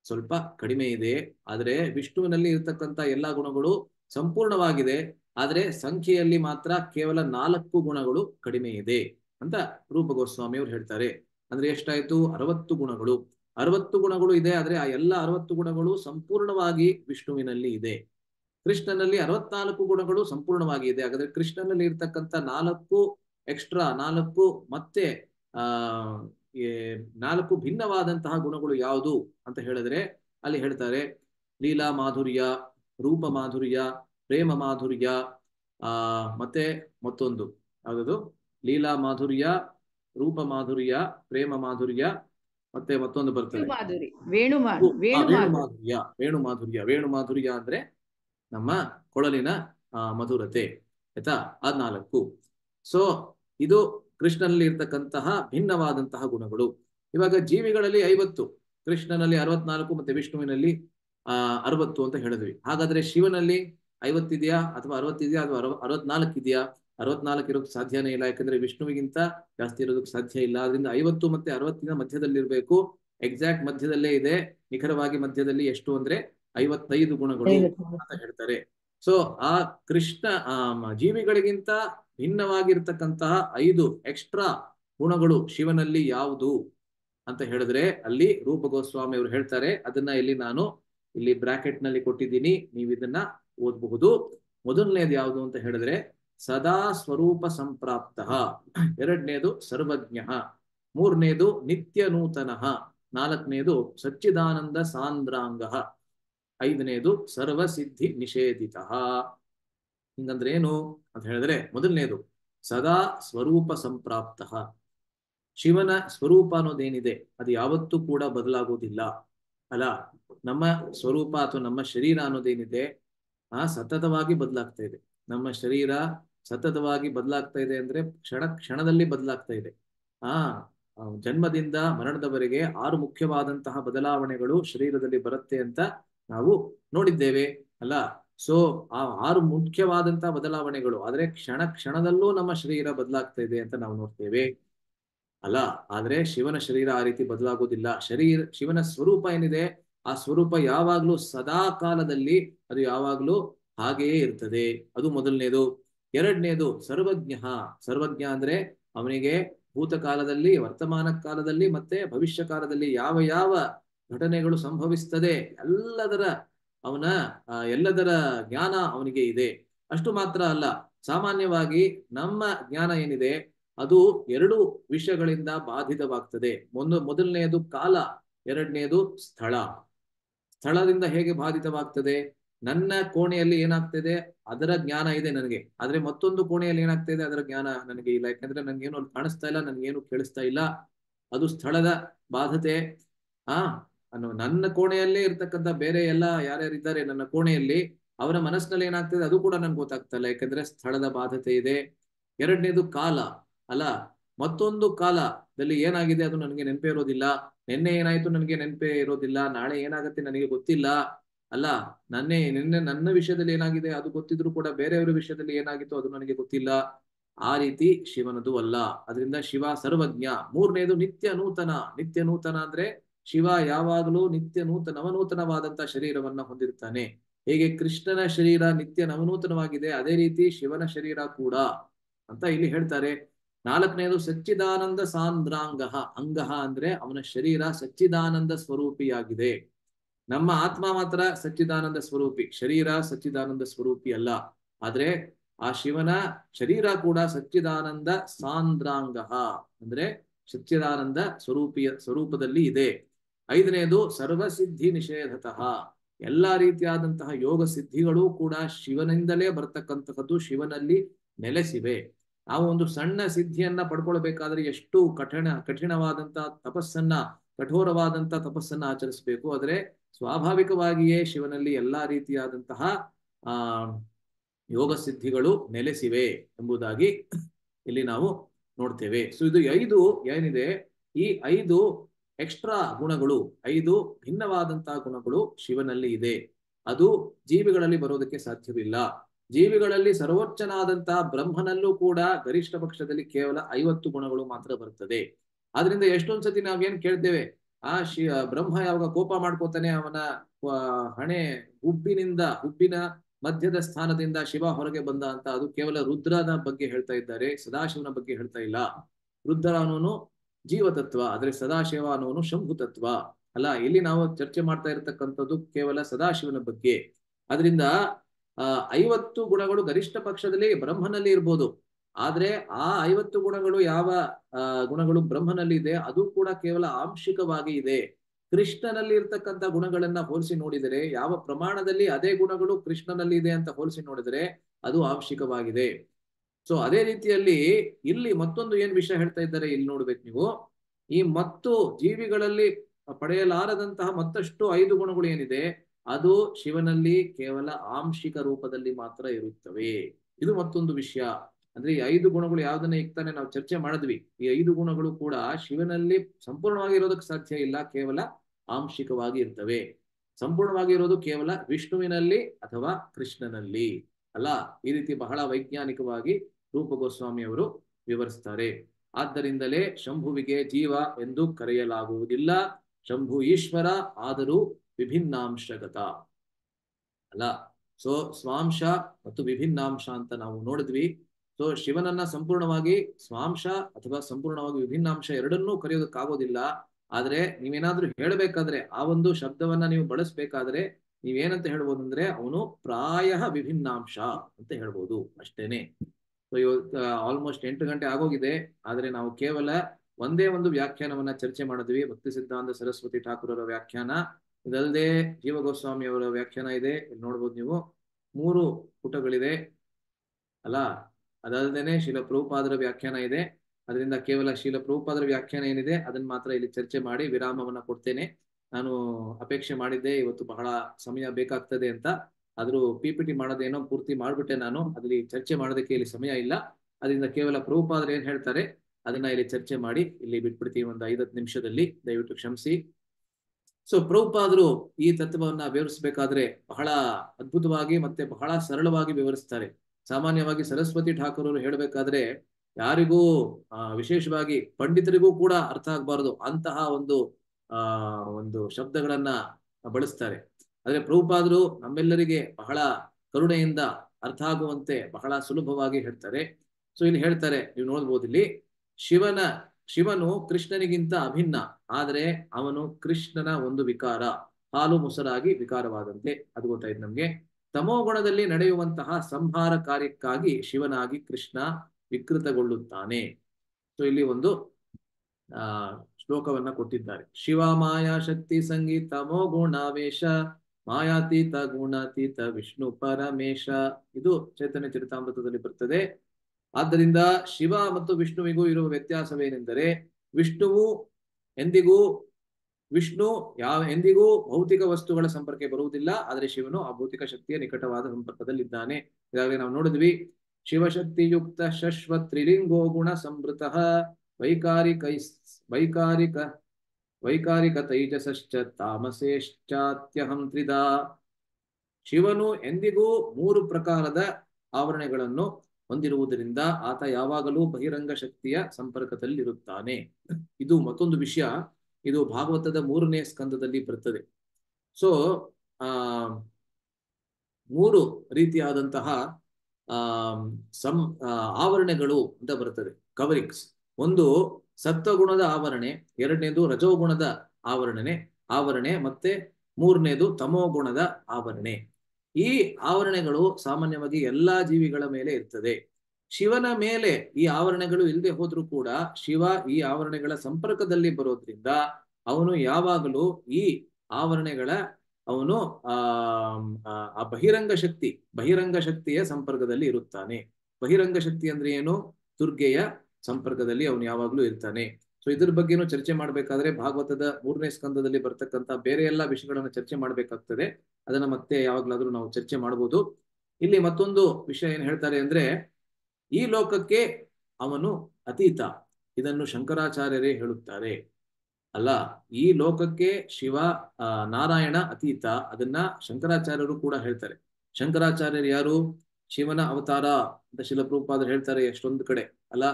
ಸ್ವಲ್ಪ ಕಡಿಮೆ ಇದೆ ಆದರೆ ವಿಷ್ಣುವಿನಲ್ಲಿ ಇರತಕ್ಕಂತಹ ಎಲ್ಲಾ ಗುಣಗಳು ಸಂಪೂರ್ಣವಾಗಿದೆ ಆದರೆ ಸಂಖ್ಯೆಯಲ್ಲಿ ಮಾತ್ರ ಕೇವಲ ನಾಲ್ಕು ಗುಣಗಳು ಕಡಿಮೆ ಇದೆ ಅಂತ ರೂಪ ಗೋಸ್ವಾಮಿಯವರು ಹೇಳ್ತಾರೆ ಅಂದ್ರೆ ಎಷ್ಟಾಯ್ತು ಅರವತ್ತು ಗುಣಗಳು ಅರವತ್ತು ಗುಣಗಳು ಇದೆ ಆದ್ರೆ ಆ ಎಲ್ಲ ಅರವತ್ತು ಗುಣಗಳು ಸಂಪೂರ್ಣವಾಗಿ ವಿಷ್ಣುವಿನಲ್ಲಿ ಇದೆ ಕೃಷ್ಣನಲ್ಲಿ ಅರವತ್ನಾಲ್ಕು ಗುಣಗಳು ಸಂಪೂರ್ಣವಾಗಿ ಇದೆ ಹಾಗಾದ್ರೆ ಕೃಷ್ಣನಲ್ಲಿ ಇರ್ತಕ್ಕಂಥ ನಾಲ್ಕು ಎಕ್ಸ್ಟ್ರಾ ನಾಲ್ಕು ಮತ್ತೆ ಆ ನಾಲ್ಕು ಭಿನ್ನವಾದಂತಹ ಗುಣಗಳು ಯಾವುದು ಅಂತ ಹೇಳಿದ್ರೆ ಅಲ್ಲಿ ಹೇಳ್ತಾರೆ ಲೀಲಾ ಮಾಧುರ್ಯ ರೂಪ ಮಾಧುರ್ಯ ಪ್ರೇಮ ಮಾಧುರ್ಯ ಆ ಮತ್ತೆ ಮತ್ತೊಂದು ಯಾವ್ದದು ಲೀಲಾ ಮಾಧುರ್ಯ ರೂಪ ಮಾಧುರ್ಯ ಪ್ರೇಮ ಮಾಧುರ್ಯ ಮತ್ತೆ ಮತ್ತೊಂದು ಬರ್ತದೆ ವೇಣು ಮಾಧುರ್ಯ ವೇಣು ಮಾಧುರ್ಯ ವೇಣು ಮಾಧುರ್ಯ ಅಂದ್ರೆ ನಮ್ಮ ಕೊಳಲಿನ ಮಧುರತೆ ಆಯ್ತಾ ಅದ್ ನಾಲ್ಕು ಸೊ ಇದು ಕೃಷ್ಣನಲ್ಲಿ ಇರ್ತಕ್ಕಂತಹ ಭಿನ್ನವಾದಂತಹ ಗುಣಗಳು ಇವಾಗ ಜೀವಿಗಳಲ್ಲಿ ಐವತ್ತು ಕೃಷ್ಣನಲ್ಲಿ ಅರವತ್ನಾಲ್ಕು ಮತ್ತೆ ವಿಷ್ಣುವಿನಲ್ಲಿ ಅರವತ್ತು ಅಂತ ಹೇಳಿದ್ವಿ ಹಾಗಾದ್ರೆ ಶಿವನಲ್ಲಿ ಐವತ್ತಿದೆಯಾ ಅಥವಾ ಅರವತ್ತಿದೆಯಾ ಅಥವಾ ಅರವ ಅರವತ್ನಾಲ್ಕು ಇದೆಯಾ ಅರವತ್ನಾಲ್ಕು ಇರೋಕ್ ಸಾಧ್ಯನೇ ಇಲ್ಲ ಯಾಕಂದ್ರೆ ವಿಷ್ಣುವಿಗಿಂತ ಜಾಸ್ತಿ ಇರೋದಕ್ಕೆ ಸಾಧ್ಯ ಇಲ್ಲ ಅದರಿಂದ ಐವತ್ತು ಮತ್ತೆ ಅರವತ್ತಿನ ಇರಬೇಕು ಎಕ್ಸಾಕ್ಟ್ ಮಧ್ಯದಲ್ಲೇ ಇದೆ ನಿಖರವಾಗಿ ಮಧ್ಯದಲ್ಲಿ ಎಷ್ಟು ಅಂದ್ರೆ ಐವತ್ತೈದು ಗುಣಗಳು ಅಂತ ಹೇಳ್ತಾರೆ ಸೊ ಆ ಕೃಷ್ಣ ಜೀವಿಗಳಿಗಿಂತ ಭಿನ್ನವಾಗಿರ್ತಕ್ಕಂತಹ ಐದು ಎಕ್ಸ್ಟ್ರಾ ಗುಣಗಳು ಶಿವನಲ್ಲಿ ಯಾವುದು ಅಂತ ಹೇಳಿದ್ರೆ ಅಲ್ಲಿ ರೂಪ ಗೋಸ್ವಾಮಿ ಅವರು ಹೇಳ್ತಾರೆ ಅದನ್ನ ಇಲ್ಲಿ ನಾನು ಇಲ್ಲಿ ಬ್ರಾಕೆಟ್ ನಲ್ಲಿ ಕೊಟ್ಟಿದ್ದೀನಿ ನೀವು ಇದನ್ನ ಓದಬಹುದು ಮೊದಲನೇದು ಯಾವುದು ಅಂತ ಹೇಳಿದ್ರೆ ಸದಾ ಸ್ವರೂಪ ಸಂಪ್ರಾಪ್ತ ಎರಡನೇದು ಸರ್ವಜ್ಞ ಮೂರನೇದು ನಿತ್ಯ ನೂತನ ನಾಲ್ಕನೇದು ಸಚ್ಚಿದಾನಂದ ಸಾಂದ್ರಾಂಗ ಐದನೇದು ಸರ್ವಸಿದ್ಧಿ ನಿಷೇಧಿತ ಹಿಂಗಂದ್ರೆ ಏನು ಅಂತ ಹೇಳಿದ್ರೆ ಮೊದಲನೇದು ಸದಾ ಸ್ವರೂಪ ಸಂಪ್ರಾಪ್ತ ಶಿವನ ಸ್ವರೂಪ ಅನ್ನೋದೇನಿದೆ ಅದು ಯಾವತ್ತೂ ಕೂಡ ಬದಲಾಗೋದಿಲ್ಲ ಅಲ್ಲ ನಮ್ಮ ಸ್ವರೂಪ ಅಥವಾ ನಮ್ಮ ಶರೀರ ಅನ್ನೋದೇನಿದೆ ಆ ಸತತವಾಗಿ ಬದಲಾಗ್ತಾ ಇದೆ ನಮ್ಮ ಶರೀರ ಸತತವಾಗಿ ಬದಲಾಗ್ತಾ ಇದೆ ಅಂದ್ರೆ ಕ್ಷಣ ಕ್ಷಣದಲ್ಲಿ ಬದಲಾಗ್ತಾ ಇದೆ ಆ ಜನ್ಮದಿಂದ ಮರಣದವರೆಗೆ ಆರು ಮುಖ್ಯವಾದಂತಹ ಬದಲಾವಣೆಗಳು ಶರೀರದಲ್ಲಿ ಬರುತ್ತೆ ಅಂತ ನಾವು ನೋಡಿದ್ದೇವೆ ಅಲ್ಲ ಸೊ ಆ ಆರು ಮುಖ್ಯವಾದಂತಹ ಬದಲಾವಣೆಗಳು ಆದ್ರೆ ಕ್ಷಣ ಕ್ಷಣದಲ್ಲೂ ನಮ್ಮ ಶರೀರ ಬದಲಾಗ್ತಾ ಇದೆ ಅಂತ ನಾವು ನೋಡ್ತೇವೆ ಅಲ್ಲ ಆದ್ರೆ ಶಿವನ ಶರೀರ ಆ ರೀತಿ ಬದಲಾಗೋದಿಲ್ಲ ಶರೀರ ಶಿವನ ಸ್ವರೂಪ ಏನಿದೆ ಆ ಸ್ವರೂಪ ಯಾವಾಗ್ಲೂ ಸದಾ ಕಾಲದಲ್ಲಿ ಅದು ಯಾವಾಗ್ಲೂ ಹಾಗೆಯೇ ಇರ್ತದೆ ಅದು ಮೊದಲನೇದು ಎರಡನೇದು ಸರ್ವಜ್ಞ ಸರ್ವಜ್ಞ ಅಂದ್ರೆ ಅವನಿಗೆ ಭೂತಕಾಲದಲ್ಲಿ ವರ್ತಮಾನ ಕಾಲದಲ್ಲಿ ಮತ್ತೆ ಭವಿಷ್ಯ ಕಾಲದಲ್ಲಿ ಯಾವ ಯಾವ ಘಟನೆಗಳು ಸಂಭವಿಸ್ತದೆ ಎಲ್ಲದರ ಅವನ ಎಲ್ಲದರ ಜ್ಞಾನ ಅವನಿಗೆ ಇದೆ ಅಷ್ಟು ಮಾತ್ರ ಅಲ್ಲ ಸಾಮಾನ್ಯವಾಗಿ ನಮ್ಮ ಜ್ಞಾನ ಏನಿದೆ ಅದು ಎರಡು ವಿಷಯಗಳಿಂದ ಬಾಧಿತವಾಗ್ತದೆ ಮೊದ ಮೊದಲನೆಯದು ಕಾಲ ಎರಡನೆಯದು ಸ್ಥಳ ಸ್ಥಳದಿಂದ ಹೇಗೆ ಬಾಧಿತವಾಗ್ತದೆ ನನ್ನ ಕೋಣೆಯಲ್ಲಿ ಏನಾಗ್ತದೆ ಅದರ ಜ್ಞಾನ ಇದೆ ನನಗೆ ಆದ್ರೆ ಮತ್ತೊಂದು ಕೋಣೆಯಲ್ಲಿ ಏನಾಗ್ತದೆ ಅದರ ಜ್ಞಾನ ನನಗೆ ಇಲ್ಲ ಯಾಕಂದ್ರೆ ನನ್ಗೇನು ಅಲ್ಲಿ ಕಾಣಿಸ್ತಾ ಇಲ್ಲ ನನ್ಗೇನು ಕೇಳಿಸ್ತಾ ಇಲ್ಲ ಅದು ಸ್ಥಳದ ಬಾಧತೆ ಆ ಅನ್ನೋ ನನ್ನ ಕೋಣೆಯಲ್ಲೇ ಇರ್ತಕ್ಕಂಥ ಬೇರೆ ಎಲ್ಲ ಯಾರ್ಯಾರಿದ್ದಾರೆ ನನ್ನ ಕೋಣೆಯಲ್ಲಿ ಅವರ ಮನಸ್ಸಿನಲ್ಲಿ ಏನಾಗ್ತದೆ ಅದು ಕೂಡ ನನ್ಗೆ ಗೊತ್ತಾಗ್ತಾ ಇಲ್ಲ ಯಾಕಂದ್ರೆ ಸ್ಥಳದ ಬಾಧತೆ ಇದೆ ಎರಡನೇದು ಕಾಲ ಅಲ್ಲ ಮತ್ತೊಂದು ಕಾಲದಲ್ಲಿ ಏನಾಗಿದೆ ಅದು ನನಗೆ ನೆನಪೇ ಇರೋದಿಲ್ಲ ನಿನ್ನೆ ಏನಾಯ್ತು ನನಗೆ ನೆನಪೇ ಇರೋದಿಲ್ಲ ನಾಳೆ ಏನಾಗತ್ತೆ ನನಗೆ ಗೊತ್ತಿಲ್ಲ ಅಲ್ಲ ನನ್ನೆ ನಿನ್ನೆ ನನ್ನ ವಿಷಯದಲ್ಲಿ ಏನಾಗಿದೆ ಅದು ಗೊತ್ತಿದ್ರು ಕೂಡ ಬೇರೆಯವರ ವಿಷಯದಲ್ಲಿ ಏನಾಗಿತ್ತು ಅದು ನನಗೆ ಗೊತ್ತಿಲ್ಲ ಆ ರೀತಿ ಶಿವನದು ಅಲ್ಲ ಅದರಿಂದ ಶಿವ ಸರ್ವಜ್ಞ ಮೂರನೇದು ನಿತ್ಯ ನೂತನ ನಿತ್ಯ ನೂತನ ಅಂದ್ರೆ ಶಿವ ಯಾವಾಗಲೂ ನಿತ್ಯ ನೂತನ ನವನೂತನವಾದಂತ ಶರೀರವನ್ನ ಹೊಂದಿರ್ತಾನೆ ಹೇಗೆ ಕೃಷ್ಣನ ಶರೀರ ನಿತ್ಯ ನವನೂತನವಾಗಿದೆ ಅದೇ ರೀತಿ ಶಿವನ ಶರೀರ ಕೂಡ ಅಂತ ಇಲ್ಲಿ ಹೇಳ್ತಾರೆ ನಾಲ್ಕನೇದು ಸಚ್ಚಿದಾನಂದ ಸಾಂದ್ರಾಂಗ ಅಂಗಹ ಅಂದ್ರೆ ಅವನ ಶರೀರ ಸಚ್ಚಿದಾನಂದ ಸ್ವರೂಪಿಯಾಗಿದೆ ನಮ್ಮ ಆತ್ಮ ಮಾತ್ರ ಸಚ್ಚಿದಾನಂದ ಸ್ವರೂಪಿ ಶರೀರ ಸಚ್ಚಿದಾನಂದ ಸ್ವರೂಪಿ ಅಲ್ಲ ಆದ್ರೆ ಆ ಶಿವನ ಶರೀರ ಕೂಡ ಸಚ್ಚಿದಾನಂದ ಸಾಂದ್ರಾಂಗ ಅಂದ್ರೆ ಸಚ್ಚಿದಾನಂದ ಸ್ವರೂಪಿಯ ಸ್ವರೂಪದಲ್ಲಿ ಇದೆ ಐದನೇದು ಸರ್ವಸಿದ್ಧಿ ನಿಷೇಧತಃ ಎಲ್ಲಾ ರೀತಿಯಾದಂತಹ ಯೋಗ ಸಿದ್ಧಿಗಳು ಕೂಡ ಶಿವನಿಂದಲೇ ಬರ್ತಕ್ಕಂತಹದ್ದು ಶಿವನಲ್ಲಿ ನೆಲೆಸಿವೆ ಆ ಒಂದು ಸಣ್ಣ ಸಿದ್ಧಿಯನ್ನ ಪಡ್ಕೊಳ್ಬೇಕಾದ್ರೆ ಎಷ್ಟು ಕಠಿಣ ಕಠಿಣವಾದಂತ ತಪಸ್ಸನ್ನ ಕಠೋರವಾದಂತ ತಪಸ್ಸನ್ನ ಆಚರಿಸಬೇಕು ಆದರೆ ಸ್ವಾಭಾವಿಕವಾಗಿಯೇ ಶಿವನಲ್ಲಿ ಎಲ್ಲಾ ರೀತಿಯಾದಂತಹ ಆ ಯೋಗ ಸಿದ್ಧಿಗಳು ನೆಲೆಸಿವೆ ಎಂಬುದಾಗಿ ಇಲ್ಲಿ ನಾವು ನೋಡ್ತೇವೆ ಸೊ ಇದು ಐದು ಏನಿದೆ ಈ ಐದು ಎಕ್ಸ್ಟ್ರಾ ಗುಣಗಳು ಐದು ಭಿನ್ನವಾದಂತಹ ಗುಣಗಳು ಶಿವನಲ್ಲಿ ಇದೆ ಅದು ಜೀವಿಗಳಲ್ಲಿ ಬರೋದಕ್ಕೆ ಸಾಧ್ಯವಿಲ್ಲ ಜೀವಿಗಳಲ್ಲಿ ಸರ್ವೋಚ್ಚನಾದಂತಹ ಬ್ರಹ್ಮನಲ್ಲೂ ಕೂಡ ಗರಿಷ್ಠ ಪಕ್ಷದಲ್ಲಿ ಕೇವಲ ಐವತ್ತು ಗುಣಗಳು ಮಾತ್ರ ಬರ್ತದೆ ಆದ್ರಿಂದ ಎಷ್ಟೊಂದ್ಸತಿ ನಾವೇನ್ ಕೇಳ್ತೇವೆ ಆ ಶಿ ಬ್ರಹ್ಮ ಯಾವಾಗ ಕೋಪ ಮಾಡ್ಕೋತಾನೆ ಅವನ ಹಣೆ ಹುಬ್ಬಿನಿಂದ ಹುಬ್ಬಿನ ಮಧ್ಯದ ಸ್ಥಾನದಿಂದ ಶಿವ ಹೊರಗೆ ಬಂದ ಅಂತ ಅದು ಕೇವಲ ರುದ್ರನ ಬಗ್ಗೆ ಹೇಳ್ತಾ ಇದ್ದಾರೆ ಸದಾಶಿವನ ಬಗ್ಗೆ ಹೇಳ್ತಾ ಇಲ್ಲ ರುದ್ರ ಅನ್ನೋನು ಜೀವತತ್ವ ಆದ್ರೆ ಸದಾಶಿವ ಅನ್ನೋನು ಶಂಭುತತ್ವ ಅಲ್ಲ ಇಲ್ಲಿ ನಾವು ಚರ್ಚೆ ಮಾಡ್ತಾ ಇರತಕ್ಕಂಥದ್ದು ಕೇವಲ ಸದಾಶಿವನ ಬಗ್ಗೆ ಅದರಿಂದ ಐವತ್ತು ಗುಣಗಳು ಗರಿಷ್ಠ ಪಕ್ಷದಲ್ಲಿ ಬ್ರಹ್ಮನಲ್ಲಿ ಇರ್ಬೋದು ಆದ್ರೆ ಆ ಐವತ್ತು ಗುಣಗಳು ಯಾವ ಗುಣಗಳು ಬ್ರಹ್ಮನಲ್ಲಿ ಇದೆ ಅದು ಕೂಡ ಕೇವಲ ಆಂಶಿಕವಾಗಿ ಇದೆ ಕೃಷ್ಣನಲ್ಲಿ ಇರ್ತಕ್ಕಂಥ ಗುಣಗಳನ್ನ ಹೋಲಿಸಿ ನೋಡಿದರೆ ಯಾವ ಪ್ರಮಾಣದಲ್ಲಿ ಅದೇ ಗುಣಗಳು ಕೃಷ್ಣನಲ್ಲಿ ಇದೆ ಅಂತ ಹೋಲಿಸಿ ನೋಡಿದರೆ ಅದು ಆಂಶಿಕವಾಗಿದೆ ಸೊ ಅದೇ ರೀತಿಯಲ್ಲಿ ಇಲ್ಲಿ ಮತ್ತೊಂದು ಏನ್ ವಿಷಯ ಹೇಳ್ತಾ ಇದ್ದಾರೆ ಇಲ್ಲಿ ನೋಡ್ಬೇಕು ನೀವು ಈ ಮತ್ತು ಜೀವಿಗಳಲ್ಲಿ ಪಡೆಯಲಾರದಂತಹ ಮತ್ತಷ್ಟು ಐದು ಗುಣಗಳು ಏನಿದೆ ಅದು ಶಿವನಲ್ಲಿ ಕೇವಲ ಆಂಶಿಕ ರೂಪದಲ್ಲಿ ಮಾತ್ರ ಇರುತ್ತವೆ ಇದು ಮತ್ತೊಂದು ವಿಷಯ ಅಂದ್ರೆ ಈ ಐದು ಗುಣಗಳು ಯಾವ್ದನ್ನ ಇಕ್ತಾನೆ ನಾವು ಚರ್ಚೆ ಮಾಡಿದ್ವಿ ಈ ಐದು ಗುಣಗಳು ಕೂಡ ಶಿವನಲ್ಲಿ ಸಂಪೂರ್ಣವಾಗಿ ಇರೋದಕ್ಕೆ ಸಾಧ್ಯ ಇಲ್ಲ ಕೇವಲ ಆಂಶಿಕವಾಗಿ ಇರ್ತವೆ ಸಂಪೂರ್ಣವಾಗಿ ಇರೋದು ಕೇವಲ ವಿಷ್ಣುವಿನಲ್ಲಿ ಅಥವಾ ಕೃಷ್ಣನಲ್ಲಿ ಅಲ್ಲ ಈ ರೀತಿ ಬಹಳ ವೈಜ್ಞಾನಿಕವಾಗಿ ರೂಪ ಗೋಸ್ವಾಮಿಯವರು ವಿವರಿಸ್ತಾರೆ ಆದ್ದರಿಂದಲೇ ಶಂಭುವಿಗೆ ಜೀವ ಎಂದು ಕರೆಯಲಾಗುವುದಿಲ್ಲ ಶಂಭು ಈಶ್ವರ ಆದರೂ ವಿಭಿನ್ನಾಂಶಗತ ಅಲ್ಲ ಸೊ ಸ್ವಾಂಶ ಮತ್ತು ವಿಭಿನ್ನಾಂಶ ಅಂತ ನಾವು ನೋಡಿದ್ವಿ ಸೊ ಶಿವನನ್ನ ಸಂಪೂರ್ಣವಾಗಿ ಸ್ವಾಂಶ ಅಥವಾ ಸಂಪೂರ್ಣವಾಗಿ ವಿಭಿನ್ನಾಂಶ ಎರಡನ್ನೂ ಕರೆಯೋದಕ್ಕಾಗೋದಿಲ್ಲ ಆದ್ರೆ ನೀವೇನಾದ್ರೂ ಹೇಳಬೇಕಾದ್ರೆ ಆ ಒಂದು ಶಬ್ದವನ್ನ ನೀವು ಬಳಸ್ಬೇಕಾದ್ರೆ ನೀವೇನಂತ ಹೇಳ್ಬೋದು ಅಂದ್ರೆ ಅವನು ಪ್ರಾಯ ವಿಭಿನ್ನಾಂಶ ಅಂತ ಹೇಳ್ಬೋದು ಅಷ್ಟೇನೆ ಸೊ ಇವತ್ತು ಆಲ್ಮೋಸ್ಟ್ ಎಂಟು ಗಂಟೆ ಆಗೋಗಿದೆ ಆದ್ರೆ ನಾವು ಕೇವಲ ಒಂದೇ ಒಂದು ವ್ಯಾಖ್ಯಾನವನ್ನ ಚರ್ಚೆ ಮಾಡಿದ್ವಿ ಭಕ್ತಿ ಸಿದ್ಧಾಂತ ಸರಸ್ವತಿ ಠಾಕೂರರ ವ್ಯಾಖ್ಯಾನ ಇದಲ್ಲದೆ ಜೀವ ಅವರ ವ್ಯಾಖ್ಯಾನ ಇದೆ ಇಲ್ಲಿ ನೋಡ್ಬೋದು ನೀವು ಮೂರು ಪುಟಗಳಿದೆ ಅಲ್ಲ ಅದಲ್ಲದೇನೆ ಶೀಲ ಪ್ರಭುಪಾದರ ವ್ಯಾಖ್ಯಾನ ಇದೆ ಅದರಿಂದ ಕೇವಲ ಶೀಲ ಪ್ರಭುಪಾದರ ವ್ಯಾಖ್ಯಾನ ಏನಿದೆ ಅದನ್ನ ಮಾತ್ರ ಇಲ್ಲಿ ಚರ್ಚೆ ಮಾಡಿ ವಿರಾಮವನ್ನ ಕೊಡ್ತೇನೆ ನಾನು ಅಪೇಕ್ಷೆ ಮಾಡಿದ್ದೆ ಇವತ್ತು ಬಹಳ ಸಮಯ ಬೇಕಾಗ್ತದೆ ಅಂತ ಆದ್ರೂ ಪಿ ಪಿ ಟಿ ಮಾಡೋದೇನೋ ಪೂರ್ತಿ ಮಾಡ್ಬಿಟ್ಟೆ ನಾನು ಅದ್ರಲ್ಲಿ ಚರ್ಚೆ ಮಾಡೋದಕ್ಕೆ ಇಲ್ಲಿ ಸಮಯ ಇಲ್ಲ ಅದರಿಂದ ಕೇವಲ ಪ್ರಭುಪಾದ್ರೆ ಏನ್ ಹೇಳ್ತಾರೆ ಅದನ್ನ ಇಲ್ಲಿ ಚರ್ಚೆ ಮಾಡಿ ಇಲ್ಲಿ ಬಿಟ್ಬಿಡ್ತೀವಿ ಒಂದು ಐದತ್ತು ನಿಮಿಷದಲ್ಲಿ ದಯವಿಟ್ಟು ಕ್ಷಮಿಸಿ ಸೊ ಪ್ರಭುಪಾದರು ಈ ತತ್ವವನ್ನ ವಿವರಿಸಬೇಕಾದ್ರೆ ಬಹಳ ಅದ್ಭುತವಾಗಿ ಮತ್ತೆ ಬಹಳ ಸರಳವಾಗಿ ವಿವರಿಸ್ತಾರೆ ಸಾಮಾನ್ಯವಾಗಿ ಸರಸ್ವತಿ ಠಾಕೂರ್ ಅವರು ಹೇಳಬೇಕಾದ್ರೆ ಯಾರಿಗೂ ವಿಶೇಷವಾಗಿ ಪಂಡಿತರಿಗೂ ಕೂಡ ಅರ್ಥ ಆಗಬಾರದು ಅಂತಹ ಒಂದು ಆ ಒಂದು ಶಬ್ದಗಳನ್ನ ಬಳಸ್ತಾರೆ ಆದ್ರೆ ಪ್ರಭುಪಾದರು ನಮ್ಮೆಲ್ಲರಿಗೆ ಬಹಳ ಕರುಣೆಯಿಂದ ಅರ್ಥ ಆಗುವಂತೆ ಬಹಳ ಸುಲಭವಾಗಿ ಹೇಳ್ತಾರೆ ಸೊ ಇಲ್ಲಿ ಹೇಳ್ತಾರೆ ನೀವು ನೋಡ್ಬೋದು ಇಲ್ಲಿ ಶಿವನ ಶಿವನು ಕೃಷ್ಣನಿಗಿಂತ ಅಭಿನ್ನ ಆದರೆ ಅವನು ಕೃಷ್ಣನ ಒಂದು ವಿಕಾರ ಹಾಲು ಮೊಸರಾಗಿ ವಿಕಾರವಾದಂತೆ ಅದು ಗೊತ್ತಾಯ್ತು ನಮ್ಗೆ ತಮೋಗುಣದಲ್ಲಿ ನಡೆಯುವಂತಹ ಸಂಹಾರ ಕಾರ್ಯಕ್ಕಾಗಿ ಶಿವನಾಗಿ ಕೃಷ್ಣ ವಿಕೃತಗೊಳ್ಳುತ್ತಾನೆ ಸೊ ಇಲ್ಲಿ ಒಂದು ಆ ಶ್ಲೋಕವನ್ನ ಕೊಟ್ಟಿದ್ದಾರೆ ಶಿವ ಮಾಯಾ ಶಕ್ತಿ ಸಂಗೀತ ತಮೋ ಗುಣಾವೇಶ ಮಾಯಾತೀತ ಗುಣಾತೀತ ವಿಷ್ಣು ಪರಮೇಶ ಇದು ಚೈತನ್ಯ ಚರಿತಾಮೃತದಲ್ಲಿ ಬರ್ತದೆ ಆದ್ದರಿಂದ ಶಿವ ಮತ್ತು ವಿಷ್ಣುವಿಗೂ ಇರುವ ವ್ಯತ್ಯಾಸವೇನೆಂದರೆ ವಿಷ್ಣುವು ಎಂದಿಗೂ ವಿಷ್ಣು ಯಾವ ಎಂದಿಗೂ ಭೌತಿಕ ವಸ್ತುಗಳ ಸಂಪರ್ಕಕ್ಕೆ ಬರುವುದಿಲ್ಲ ಆದರೆ ಶಿವನು ಆ ಭೌತಿಕ ಶಕ್ತಿಯ ನಿಕಟವಾದ ಸಂಪರ್ಕದಲ್ಲಿದ್ದಾನೆ ಈಗಾಗಲೇ ನಾವು ನೋಡಿದ್ವಿ ಶಿವಶಕ್ತಿಯುಕ್ತ ಶಶ್ವ ತ್ರಿಲಿಂಗೋ ಗುಣ ಸಂಭೃತ ವೈಕಾರಿಕ ವೈಕಾರಿಕ ವೈಕಾರಿಕ ತೈಜಸಶ್ಚ ತಾಮಸೇಶ್ಚಾತ್ಯಹಂ ತ್ರಿದಾ ಶಿವನು ಎಂದಿಗೂ ಮೂರು ಪ್ರಕಾರದ ಆವರಣೆಗಳನ್ನು ಹೊಂದಿರುವುದರಿಂದ ಆತ ಯಾವಾಗಲೂ ಬಹಿರಂಗ ಶಕ್ತಿಯ ಸಂಪರ್ಕದಲ್ಲಿರುತ್ತಾನೆ ಇದು ಮತ್ತೊಂದು ವಿಷಯ ಇದು ಭಾಗವತದ ಮೂರನೇ ಸ್ಕಂದದಲ್ಲಿ ಬರ್ತದೆ ಸೊ ಆ ಮೂರು ರೀತಿಯಾದಂತಹ ಆ ಸಂ ಆವರಣೆಗಳು ಅಂತ ಬರ್ತದೆ ಕವರಿಂಗ್ಸ್ ಒಂದು ಸತ್ವಗುಣದ ಆವರಣೆ ಎರಡನೇದು ರಜೋಗುಣದ ಆವರಣನೆ ಆವರಣೆ ಮತ್ತೆ ಮೂರನೇದು ತಮೋಗುಣದ ಆವರಣೆ ಈ ಆವರಣೆಗಳು ಸಾಮಾನ್ಯವಾಗಿ ಎಲ್ಲಾ ಜೀವಿಗಳ ಮೇಲೆ ಇರ್ತದೆ ಶಿವನ ಮೇಲೆ ಈ ಆವರಣೆಗಳು ಇಲ್ಲದೆ ಹೋದ್ರೂ ಕೂಡ ಶಿವ ಈ ಆವರಣೆಗಳ ಸಂಪರ್ಕದಲ್ಲಿ ಬರೋದ್ರಿಂದ ಅವನು ಯಾವಾಗಲೂ ಈ ಆವರಣೆಗಳ ಅವನು ಆ ಬಹಿರಂಗ ಶಕ್ತಿ ಬಹಿರಂಗ ಶಕ್ತಿಯ ಸಂಪರ್ಕದಲ್ಲಿ ಇರುತ್ತಾನೆ ಬಹಿರಂಗ ಶಕ್ತಿ ಅಂದ್ರೆ ಏನು ದುರ್ಗೆಯ ಸಂಪರ್ಕದಲ್ಲಿ ಅವನು ಯಾವಾಗ್ಲೂ ಇರ್ತಾನೆ ಸೊ ಇದ್ರ ಬಗ್ಗೆನು ಚರ್ಚೆ ಮಾಡ್ಬೇಕಾದ್ರೆ ಭಾಗವತದ ಮೂರನೇ ಸ್ಕಂದದಲ್ಲಿ ಬರ್ತಕ್ಕಂತ ಬೇರೆ ಎಲ್ಲಾ ವಿಷಯಗಳನ್ನ ಚರ್ಚೆ ಮಾಡ್ಬೇಕಾಗ್ತದೆ ಅದನ್ನ ಮತ್ತೆ ಯಾವಾಗ್ಲಾದ್ರೂ ನಾವು ಚರ್ಚೆ ಮಾಡಬಹುದು ಇಲ್ಲಿ ಮತ್ತೊಂದು ವಿಷಯ ಏನ್ ಹೇಳ್ತಾರೆ ಅಂದ್ರೆ ಈ ಲೋಕಕ್ಕೆ ಅವನು ಅತೀತ ಇದನ್ನು ಶಂಕರಾಚಾರ್ಯರೇ ಹೇಳುತ್ತಾರೆ ಅಲ್ಲ ಈ ಲೋಕಕ್ಕೆ ಶಿವ ನಾರಾಯಣ ಅತೀತ ಅದನ್ನ ಶಂಕರಾಚಾರ್ಯರು ಕೂಡ ಹೇಳ್ತಾರೆ ಶಂಕರಾಚಾರ್ಯರು ಯಾರು ಶಿವನ ಅವತಾರ ಅಂತ ಶಿಲಪ್ರೂಪಾದ್ರೆ ಹೇಳ್ತಾರೆ ಎಷ್ಟೊಂದು ಕಡೆ ಅಲ್ಲ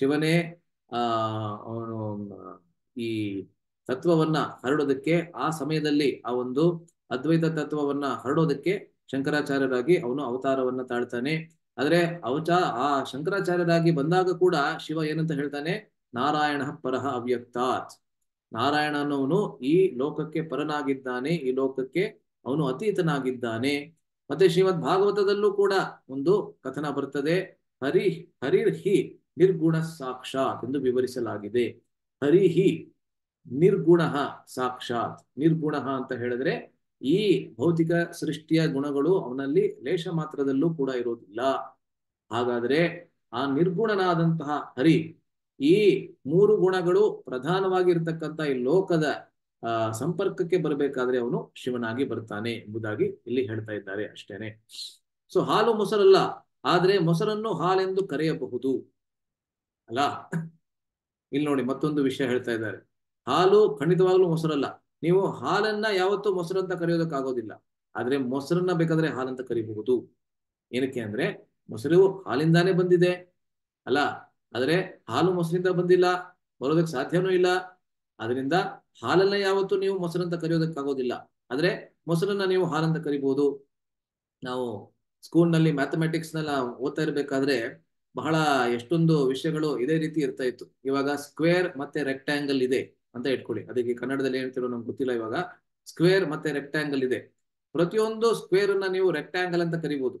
ಶಿವನೇ ಆ ಅವನು ಈ ತತ್ವವನ್ನ ಹರಡೋದಕ್ಕೆ ಆ ಸಮಯದಲ್ಲಿ ಆ ಒಂದು ಅದ್ವೈತ ತತ್ವವನ್ನ ಹರಡೋದಕ್ಕೆ ಶಂಕರಾಚಾರ್ಯರಾಗಿ ಅವನು ಅವತಾರವನ್ನ ತಾಳ್ತಾನೆ ಆದ್ರೆ ಅವಚಾ ಆ ಶಂಕರಾಚಾರ್ಯರಾಗಿ ಬಂದಾಗ ಕೂಡ ಶಿವ ಏನಂತ ಹೇಳ್ತಾನೆ ನಾರಾಯಣ ಪರಹ ಅವ್ಯಕ್ತಾತ್ ನಾರಾಯಣ ಅನ್ನೋನು ಈ ಲೋಕಕ್ಕೆ ಪರನಾಗಿದ್ದಾನೆ ಈ ಲೋಕಕ್ಕೆ ಅವನು ಅತೀತನಾಗಿದ್ದಾನೆ ಮತ್ತೆ ಶ್ರೀಮದ್ ಭಾಗವತದಲ್ಲೂ ಕೂಡ ಒಂದು ಕಥನ ಬರ್ತದೆ ಹರಿ ಹರಿರ್ಹಿ ಹಿ ನಿರ್ಗುಣ ಸಾಕ್ಷಾತ್ ಎಂದು ವಿವರಿಸಲಾಗಿದೆ ಹರಿಹಿ ನಿರ್ಗುಣ ಸಾಕ್ಷಾತ್ ನಿರ್ಗುಣ ಅಂತ ಹೇಳಿದ್ರೆ ಈ ಭೌತಿಕ ಸೃಷ್ಟಿಯ ಗುಣಗಳು ಅವನಲ್ಲಿ ಲೇಷ ಮಾತ್ರದಲ್ಲೂ ಕೂಡ ಇರೋದಿಲ್ಲ ಹಾಗಾದ್ರೆ ಆ ನಿರ್ಗುಣನಾದಂತಹ ಹರಿ ಈ ಮೂರು ಗುಣಗಳು ಪ್ರಧಾನವಾಗಿರ್ತಕ್ಕಂಥ ಈ ಲೋಕದ ಆ ಸಂಪರ್ಕಕ್ಕೆ ಬರಬೇಕಾದ್ರೆ ಅವನು ಶಿವನಾಗಿ ಬರ್ತಾನೆ ಎಂಬುದಾಗಿ ಇಲ್ಲಿ ಹೇಳ್ತಾ ಇದ್ದಾರೆ ಅಷ್ಟೇನೆ ಸೊ ಹಾಲು ಮೊಸರಲ್ಲ ಆದ್ರೆ ಮೊಸರನ್ನು ಹಾಲೆಂದು ಕರೆಯಬಹುದು ಅಲ್ಲ ಇಲ್ಲಿ ನೋಡಿ ಮತ್ತೊಂದು ವಿಷಯ ಹೇಳ್ತಾ ಇದ್ದಾರೆ ಹಾಲು ಖಂಡಿತವಾಗ್ಲೂ ಮೊಸರಲ್ಲ ನೀವು ಹಾಲನ್ನ ಯಾವತ್ತೂ ಮೊಸರು ಅಂತ ಕರೆಯೋದಕ್ಕಾಗೋದಿಲ್ಲ ಆದ್ರೆ ಮೊಸರನ್ನ ಬೇಕಾದ್ರೆ ಹಾಲಂತ ಕರಿಬಹುದು ಏನಕ್ಕೆ ಅಂದ್ರೆ ಮೊಸರು ಹಾಲಿಂದಾನೇ ಬಂದಿದೆ ಅಲ್ಲ ಆದ್ರೆ ಹಾಲು ಮೊಸರಿಂದ ಬಂದಿಲ್ಲ ಬರೋದಕ್ಕೆ ಸಾಧ್ಯನೂ ಇಲ್ಲ ಅದರಿಂದ ಹಾಲನ್ನ ಯಾವತ್ತೂ ನೀವು ಮೊಸರಂತ ಕರೆಯೋದಕ್ಕಾಗೋದಿಲ್ಲ ಆದ್ರೆ ಮೊಸರನ್ನ ನೀವು ಹಾಲಂತ ಕರಿಬಹುದು ನಾವು ಸ್ಕೂಲ್ನಲ್ಲಿ ಮ್ಯಾಥಮೆಟಿಕ್ಸ್ ನೆಲ್ಲ ಓದ್ತಾ ಇರ್ಬೇಕಾದ್ರೆ ಬಹಳ ಎಷ್ಟೊಂದು ವಿಷಯಗಳು ಇದೇ ರೀತಿ ಇರ್ತಾ ಇತ್ತು ಇವಾಗ ಸ್ಕ್ವೇರ್ ಮತ್ತೆ ರೆಕ್ಟ್ಯಾಂಗಲ್ ಇದೆ ಅಂತ ಇಟ್ಕೊಳ್ಳಿ ಅದಕ್ಕೆ ಕನ್ನಡದಲ್ಲಿ ಹೇಳ್ತಿರೋ ನಮ್ಗೆ ಗೊತ್ತಿಲ್ಲ ಇವಾಗ ಸ್ಕ್ವೇರ್ ಮತ್ತೆ ರೆಕ್ಟ್ಯಾಂಗಲ್ ಇದೆ ಪ್ರತಿಯೊಂದು ಸ್ಕ್ವೇರ್ ಅನ್ನ ನೀವು ರೆಕ್ಟ್ಯಾಂಗಲ್ ಅಂತ ಕರಿಬಹುದು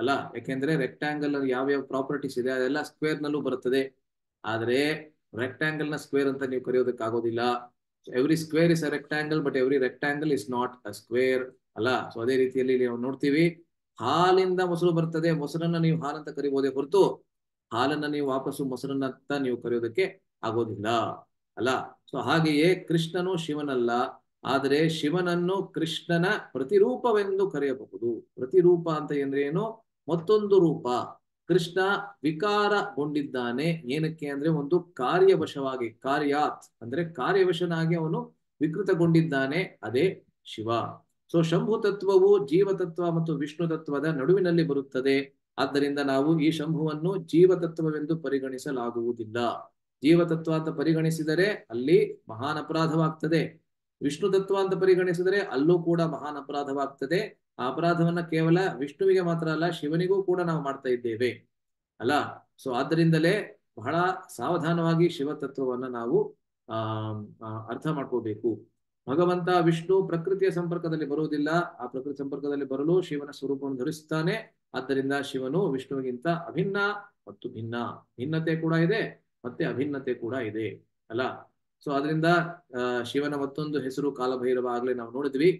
ಅಲ್ಲ ಯಾಕೆಂದ್ರೆ ರೆಕ್ಟ್ಯಾಂಗಲ್ ಯಾವ ಯಾವ ಪ್ರಾಪರ್ಟೀಸ್ ಇದೆ ಅದೆಲ್ಲ ಸ್ಕ್ವೇರ್ ನಲ್ಲೂ ಬರುತ್ತದೆ ಆದ್ರೆ ರೆಕ್ಟ್ಯಾಂಗಲ್ ನ ಸ್ಕ್ವೇರ್ ಅಂತ ನೀವು ಆಗೋದಿಲ್ಲ every square is a rectangle but every rectangle is not a square ಅಲ್ಲ ಸೊ ಅದೇ ರೀತಿಯಲ್ಲಿ ನೀವು ನೋಡ್ತೀವಿ ಹಾಲಿಂದ ಮೊಸರು ಬರ್ತದೆ ಮೊಸರನ್ನ ನೀವು ಹಾಲ್ ಅಂತ ಕರಿಬೋದೇ ಹೊರತು ಹಾಲನ್ನ ನೀವು ವಾಪಸ್ಸು ಮೊಸರನ್ನತ್ತ ನೀವು ಕರೆಯೋದಕ್ಕೆ ಆಗೋದಿಲ್ಲ ಅಲ್ಲ ಸೊ ಹಾಗೆಯೇ ಕೃಷ್ಣನು ಶಿವನಲ್ಲ ಆದರೆ ಶಿವನನ್ನು ಕೃಷ್ಣನ ಪ್ರತಿರೂಪವೆಂದು ಕರೆಯಬಹುದು ಪ್ರತಿರೂಪ ಅಂತ ಅಂದ್ರೆ ಏನು ಮತ್ತೊಂದು ರೂಪ ಕೃಷ್ಣ ವಿಕಾರಗೊಂಡಿದ್ದಾನೆ ಏನಕ್ಕೆ ಅಂದ್ರೆ ಒಂದು ಕಾರ್ಯವಶವಾಗಿ ಕಾರ್ಯಾತ್ ಅಂದ್ರೆ ಕಾರ್ಯವಶನಾಗಿ ಅವನು ವಿಕೃತಗೊಂಡಿದ್ದಾನೆ ಅದೇ ಶಿವ ಸೊ ಶಂಭು ತತ್ವವು ಜೀವತತ್ವ ಮತ್ತು ವಿಷ್ಣು ತತ್ವದ ನಡುವಿನಲ್ಲಿ ಬರುತ್ತದೆ ಆದ್ದರಿಂದ ನಾವು ಈ ಶಂಭುವನ್ನು ಜೀವತತ್ವವೆಂದು ಪರಿಗಣಿಸಲಾಗುವುದಿಲ್ಲ ಜೀವತತ್ವ ಅಂತ ಪರಿಗಣಿಸಿದರೆ ಅಲ್ಲಿ ಮಹಾನ್ ಅಪರಾಧವಾಗ್ತದೆ ವಿಷ್ಣು ತತ್ವ ಅಂತ ಪರಿಗಣಿಸಿದರೆ ಅಲ್ಲೂ ಕೂಡ ಮಹಾನ್ ಅಪರಾಧವಾಗ್ತದೆ ಆ ಅಪರಾಧವನ್ನ ಕೇವಲ ವಿಷ್ಣುವಿಗೆ ಮಾತ್ರ ಅಲ್ಲ ಶಿವನಿಗೂ ಕೂಡ ನಾವು ಮಾಡ್ತಾ ಇದ್ದೇವೆ ಅಲ್ಲ ಸೊ ಆದ್ದರಿಂದಲೇ ಬಹಳ ಸಾವಧಾನವಾಗಿ ಶಿವತತ್ವವನ್ನ ನಾವು ಆ ಅರ್ಥ ಮಾಡ್ಕೋಬೇಕು ಭಗವಂತ ವಿಷ್ಣು ಪ್ರಕೃತಿಯ ಸಂಪರ್ಕದಲ್ಲಿ ಬರುವುದಿಲ್ಲ ಆ ಪ್ರಕೃತಿ ಸಂಪರ್ಕದಲ್ಲಿ ಬರಲು ಶಿವನ ಸ್ವರೂಪವನ್ನು ಧರಿಸುತ್ತಾನೆ ಆದ್ದರಿಂದ ಶಿವನು ವಿಷ್ಣುವಿಗಿಂತ ಅಭಿನ್ನ ಮತ್ತು ಭಿನ್ನ ಭಿನ್ನತೆ ಕೂಡ ಇದೆ ಮತ್ತೆ ಅಭಿನ್ನತೆ ಕೂಡ ಇದೆ ಅಲ್ಲ ಸೊ ಅದರಿಂದ ಶಿವನ ಮತ್ತೊಂದು ಹೆಸರು ಕಾಲಭೈರವ ಆಗ್ಲೇ ನಾವು ನೋಡಿದ್ವಿ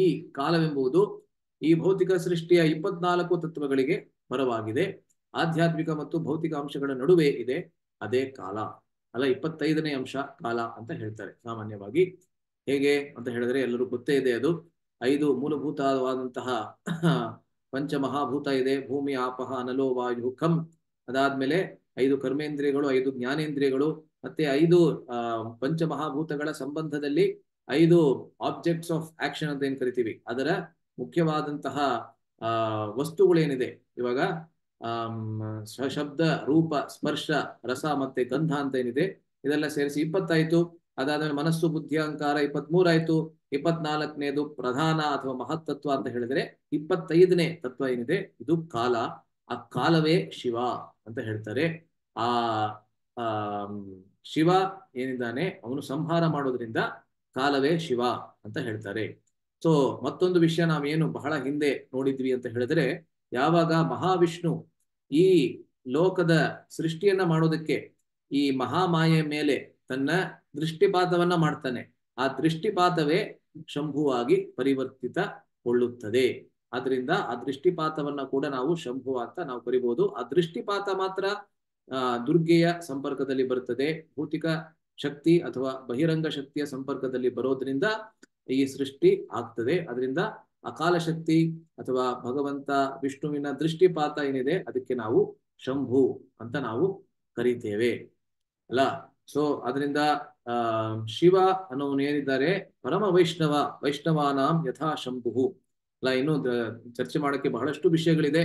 ಈ ಕಾಲವೆಂಬುದು ಈ ಭೌತಿಕ ಸೃಷ್ಟಿಯ ಇಪ್ಪತ್ನಾಲ್ಕು ತತ್ವಗಳಿಗೆ ಪರವಾಗಿದೆ ಆಧ್ಯಾತ್ಮಿಕ ಮತ್ತು ಭೌತಿಕ ಅಂಶಗಳ ನಡುವೆ ಇದೆ ಅದೇ ಕಾಲ ಅಲ್ಲ ಇಪ್ಪತ್ತೈದನೇ ಅಂಶ ಕಾಲ ಅಂತ ಹೇಳ್ತಾರೆ ಸಾಮಾನ್ಯವಾಗಿ ಹೇಗೆ ಅಂತ ಹೇಳಿದ್ರೆ ಎಲ್ಲರೂ ಗೊತ್ತೇ ಇದೆ ಅದು ಐದು ಮೂಲಭೂತವಾದಂತಹ ಪಂಚಮಹಾಭೂತ ಇದೆ ಭೂಮಿ ಆಪಹ ಅನಲೋ ವಾಯು ಖಂ ಅದಾದ್ಮೇಲೆ ಐದು ಕರ್ಮೇಂದ್ರಿಯಗಳು ಐದು ಜ್ಞಾನೇಂದ್ರಿಯಗಳು ಮತ್ತೆ ಐದು ಪಂಚಮಹಾಭೂತಗಳ ಸಂಬಂಧದಲ್ಲಿ ಐದು ಆಬ್ಜೆಕ್ಟ್ಸ್ ಆಫ್ ಆಕ್ಷನ್ ಅಂತ ಏನ್ ಕರಿತೀವಿ ಅದರ ಮುಖ್ಯವಾದಂತಹ ಆ ವಸ್ತುಗಳೇನಿದೆ ಇವಾಗ ಶಬ್ದ ರೂಪ ಸ್ಪರ್ಶ ರಸ ಮತ್ತೆ ಗಂಧ ಅಂತ ಏನಿದೆ ಇದೆಲ್ಲ ಸೇರಿಸಿ ಇಪ್ಪತ್ತಾಯ್ತು ಅದಾದ್ಮೇಲೆ ಮನಸ್ಸು ಬುದ್ಧಿ ಅಹಂಕಾರ ಇಪ್ಪತ್ಮೂರ್ ಆಯ್ತು ಇಪ್ಪತ್ನಾಲ್ಕನೇದು ಪ್ರಧಾನ ಅಥವಾ ಮಹತ್ ತತ್ವ ಅಂತ ಹೇಳಿದ್ರೆ ಇಪ್ಪತ್ತೈದನೇ ತತ್ವ ಏನಿದೆ ಇದು ಕಾಲ ಆ ಕಾಲವೇ ಶಿವ ಅಂತ ಹೇಳ್ತಾರೆ ಆ ಶಿವ ಏನಿದ್ದಾನೆ ಅವನು ಸಂಹಾರ ಮಾಡೋದ್ರಿಂದ ಕಾಲವೇ ಶಿವ ಅಂತ ಹೇಳ್ತಾರೆ ಸೊ ಮತ್ತೊಂದು ವಿಷಯ ನಾವೇನು ಬಹಳ ಹಿಂದೆ ನೋಡಿದ್ವಿ ಅಂತ ಹೇಳಿದ್ರೆ ಯಾವಾಗ ಮಹಾವಿಷ್ಣು ಈ ಲೋಕದ ಸೃಷ್ಟಿಯನ್ನ ಮಾಡೋದಕ್ಕೆ ಈ ಮಹಾಮಾಯೆ ಮೇಲೆ ತನ್ನ ದೃಷ್ಟಿಪಾತವನ್ನ ಮಾಡ್ತಾನೆ ಆ ದೃಷ್ಟಿಪಾತವೇ ಶಂಭುವಾಗಿ ಪರಿವರ್ತಿತಗೊಳ್ಳುತ್ತದೆ ಆದ್ರಿಂದ ಆ ದೃಷ್ಟಿಪಾತವನ್ನ ಕೂಡ ನಾವು ಶಂಭು ಅಂತ ನಾವು ಕರಿಬಹುದು ಆ ದೃಷ್ಟಿಪಾತ ಮಾತ್ರ ಆ ದುರ್ಗೆಯ ಸಂಪರ್ಕದಲ್ಲಿ ಬರ್ತದೆ ಭೌತಿಕ ಶಕ್ತಿ ಅಥವಾ ಬಹಿರಂಗ ಶಕ್ತಿಯ ಸಂಪರ್ಕದಲ್ಲಿ ಬರೋದ್ರಿಂದ ಈ ಸೃಷ್ಟಿ ಆಗ್ತದೆ ಅದರಿಂದ ಅಕಾಲ ಶಕ್ತಿ ಅಥವಾ ಭಗವಂತ ವಿಷ್ಣುವಿನ ದೃಷ್ಟಿಪಾತ ಏನಿದೆ ಅದಕ್ಕೆ ನಾವು ಶಂಭು ಅಂತ ನಾವು ಕರಿತೇವೆ ಅಲ್ಲ ಸೊ ಅದರಿಂದ ಶಿವ ಅನ್ನೋನು ಏನಿದ್ದಾರೆ ಪರಮ ವೈಷ್ಣವ ವೈಷ್ಣವಾನಾಂ ಯಥಾ ಶಂಭು ಅಲ್ಲ ಇನ್ನು ಚರ್ಚೆ ಮಾಡಕ್ಕೆ ಬಹಳಷ್ಟು ವಿಷಯಗಳಿದೆ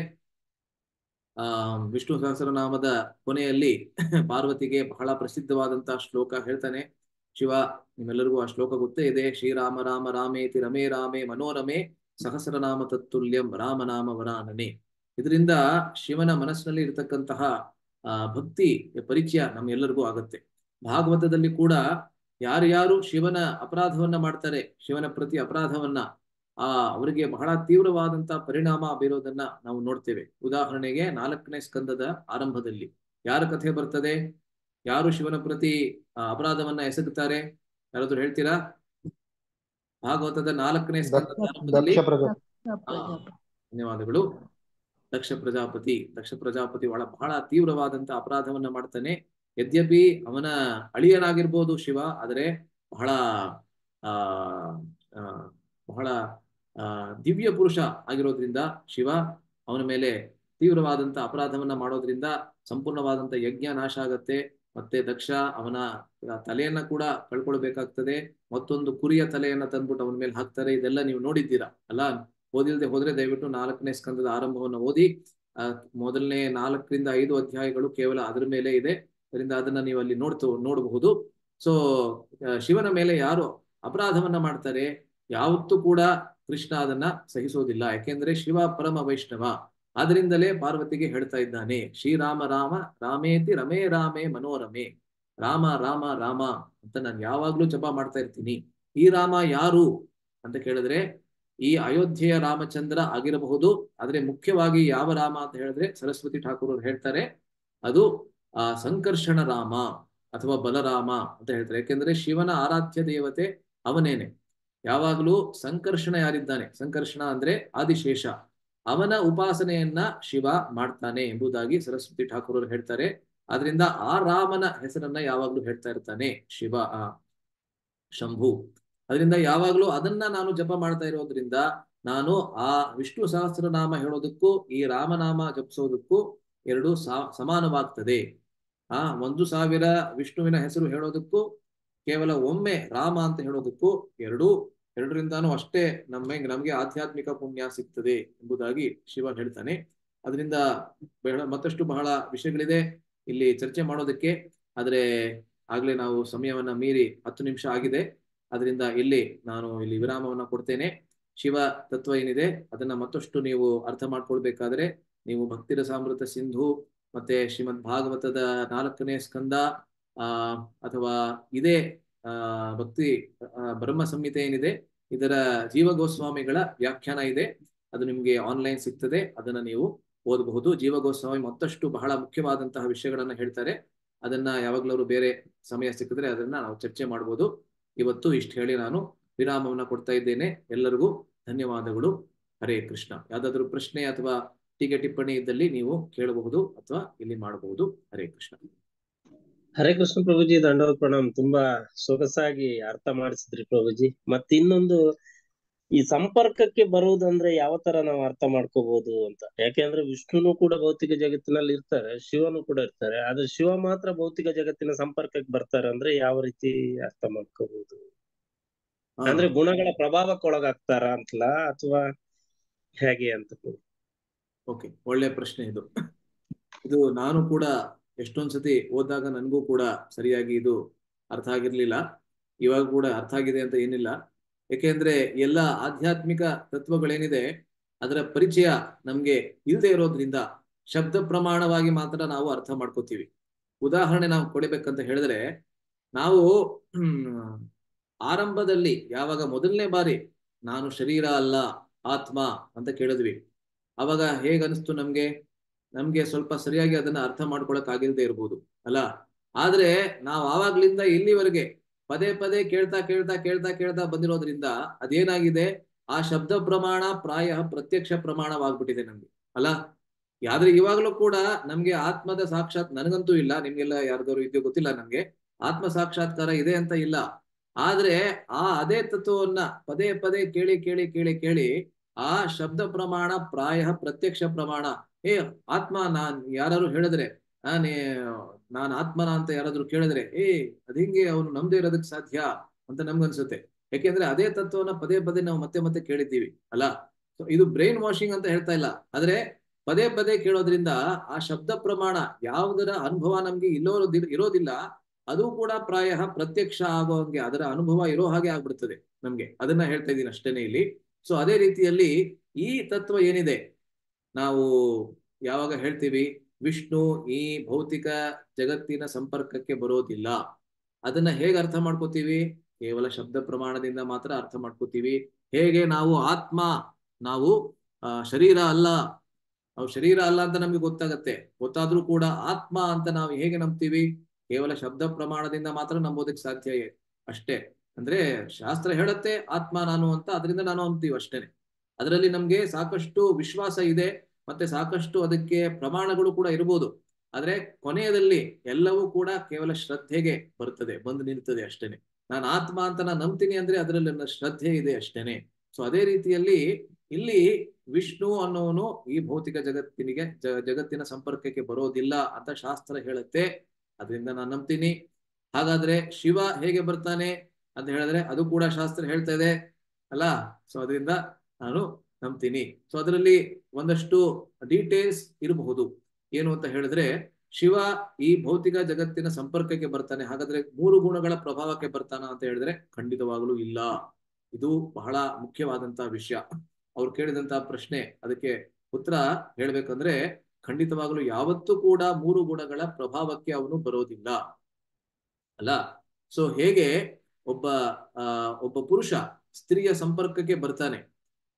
ಆ ವಿಷ್ಣು ಸಹಸ್ರನಾಮದ ಕೊನೆಯಲ್ಲಿ ಪಾರ್ವತಿಗೆ ಬಹಳ ಪ್ರಸಿದ್ಧವಾದಂತಹ ಶ್ಲೋಕ ಹೇಳ್ತಾನೆ ಶಿವ ನಿಮ್ಮೆಲ್ಲರಿಗೂ ಆ ಶ್ಲೋಕ ಗೊತ್ತೇ ಇದೆ ಶ್ರೀರಾಮ ರಾಮ ರಾಮೇತಿ ರಮೇ ರಾಮೇ ಮನೋರಮೆ ಸಹಸ್ರನಾಮ ತತ್ತುಲ್ಯಂ ರಾಮನಾಮ ವರಾನನೆ ಇದರಿಂದ ಶಿವನ ಮನಸ್ಸಿನಲ್ಲಿ ಇರತಕ್ಕಂತಹ ಭಕ್ತಿ ಪರಿಚಯ ನಮ್ಗೆಲ್ಲರಿಗೂ ಆಗತ್ತೆ ಭಾಗವತದಲ್ಲಿ ಕೂಡ ಯಾರ್ಯಾರು ಶಿವನ ಅಪರಾಧವನ್ನ ಮಾಡ್ತಾರೆ ಶಿವನ ಪ್ರತಿ ಅಪರಾಧವನ್ನ ಆ ಅವರಿಗೆ ಬಹಳ ತೀವ್ರವಾದಂತ ಪರಿಣಾಮ ಬೀರೋದನ್ನ ನಾವು ನೋಡ್ತೇವೆ ಉದಾಹರಣೆಗೆ ನಾಲ್ಕನೇ ಸ್ಕಂದದ ಆರಂಭದಲ್ಲಿ ಯಾರ ಕಥೆ ಬರ್ತದೆ ಯಾರು ಶಿವನ ಪ್ರತಿ ಅಪರಾಧವನ್ನ ಎಸಗುತ್ತಾರೆ ಯಾರಾದ್ರೂ ಹೇಳ್ತೀರಾ ಭಾಗವತದ ನಾಲ್ಕನೇ ಸ್ಕಂದದ ಆರಂಭದಲ್ಲಿ ಧನ್ಯವಾದಗಳು ದಕ್ಷ ಪ್ರಜಾಪತಿ ದಕ್ಷ ಪ್ರಜಾಪತಿ ಒಳ ಬಹಳ ತೀವ್ರವಾದಂತಹ ಅಪರಾಧವನ್ನ ಮಾಡ್ತಾನೆ ಯದ್ಯಪಿ ಅವನ ಅಳಿಯನಾಗಿರ್ಬೋದು ಶಿವ ಆದರೆ ಬಹಳ ಆ ಬಹಳ ದಿವ್ಯ ಪುರುಷ ಆಗಿರೋದ್ರಿಂದ ಶಿವ ಅವನ ಮೇಲೆ ತೀವ್ರವಾದಂತ ಅಪರಾಧವನ್ನ ಮಾಡೋದ್ರಿಂದ ಸಂಪೂರ್ಣವಾದಂತ ಯಜ್ಞ ನಾಶ ಆಗತ್ತೆ ಮತ್ತೆ ದಕ್ಷ ಅವನ ತಲೆಯನ್ನ ಕೂಡ ಕಳ್ಕೊಳ್ಬೇಕಾಗ್ತದೆ ಮತ್ತೊಂದು ಕುರಿಯ ತಲೆಯನ್ನ ತಂದ್ಬಿಟ್ಟು ಅವನ ಮೇಲೆ ಹಾಕ್ತಾರೆ ಇದೆಲ್ಲ ನೀವು ನೋಡಿದ್ದೀರಾ ಅಲ್ಲ ಓದಿಲ್ದೆ ಹೋದ್ರೆ ದಯವಿಟ್ಟು ನಾಲ್ಕನೇ ಸ್ಕಂದದ ಆರಂಭವನ್ನು ಓದಿ ಮೊದಲನೇ ನಾಲ್ಕರಿಂದ ಐದು ಅಧ್ಯಾಯಗಳು ಕೇವಲ ಅದ್ರ ಮೇಲೆ ಇದೆ ಅದರಿಂದ ಅದನ್ನ ನೀವು ಅಲ್ಲಿ ನೋಡ್ತು ನೋಡಬಹುದು ಸೊ ಶಿವನ ಮೇಲೆ ಯಾರು ಅಪರಾಧವನ್ನ ಮಾಡ್ತಾರೆ ಯಾವತ್ತೂ ಕೂಡ ಕೃಷ್ಣ ಅದನ್ನ ಸಹಿಸೋದಿಲ್ಲ ಯಾಕೆಂದ್ರೆ ಶಿವ ಪರಮ ವೈಷ್ಣವ ಅದರಿಂದಲೇ ಪಾರ್ವತಿಗೆ ಹೇಳ್ತಾ ಇದ್ದಾನೆ ಶ್ರೀರಾಮ ರಾಮ ರಾಮೇತಿ ರಮೇ ರಾಮೇ ಮನೋರಮೆ ರಾಮ ರಾಮ ರಾಮ ಅಂತ ನಾನು ಯಾವಾಗ್ಲೂ ಜಪ ಮಾಡ್ತಾ ಇರ್ತೀನಿ ಈ ರಾಮ ಯಾರು ಅಂತ ಕೇಳಿದ್ರೆ ಈ ಅಯೋಧ್ಯೆಯ ರಾಮಚಂದ್ರ ಆಗಿರಬಹುದು ಆದ್ರೆ ಮುಖ್ಯವಾಗಿ ಯಾವ ರಾಮ ಅಂತ ಹೇಳಿದ್ರೆ ಸರಸ್ವತಿ ಠಾಕೂರ್ ಅವ್ರು ಹೇಳ್ತಾರೆ ಅದು ಆ ಸಂಕರ್ಷಣ ರಾಮ ಅಥವಾ ಬಲರಾಮ ಅಂತ ಹೇಳ್ತಾರೆ ಯಾಕೆಂದ್ರೆ ಶಿವನ ಆರಾಧ್ಯ ದೇವತೆ ಅವನೇನೆ ಯಾವಾಗಲೂ ಸಂಕರ್ಷಣ ಯಾರಿದ್ದಾನೆ ಸಂಕರ್ಷಣ ಅಂದ್ರೆ ಆದಿಶೇಷ ಅವನ ಉಪಾಸನೆಯನ್ನ ಶಿವ ಮಾಡ್ತಾನೆ ಎಂಬುದಾಗಿ ಸರಸ್ವತಿ ಠಾಕೂರ್ ಅವರು ಹೇಳ್ತಾರೆ ಆದ್ರಿಂದ ಆ ರಾಮನ ಹೆಸರನ್ನ ಯಾವಾಗ್ಲೂ ಹೇಳ್ತಾ ಇರ್ತಾನೆ ಶಿವ ಆ ಶಂಭು ಅದರಿಂದ ಯಾವಾಗ್ಲೂ ಅದನ್ನ ನಾನು ಜಪ ಮಾಡ್ತಾ ಇರೋದ್ರಿಂದ ನಾನು ಆ ವಿಷ್ಣು ಸಹಸ್ರನಾಮ ಹೇಳೋದಕ್ಕೂ ಈ ರಾಮನಾಮ ಜಪಿಸೋದಕ್ಕೂ ಎರಡು ಸಮಾನವಾಗ್ತದೆ ಆ ಒಂದು ಸಾವಿರ ವಿಷ್ಣುವಿನ ಹೆಸರು ಹೇಳೋದಕ್ಕೂ ಕೇವಲ ಒಮ್ಮೆ ರಾಮ ಅಂತ ಹೇಳೋದಕ್ಕೂ ಎರಡು ಎರಡರಿಂದಾನು ಅಷ್ಟೇ ನಮ್ಮ ನಮ್ಗೆ ಆಧ್ಯಾತ್ಮಿಕ ಪುಣ್ಯ ಸಿಗ್ತದೆ ಎಂಬುದಾಗಿ ಶಿವ ಹೇಳ್ತಾನೆ ಅದರಿಂದ ಮತ್ತಷ್ಟು ಬಹಳ ವಿಷಯಗಳಿದೆ ಇಲ್ಲಿ ಚರ್ಚೆ ಮಾಡೋದಕ್ಕೆ ಆದ್ರೆ ಆಗ್ಲೇ ನಾವು ಸಮಯವನ್ನ ಮೀರಿ ಹತ್ತು ನಿಮಿಷ ಆಗಿದೆ ಅದರಿಂದ ಇಲ್ಲಿ ನಾನು ಇಲ್ಲಿ ವಿರಾಮವನ್ನ ಕೊಡ್ತೇನೆ ಶಿವ ತತ್ವ ಏನಿದೆ ಅದನ್ನ ಮತ್ತಷ್ಟು ನೀವು ಅರ್ಥ ಮಾಡ್ಕೊಳ್ಬೇಕಾದ್ರೆ ನೀವು ಭಕ್ತಿರ ಸಾಮೃತ ಸಿಂಧು ಮತ್ತೆ ಶ್ರೀಮದ್ ಭಾಗವತದ ನಾಲ್ಕನೇ ಸ್ಕಂದ ಆ ಅಥವಾ ಇದೇ ಆ ಭಕ್ತಿ ಬ್ರಹ್ಮ ಸಂಹಿತೆ ಏನಿದೆ ಇದರ ಜೀವಗೋಸ್ವಾಮಿಗಳ ವ್ಯಾಖ್ಯಾನ ಇದೆ ಅದು ನಿಮ್ಗೆ ಆನ್ಲೈನ್ ಸಿಗ್ತದೆ ಅದನ್ನ ನೀವು ಓದಬಹುದು ಜೀವಗೋಸ್ವಾಮಿ ಮತ್ತಷ್ಟು ಬಹಳ ಮುಖ್ಯವಾದಂತಹ ವಿಷಯಗಳನ್ನ ಹೇಳ್ತಾರೆ ಅದನ್ನ ಯಾವಾಗ್ಲೂ ಬೇರೆ ಸಮಯ ಸಿಕ್ಕಿದ್ರೆ ಅದನ್ನ ನಾವು ಚರ್ಚೆ ಮಾಡಬಹುದು ಇವತ್ತು ಇಷ್ಟು ಹೇಳಿ ನಾನು ವಿರಾಮವನ್ನ ಕೊಡ್ತಾ ಇದ್ದೇನೆ ಎಲ್ಲರಿಗೂ ಧನ್ಯವಾದಗಳು ಹರೇ ಕೃಷ್ಣ ಯಾವ್ದಾದ್ರು ಪ್ರಶ್ನೆ ಅಥವಾ ಹೀಗೆ ಟಿಪ್ಪಣಿ ಇದ್ದಲ್ಲಿ ನೀವು ಕೇಳಬಹುದು ಅಥವಾ ಇಲ್ಲಿ ಮಾಡಬಹುದು ಹರೇ ಕೃಷ್ಣ ಹರೇ ಕೃಷ್ಣ ಪ್ರಭುಜಿ ದಂಡವತ್ ಪ್ರಣಾಮ್ ತುಂಬಾ ಸೊಗಸಾಗಿ ಅರ್ಥ ಮಾಡಿಸಿದ್ರಿ ಪ್ರಭುಜಿ ಮತ್ತೆ ಇನ್ನೊಂದು ಈ ಸಂಪರ್ಕಕ್ಕೆ ಬರುವುದಂದ್ರೆ ಯಾವ ತರ ನಾವು ಅರ್ಥ ಮಾಡ್ಕೋಬಹುದು ಅಂತ ಯಾಕೆಂದ್ರೆ ವಿಷ್ಣುನು ಕೂಡ ಭೌತಿಕ ಜಗತ್ತಿನಲ್ಲಿ ಇರ್ತಾರೆ ಶಿವನು ಕೂಡ ಇರ್ತಾರೆ ಆದ್ರೆ ಶಿವ ಮಾತ್ರ ಭೌತಿಕ ಜಗತ್ತಿನ ಸಂಪರ್ಕಕ್ಕೆ ಬರ್ತಾರೆ ಅಂದ್ರೆ ಯಾವ ರೀತಿ ಅರ್ಥ ಮಾಡ್ಕೋಬಹುದು ಅಂದ್ರೆ ಗುಣಗಳ ಪ್ರಭಾವಕ್ಕೊಳಗಾಗ್ತಾರ ಅಂತಲಾ ಅಥವಾ ಹೇಗೆ ಅಂತ ಓಕೆ ಒಳ್ಳೆ ಪ್ರಶ್ನೆ ಇದು ಇದು ನಾನು ಕೂಡ ಎಷ್ಟೊಂದ್ಸತಿ ಹೋದಾಗ ನನಗೂ ಕೂಡ ಸರಿಯಾಗಿ ಇದು ಅರ್ಥ ಆಗಿರ್ಲಿಲ್ಲ ಇವಾಗ ಕೂಡ ಅರ್ಥ ಆಗಿದೆ ಅಂತ ಏನಿಲ್ಲ ಯಾಕೆಂದ್ರೆ ಎಲ್ಲ ಆಧ್ಯಾತ್ಮಿಕ ತತ್ವಗಳೇನಿದೆ ಅದರ ಪರಿಚಯ ನಮ್ಗೆ ಇಲ್ಲದೆ ಇರೋದ್ರಿಂದ ಶಬ್ದ ಪ್ರಮಾಣವಾಗಿ ಮಾತ್ರ ನಾವು ಅರ್ಥ ಮಾಡ್ಕೋತೀವಿ ಉದಾಹರಣೆ ನಾವು ಕೊಡಬೇಕಂತ ಹೇಳಿದ್ರೆ ನಾವು ಆರಂಭದಲ್ಲಿ ಯಾವಾಗ ಮೊದಲನೇ ಬಾರಿ ನಾನು ಶರೀರ ಅಲ್ಲ ಆತ್ಮ ಅಂತ ಕೇಳಿದ್ವಿ ಅವಾಗ ಹೇಗ ಅನಿಸ್ತು ನಮ್ಗೆ ನಮ್ಗೆ ಸ್ವಲ್ಪ ಸರಿಯಾಗಿ ಅದನ್ನ ಅರ್ಥ ಮಾಡ್ಕೊಳಕ್ ಆಗಿಲ್ದೇ ಇರ್ಬೋದು ಅಲ್ಲ ಆದ್ರೆ ನಾವು ಆವಾಗ್ಲಿಂದ ಇಲ್ಲಿವರೆಗೆ ಪದೇ ಪದೇ ಕೇಳ್ತಾ ಕೇಳ್ತಾ ಕೇಳ್ತಾ ಕೇಳ್ತಾ ಬಂದಿರೋದ್ರಿಂದ ಅದೇನಾಗಿದೆ ಆ ಶಬ್ದ ಪ್ರಮಾಣ ಪ್ರಾಯ ಪ್ರತ್ಯಕ್ಷ ಪ್ರಮಾಣವಾಗ್ಬಿಟ್ಟಿದೆ ನಮ್ಗೆ ಅಲ್ಲ ಆದ್ರೆ ಇವಾಗ್ಲೂ ಕೂಡ ನಮ್ಗೆ ಆತ್ಮದ ಸಾಕ್ಷಾತ್ ನನಗಂತೂ ಇಲ್ಲ ನಿಮ್ಗೆಲ್ಲ ಯಾರ್ದಾರು ಇದೆಯೋ ಗೊತ್ತಿಲ್ಲ ನಂಗೆ ಆತ್ಮ ಸಾಕ್ಷಾತ್ಕಾರ ಇದೆ ಅಂತ ಇಲ್ಲ ಆದ್ರೆ ಆ ಅದೇ ತತ್ವವನ್ನ ಪದೇ ಪದೇ ಕೇಳಿ ಕೇಳಿ ಕೇಳಿ ಕೇಳಿ ಆ ಶಬ್ದ ಪ್ರಮಾಣ ಪ್ರಾಯ ಪ್ರತ್ಯಕ್ಷ ಪ್ರಮಾಣ ಏ ಆತ್ಮ ನಾನ್ ಯಾರು ಹೇಳಿದ್ರೆ ನಾನೇ ನಾನ್ ಆತ್ಮನ ಅಂತ ಯಾರಾದ್ರೂ ಕೇಳಿದ್ರೆ ಏ ಅದ್ ಹಿಂಗೆ ಅವನು ನಮ್ದೇ ಇರೋದಕ್ಕೆ ಸಾಧ್ಯ ಅಂತ ನಮ್ಗನ್ಸುತ್ತೆ ಯಾಕೆಂದ್ರೆ ಅದೇ ತತ್ವವನ್ನ ಪದೇ ಪದೇ ನಾವು ಮತ್ತೆ ಮತ್ತೆ ಕೇಳಿದ್ದೀವಿ ಅಲ್ಲ ಇದು ಬ್ರೈನ್ ವಾಷಿಂಗ್ ಅಂತ ಹೇಳ್ತಾ ಇಲ್ಲ ಆದ್ರೆ ಪದೇ ಪದೇ ಕೇಳೋದ್ರಿಂದ ಆ ಶಬ್ದ ಪ್ರಮಾಣ ಯಾವುದರ ಅನುಭವ ನಮ್ಗೆ ಇಲ್ಲೋ ಇರೋದಿಲ್ಲ ಅದು ಕೂಡ ಪ್ರಾಯ ಪ್ರತ್ಯಕ್ಷ ಆಗೋ ಹಂಗೆ ಅದರ ಅನುಭವ ಇರೋ ಹಾಗೆ ಆಗ್ಬಿಡ್ತದೆ ನಮ್ಗೆ ಅದನ್ನ ಹೇಳ್ತಾ ಇದ್ದೀನಿ ಅಷ್ಟೇನೆ ಇಲ್ಲಿ ಸೊ ಅದೇ ರೀತಿಯಲ್ಲಿ ಈ ತತ್ವ ಏನಿದೆ ನಾವು ಯಾವಾಗ ಹೇಳ್ತೀವಿ ವಿಷ್ಣು ಈ ಭೌತಿಕ ಜಗತ್ತಿನ ಸಂಪರ್ಕಕ್ಕೆ ಬರೋದಿಲ್ಲ ಅದನ್ನ ಹೇಗೆ ಅರ್ಥ ಮಾಡ್ಕೋತೀವಿ ಕೇವಲ ಶಬ್ದ ಪ್ರಮಾಣದಿಂದ ಮಾತ್ರ ಅರ್ಥ ಮಾಡ್ಕೋತೀವಿ ಹೇಗೆ ನಾವು ಆತ್ಮ ನಾವು ಶರೀರ ಅಲ್ಲ ನಾವು ಶರೀರ ಅಲ್ಲ ಅಂತ ನಮ್ಗೆ ಗೊತ್ತಾಗತ್ತೆ ಗೊತ್ತಾದ್ರೂ ಕೂಡ ಆತ್ಮ ಅಂತ ನಾವು ಹೇಗೆ ನಂಬ್ತೀವಿ ಕೇವಲ ಶಬ್ದ ಪ್ರಮಾಣದಿಂದ ಮಾತ್ರ ನಂಬೋದಕ್ಕೆ ಸಾಧ್ಯ ಅಷ್ಟೇ ಅಂದ್ರೆ ಶಾಸ್ತ್ರ ಹೇಳುತ್ತೆ ಆತ್ಮ ನಾನು ಅಂತ ಅದರಿಂದ ನಾನು ಅಂತೀವಿ ಅಷ್ಟೇನೆ ಅದರಲ್ಲಿ ನಮ್ಗೆ ಸಾಕಷ್ಟು ವಿಶ್ವಾಸ ಇದೆ ಮತ್ತೆ ಸಾಕಷ್ಟು ಅದಕ್ಕೆ ಪ್ರಮಾಣಗಳು ಕೂಡ ಇರಬಹುದು ಆದ್ರೆ ಕೊನೆಯದಲ್ಲಿ ಎಲ್ಲವೂ ಕೂಡ ಕೇವಲ ಶ್ರದ್ಧೆಗೆ ಬರ್ತದೆ ಬಂದು ನಿಂತದೆ ಅಷ್ಟೇನೆ ನಾನು ಆತ್ಮ ಅಂತ ನಾನು ನಂಬ್ತೀನಿ ಅಂದ್ರೆ ಅದರಲ್ಲಿ ನನ್ನ ಶ್ರದ್ಧೆ ಇದೆ ಅಷ್ಟೇನೆ ಸೊ ಅದೇ ರೀತಿಯಲ್ಲಿ ಇಲ್ಲಿ ವಿಷ್ಣು ಅನ್ನೋನು ಈ ಭೌತಿಕ ಜಗತ್ತಿನಿಗೆ ಜಗತ್ತಿನ ಸಂಪರ್ಕಕ್ಕೆ ಬರೋದಿಲ್ಲ ಅಂತ ಶಾಸ್ತ್ರ ಹೇಳುತ್ತೆ ಅದರಿಂದ ನಾನು ನಂಬ್ತೀನಿ ಹಾಗಾದ್ರೆ ಶಿವ ಹೇಗೆ ಬರ್ತಾನೆ ಅಂತ ಹೇಳಿದ್ರೆ ಅದು ಕೂಡ ಶಾಸ್ತ್ರ ಹೇಳ್ತಾ ಇದೆ ಅಲ್ಲ ಸೊ ಅದರಿಂದ ನಾನು ನಂಬ್ತೀನಿ ಸೊ ಅದರಲ್ಲಿ ಒಂದಷ್ಟು ಡೀಟೇಲ್ಸ್ ಇರಬಹುದು ಏನು ಅಂತ ಹೇಳಿದ್ರೆ ಶಿವ ಈ ಭೌತಿಕ ಜಗತ್ತಿನ ಸಂಪರ್ಕಕ್ಕೆ ಬರ್ತಾನೆ ಹಾಗಾದ್ರೆ ಮೂರು ಗುಣಗಳ ಪ್ರಭಾವಕ್ಕೆ ಬರ್ತಾನ ಅಂತ ಹೇಳಿದ್ರೆ ಖಂಡಿತವಾಗಲೂ ಇಲ್ಲ ಇದು ಬಹಳ ಮುಖ್ಯವಾದಂತಹ ವಿಷಯ ಅವ್ರು ಕೇಳಿದಂತಹ ಪ್ರಶ್ನೆ ಅದಕ್ಕೆ ಉತ್ತರ ಹೇಳ್ಬೇಕಂದ್ರೆ ಖಂಡಿತವಾಗಲೂ ಯಾವತ್ತೂ ಕೂಡ ಮೂರು ಗುಣಗಳ ಪ್ರಭಾವಕ್ಕೆ ಅವನು ಬರೋದಿಲ್ಲ ಅಲ್ಲ ಸೊ ಹೇಗೆ ಒಬ್ಬ ಒಬ್ಬ ಪುರುಷ ಸ್ತ್ರೀಯ ಸಂಪರ್ಕಕ್ಕೆ ಬರ್ತಾನೆ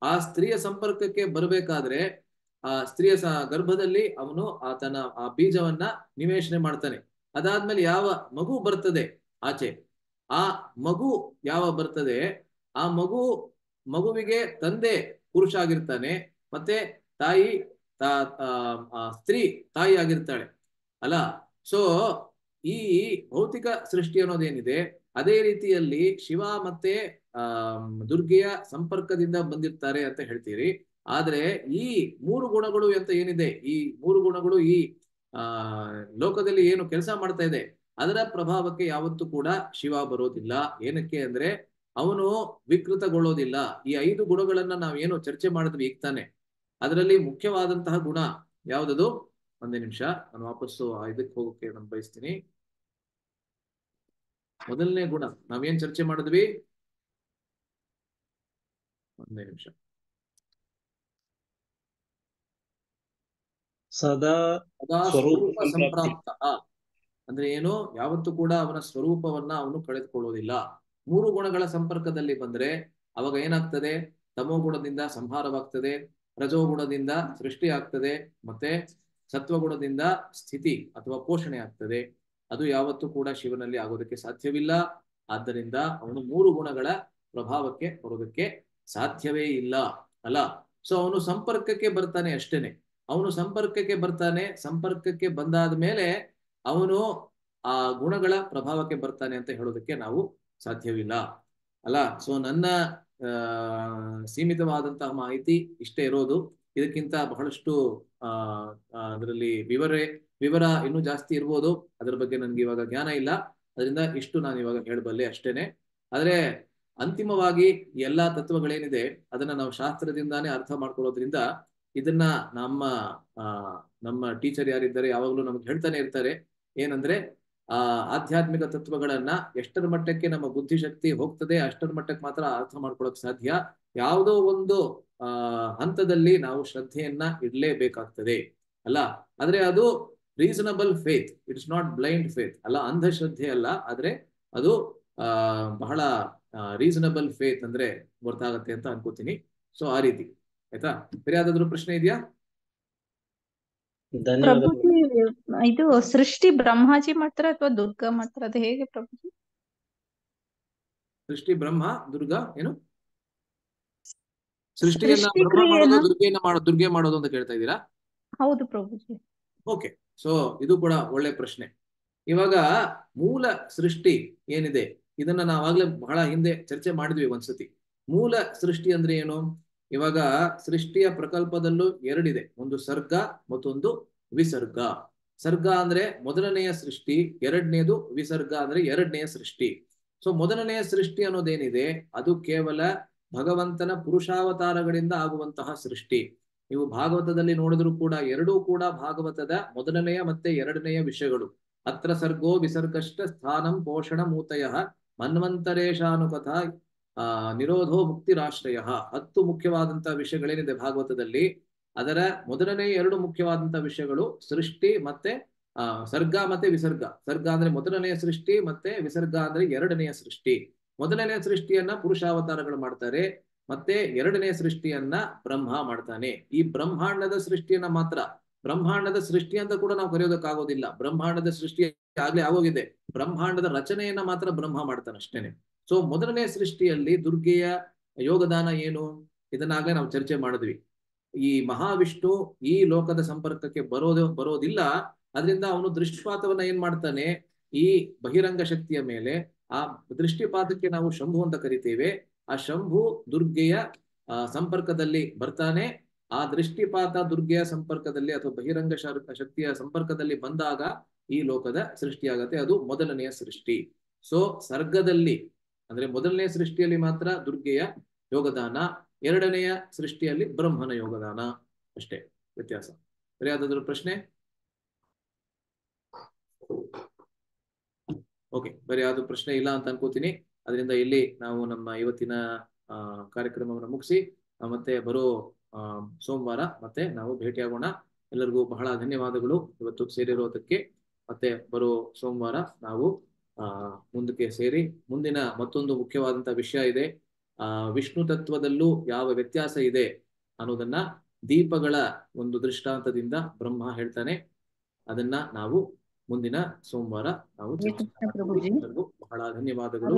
ಆ ಸ್ತ್ರೀಯ ಸಂಪರ್ಕಕ್ಕೆ ಬರಬೇಕಾದ್ರೆ ಆ ಸ್ತ್ರೀಯ ಗರ್ಭದಲ್ಲಿ ಅವನು ಆ ತನ್ನ ಆ ಬೀಜವನ್ನ ನಿವೇಶನೆ ಮಾಡ್ತಾನೆ ಅದಾದ್ಮೇಲೆ ಯಾವ ಮಗು ಬರ್ತದೆ ಆಚೆ ಆ ಮಗು ಯಾವ ಬರ್ತದೆ ಆ ಮಗು ಮಗುವಿಗೆ ತಂದೆ ಪುರುಷ ಆಗಿರ್ತಾನೆ ಮತ್ತೆ ತಾಯಿ ಸ್ತ್ರೀ ತಾಯಿ ಆಗಿರ್ತಾಳೆ ಅಲ್ಲ ಸೊ ಈ ಭೌತಿಕ ಸೃಷ್ಟಿ ಅನ್ನೋದೇನಿದೆ ಅದೇ ರೀತಿಯಲ್ಲಿ ಶಿವ ಮತ್ತೆ ಆ ದುರ್ಗೆಯ ಸಂಪರ್ಕದಿಂದ ಬಂದಿರ್ತಾರೆ ಅಂತ ಹೇಳ್ತೀರಿ ಆದ್ರೆ ಈ ಮೂರು ಗುಣಗಳು ಅಂತ ಏನಿದೆ ಈ ಮೂರು ಗುಣಗಳು ಈ ಆ ಲೋಕದಲ್ಲಿ ಏನು ಕೆಲಸ ಮಾಡ್ತಾ ಇದೆ ಅದರ ಪ್ರಭಾವಕ್ಕೆ ಯಾವತ್ತೂ ಕೂಡ ಶಿವ ಬರೋದಿಲ್ಲ ಏನಕ್ಕೆ ಅಂದ್ರೆ ಅವನು ವಿಕೃತಗೊಳ್ಳೋದಿಲ್ಲ ಈ ಐದು ಗುಣಗಳನ್ನ ನಾವೇನು ಚರ್ಚೆ ಮಾಡಿದ್ವಿ ಈಗ್ತಾನೆ ಅದರಲ್ಲಿ ಮುಖ್ಯವಾದಂತಹ ಗುಣ ಯಾವ್ದದು ಒಂದೇ ನಿಮಿಷ ನಾನು ವಾಪಸ್ಸು ಇದಕ್ಕೆ ಹೋಗೋಕೆ ನಾನು ಬಯಸ್ತೀನಿ ಮೊದಲನೇ ಗುಣ ನಾವೇನ್ ಚರ್ಚೆ ಮಾಡಿದ್ವಿ ಒಂದೇ ನಿಮಿಷ ಸದಾ ಸ್ವರೂಪ ಸಂಪ್ರಾಪ್ತ ಅಂದ್ರೆ ಏನು ಯಾವತ್ತೂ ಕೂಡ ಅವನ ಸ್ವರೂಪವನ್ನ ಅವನು ಕಳೆದುಕೊಳ್ಳೋದಿಲ್ಲ ಮೂರು ಗುಣಗಳ ಸಂಪರ್ಕದಲ್ಲಿ ಬಂದ್ರೆ ಅವಾಗ ಏನಾಗ್ತದೆ ತಮೋ ಗುಣದಿಂದ ಸಂಹಾರವಾಗ್ತದೆ ಗುಣದಿಂದ ಸೃಷ್ಟಿ ಆಗ್ತದೆ ಮತ್ತೆ ಸತ್ವಗುಣದಿಂದ ಸ್ಥಿತಿ ಅಥವಾ ಪೋಷಣೆ ಆಗ್ತದೆ ಅದು ಯಾವತ್ತೂ ಕೂಡ ಶಿವನಲ್ಲಿ ಆಗೋದಕ್ಕೆ ಸಾಧ್ಯವಿಲ್ಲ ಆದ್ದರಿಂದ ಅವನು ಮೂರು ಗುಣಗಳ ಪ್ರಭಾವಕ್ಕೆ ಬರೋದಕ್ಕೆ ಸಾಧ್ಯವೇ ಇಲ್ಲ ಅಲ್ಲ ಸೊ ಅವನು ಸಂಪರ್ಕಕ್ಕೆ ಬರ್ತಾನೆ ಅಷ್ಟೇನೆ ಅವನು ಸಂಪರ್ಕಕ್ಕೆ ಬರ್ತಾನೆ ಸಂಪರ್ಕಕ್ಕೆ ಬಂದಾದ ಮೇಲೆ ಅವನು ಆ ಗುಣಗಳ ಪ್ರಭಾವಕ್ಕೆ ಬರ್ತಾನೆ ಅಂತ ಹೇಳೋದಕ್ಕೆ ನಾವು ಸಾಧ್ಯವಿಲ್ಲ ಅಲ್ಲ ಸೊ ನನ್ನ ಸೀಮಿತವಾದಂತಹ ಮಾಹಿತಿ ಇಷ್ಟೇ ಇರೋದು ಇದಕ್ಕಿಂತ ಬಹಳಷ್ಟು ಅದರಲ್ಲಿ ವಿವರ ವಿವರ ಇನ್ನೂ ಜಾಸ್ತಿ ಇರ್ಬೋದು ಅದ್ರ ಬಗ್ಗೆ ನನ್ಗೆ ಇವಾಗ ಜ್ಞಾನ ಇಲ್ಲ ಅದರಿಂದ ಇಷ್ಟು ನಾನು ಇವಾಗ ಹೇಳಬಲ್ಲೆ ಅಷ್ಟೇನೆ ಆದ್ರೆ ಅಂತಿಮವಾಗಿ ಎಲ್ಲಾ ತತ್ವಗಳೇನಿದೆ ಅದನ್ನ ನಾವು ಶಾಸ್ತ್ರದಿಂದಾನೇ ಅರ್ಥ ಮಾಡ್ಕೊಳ್ಳೋದ್ರಿಂದ ಇದನ್ನ ನಮ್ಮ ನಮ್ಮ ಟೀಚರ್ ಯಾರಿದ್ದಾರೆ ಯಾವಾಗ್ಲೂ ನಮ್ಗೆ ಹೇಳ್ತಾನೆ ಇರ್ತಾರೆ ಏನಂದ್ರೆ ಆ ಆಧ್ಯಾತ್ಮಿಕ ತತ್ವಗಳನ್ನ ಎಷ್ಟರ ಮಟ್ಟಕ್ಕೆ ನಮ್ಮ ಬುದ್ಧಿಶಕ್ತಿ ಹೋಗ್ತದೆ ಅಷ್ಟರ ಮಟ್ಟಕ್ಕೆ ಮಾತ್ರ ಅರ್ಥ ಮಾಡ್ಕೊಳಕ್ ಸಾಧ್ಯ ಯಾವುದೋ ಒಂದು ಆ ಹಂತದಲ್ಲಿ ನಾವು ಶ್ರದ್ಧೆಯನ್ನ ಇಡ್ಲೇಬೇಕಾಗ್ತದೆ ಅಲ್ಲ ಆದ್ರೆ ಅದು reasonable faith it's not blind faith ಅಲ್ಲ ಅಂಧಶ್ರದ್ಧೆ ಅಲ್ಲ ಆದ್ರೆ ಅದು ಬಹಳ ರೀಸನಬಲ್ ಫೇತ್ ಅಂದ್ರೆ ಗೊತ್ತಾಗತ್ತೆ ಅಂತ ಅನ್ಕೋತೀನಿ ಸೊ ಆ ರೀತಿ ಆಯ್ತಾ ಬೇರೆ ಯಾವ್ದಾದ್ರು ಪ್ರಶ್ನೆ ಇದೆಯಾ ಇದು ಸೃಷ್ಟಿ ಬ್ರಹ್ಮಾಜಿ ಮಾತ್ರ ಅಥವಾ ದುರ್ಗಾ ಮಾತ್ರ ಅದು ಹೇಗೆ ಪ್ರಭುಜಿ ಸೃಷ್ಟಿ ಬ್ರಹ್ಮ ದುರ್ಗಾ ಏನು ಸೃಷ್ಟಿಯನ್ನ ದುರ್ಗೆ ಮಾಡೋದು ಅಂತ ಕೇಳ್ತಾ ಇದ್ದೀರಾ ಹೌದು ಪ್ರಭುಜಿ ಓಕೆ ಸೊ ಇದು ಕೂಡ ಒಳ್ಳೆ ಪ್ರಶ್ನೆ ಇವಾಗ ಮೂಲ ಸೃಷ್ಟಿ ಏನಿದೆ ಇದನ್ನ ನಾವಾಗ್ಲೇ ಬಹಳ ಹಿಂದೆ ಚರ್ಚೆ ಮಾಡಿದ್ವಿ ಒಂದ್ಸತಿ ಮೂಲ ಸೃಷ್ಟಿ ಅಂದ್ರೆ ಏನು ಇವಾಗ ಸೃಷ್ಟಿಯ ಪ್ರಕಲ್ಪದಲ್ಲೂ ಎರಡಿದೆ ಒಂದು ಸರ್ಗ ಮತ್ತೊಂದು ವಿಸರ್ಗ ಸರ್ಗ ಅಂದ್ರೆ ಮೊದಲನೆಯ ಸೃಷ್ಟಿ ಎರಡನೇದು ವಿಸರ್ಗ ಅಂದ್ರೆ ಎರಡನೆಯ ಸೃಷ್ಟಿ ಸೊ ಮೊದಲನೆಯ ಸೃಷ್ಟಿ ಅನ್ನೋದೇನಿದೆ ಅದು ಕೇವಲ ಭಗವಂತನ ಪುರುಷಾವತಾರಗಳಿಂದ ಆಗುವಂತಹ ಸೃಷ್ಟಿ ನೀವು ಭಾಗವತದಲ್ಲಿ ನೋಡಿದ್ರು ಕೂಡ ಎರಡೂ ಕೂಡ ಭಾಗವತದ ಮೊದಲನೆಯ ಮತ್ತೆ ಎರಡನೆಯ ವಿಷಯಗಳು ಅತ್ರ ಸರ್ಗೋ ವಿಸರ್ಗಷ್ಟ ಸ್ಥಾನಂ ಪೋಷಣ ಮೂತಯ ಮನ್ವಂತರೇಶಾನುಕಥ ಆ ನಿರೋಧೋ ಮುಕ್ತಿರಾಶ್ರಯ ಹತ್ತು ಮುಖ್ಯವಾದಂತಹ ವಿಷಯಗಳೇನಿದೆ ಭಾಗವತದಲ್ಲಿ ಅದರ ಮೊದಲನೇ ಎರಡು ಮುಖ್ಯವಾದಂತಹ ವಿಷಯಗಳು ಸೃಷ್ಟಿ ಮತ್ತೆ ಆ ಸರ್ಗ ಮತ್ತೆ ವಿಸರ್ಗ ಸರ್ಗ ಅಂದ್ರೆ ಮೊದಲನೆಯ ಸೃಷ್ಟಿ ಮತ್ತೆ ವಿಸರ್ಗ ಅಂದ್ರೆ ಎರಡನೆಯ ಸೃಷ್ಟಿ ಮೊದಲನೆಯ ಸೃಷ್ಟಿಯನ್ನ ಪುರುಷಾವತಾರಗಳು ಮಾಡ್ತಾರೆ ಮತ್ತೆ ಎರಡನೇ ಸೃಷ್ಟಿಯನ್ನ ಬ್ರಹ್ಮ ಮಾಡ್ತಾನೆ ಈ ಬ್ರಹ್ಮಾಂಡದ ಸೃಷ್ಟಿಯನ್ನ ಮಾತ್ರ ಬ್ರಹ್ಮಾಂಡದ ಸೃಷ್ಟಿ ಅಂತ ಕೂಡ ನಾವು ಕರೆಯೋದಕ್ಕಾಗೋದಿಲ್ಲ ಬ್ರಹ್ಮಾಂಡದ ಸೃಷ್ಟಿ ಆಗ್ಲೇ ಆಗೋಗಿದೆ ಬ್ರಹ್ಮಾಂಡದ ರಚನೆಯನ್ನ ಮಾತ್ರ ಬ್ರಹ್ಮ ಮಾಡ್ತಾನೆ ಅಷ್ಟೇನೆ ಸೊ ಮೊದಲನೇ ಸೃಷ್ಟಿಯಲ್ಲಿ ದುರ್ಗೆಯ ಯೋಗದಾನ ಏನು ಇದನ್ನಾಗ್ಲೇ ನಾವು ಚರ್ಚೆ ಮಾಡಿದ್ವಿ ಈ ಮಹಾವಿಷ್ಣು ಈ ಲೋಕದ ಸಂಪರ್ಕಕ್ಕೆ ಬರೋದು ಬರೋದಿಲ್ಲ ಅದರಿಂದ ಅವನು ದೃಷ್ಟಿಪಾತವನ್ನ ಏನ್ ಮಾಡ್ತಾನೆ ಈ ಬಹಿರಂಗ ಶಕ್ತಿಯ ಮೇಲೆ ಆ ದೃಷ್ಟಿಪಾತಕ್ಕೆ ನಾವು ಶಂಭು ಅಂತ ಕರಿತೇವೆ ಆ ಶಂಭು ದುರ್ಗೆಯ ಸಂಪರ್ಕದಲ್ಲಿ ಬರ್ತಾನೆ ಆ ದೃಷ್ಟಿಪಾತ ದುರ್ಗೆಯ ಸಂಪರ್ಕದಲ್ಲಿ ಅಥವಾ ಬಹಿರಂಗ ಶಕ್ತಿಯ ಸಂಪರ್ಕದಲ್ಲಿ ಬಂದಾಗ ಈ ಲೋಕದ ಸೃಷ್ಟಿಯಾಗತ್ತೆ ಅದು ಮೊದಲನೆಯ ಸೃಷ್ಟಿ ಸೊ ಸರ್ಗದಲ್ಲಿ ಅಂದ್ರೆ ಮೊದಲನೆಯ ಸೃಷ್ಟಿಯಲ್ಲಿ ಮಾತ್ರ ದುರ್ಗೆಯ ಯೋಗದಾನ ಎರಡನೆಯ ಸೃಷ್ಟಿಯಲ್ಲಿ ಬ್ರಹ್ಮನ ಯೋಗದಾನ ಅಷ್ಟೇ ವ್ಯತ್ಯಾಸ ಸರಿಯಾದ್ರು ಪ್ರಶ್ನೆ ಓಕೆ ಬರೀ ಅದು ಪ್ರಶ್ನೆ ಇಲ್ಲ ಅಂತ ಅನ್ಕೋತೀನಿ ಅದರಿಂದ ಇಲ್ಲಿ ನಾವು ನಮ್ಮ ಇವತ್ತಿನ ಕಾರ್ಯಕ್ರಮವನ್ನು ಮುಗಿಸಿ ಮತ್ತೆ ಬರೋ ಸೋಮವಾರ ಮತ್ತೆ ನಾವು ಭೇಟಿಯಾಗೋಣ ಎಲ್ಲರಿಗೂ ಬಹಳ ಧನ್ಯವಾದಗಳು ಇವತ್ತು ಸೇರಿರೋದಕ್ಕೆ ಮತ್ತೆ ಬರೋ ಸೋಮವಾರ ನಾವು ಆ ಮುಂದಕ್ಕೆ ಸೇರಿ ಮುಂದಿನ ಮತ್ತೊಂದು ಮುಖ್ಯವಾದಂತಹ ವಿಷಯ ಇದೆ ಆ ವಿಷ್ಣು ತತ್ವದಲ್ಲೂ ಯಾವ ವ್ಯತ್ಯಾಸ ಇದೆ ಅನ್ನೋದನ್ನ ದೀಪಗಳ ಒಂದು ದೃಷ್ಟಾಂತದಿಂದ ಬ್ರಹ್ಮ ಹೇಳ್ತಾನೆ ಅದನ್ನ ನಾವು ಮುಂದಿನ ಸೋಮವಾರ ನಾವು ಬಹಳ ಧನ್ಯವಾದಗಳು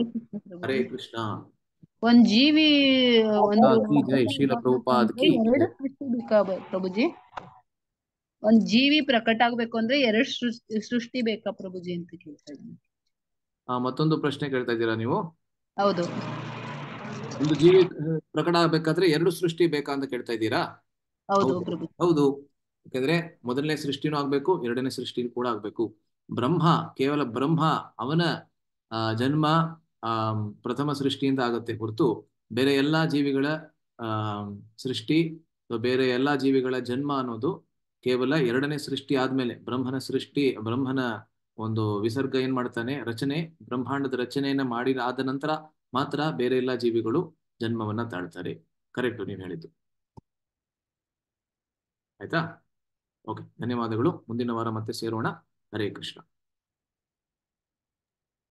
ಹರೇ ಕೃಷ್ಣ ಒಂದ್ ಜೀವಿ ಶೀಲ ಪ್ರಭುಜಿ ಒಂದ್ ಜೀವಿ ಪ್ರಕಟ ಆಗ್ಬೇಕು ಅಂದ್ರೆ ಎರಡ್ ಸೃಷ್ಟಿ ಬೇಕಾ ಪ್ರಭುಜಿ ಅಂತ ಕೇಳ್ತಾ ಮತ್ತೊಂದು ಪ್ರಶ್ನೆ ಕೇಳ್ತಾ ಇದ್ದೀರಾ ನೀವು ಹೌದು ಒಂದು ಜೀವಿ ಪ್ರಕಟ ಆಗ್ಬೇಕಾದ್ರೆ ಎರಡು ಸೃಷ್ಟಿ ಬೇಕಾ ಅಂತ ಕೇಳ್ತಾ ಇದ್ದೀರಾ ಹೌದು ಯಾಕಂದ್ರೆ ಮೊದಲನೇ ಸೃಷ್ಟಿನೂ ಆಗ್ಬೇಕು ಎರಡನೇ ಸೃಷ್ಟಿನೂ ಕೂಡ ಆಗ್ಬೇಕು ಬ್ರಹ್ಮ ಕೇವಲ ಬ್ರಹ್ಮ ಅವನ ಜನ್ಮ ಪ್ರಥಮ ಸೃಷ್ಟಿಯಿಂದ ಆಗುತ್ತೆ ಹೊರತು ಬೇರೆ ಎಲ್ಲಾ ಜೀವಿಗಳ ಸೃಷ್ಟಿ ಅಥವಾ ಬೇರೆ ಎಲ್ಲಾ ಜೀವಿಗಳ ಜನ್ಮ ಅನ್ನೋದು ಕೇವಲ ಎರಡನೇ ಸೃಷ್ಟಿ ಆದ್ಮೇಲೆ ಬ್ರಹ್ಮನ ಸೃಷ್ಟಿ ಬ್ರಹ್ಮನ ಒಂದು ವಿಸರ್ಗ ಏನ್ ಮಾಡ್ತಾನೆ ರಚನೆ ಬ್ರಹ್ಮಾಂಡದ ರಚನೆಯನ್ನ ಮಾಡಿ ಆದ ನಂತರ ಮಾತ್ರ ಬೇರೆ ಎಲ್ಲಾ ಜೀವಿಗಳು ಜನ್ಮವನ್ನ ತಾಳ್ತಾರೆ ಕರೆಕ್ಟ್ ನೀವು ಹೇಳಿದ್ದು ಆಯ್ತಾ ಓಕೆ ಧನ್ಯವಾದಗಳು ಮುಂದಿನ ವಾರ ಮತ್ತೆ ಸೇರೋಣ हरे कृष्णा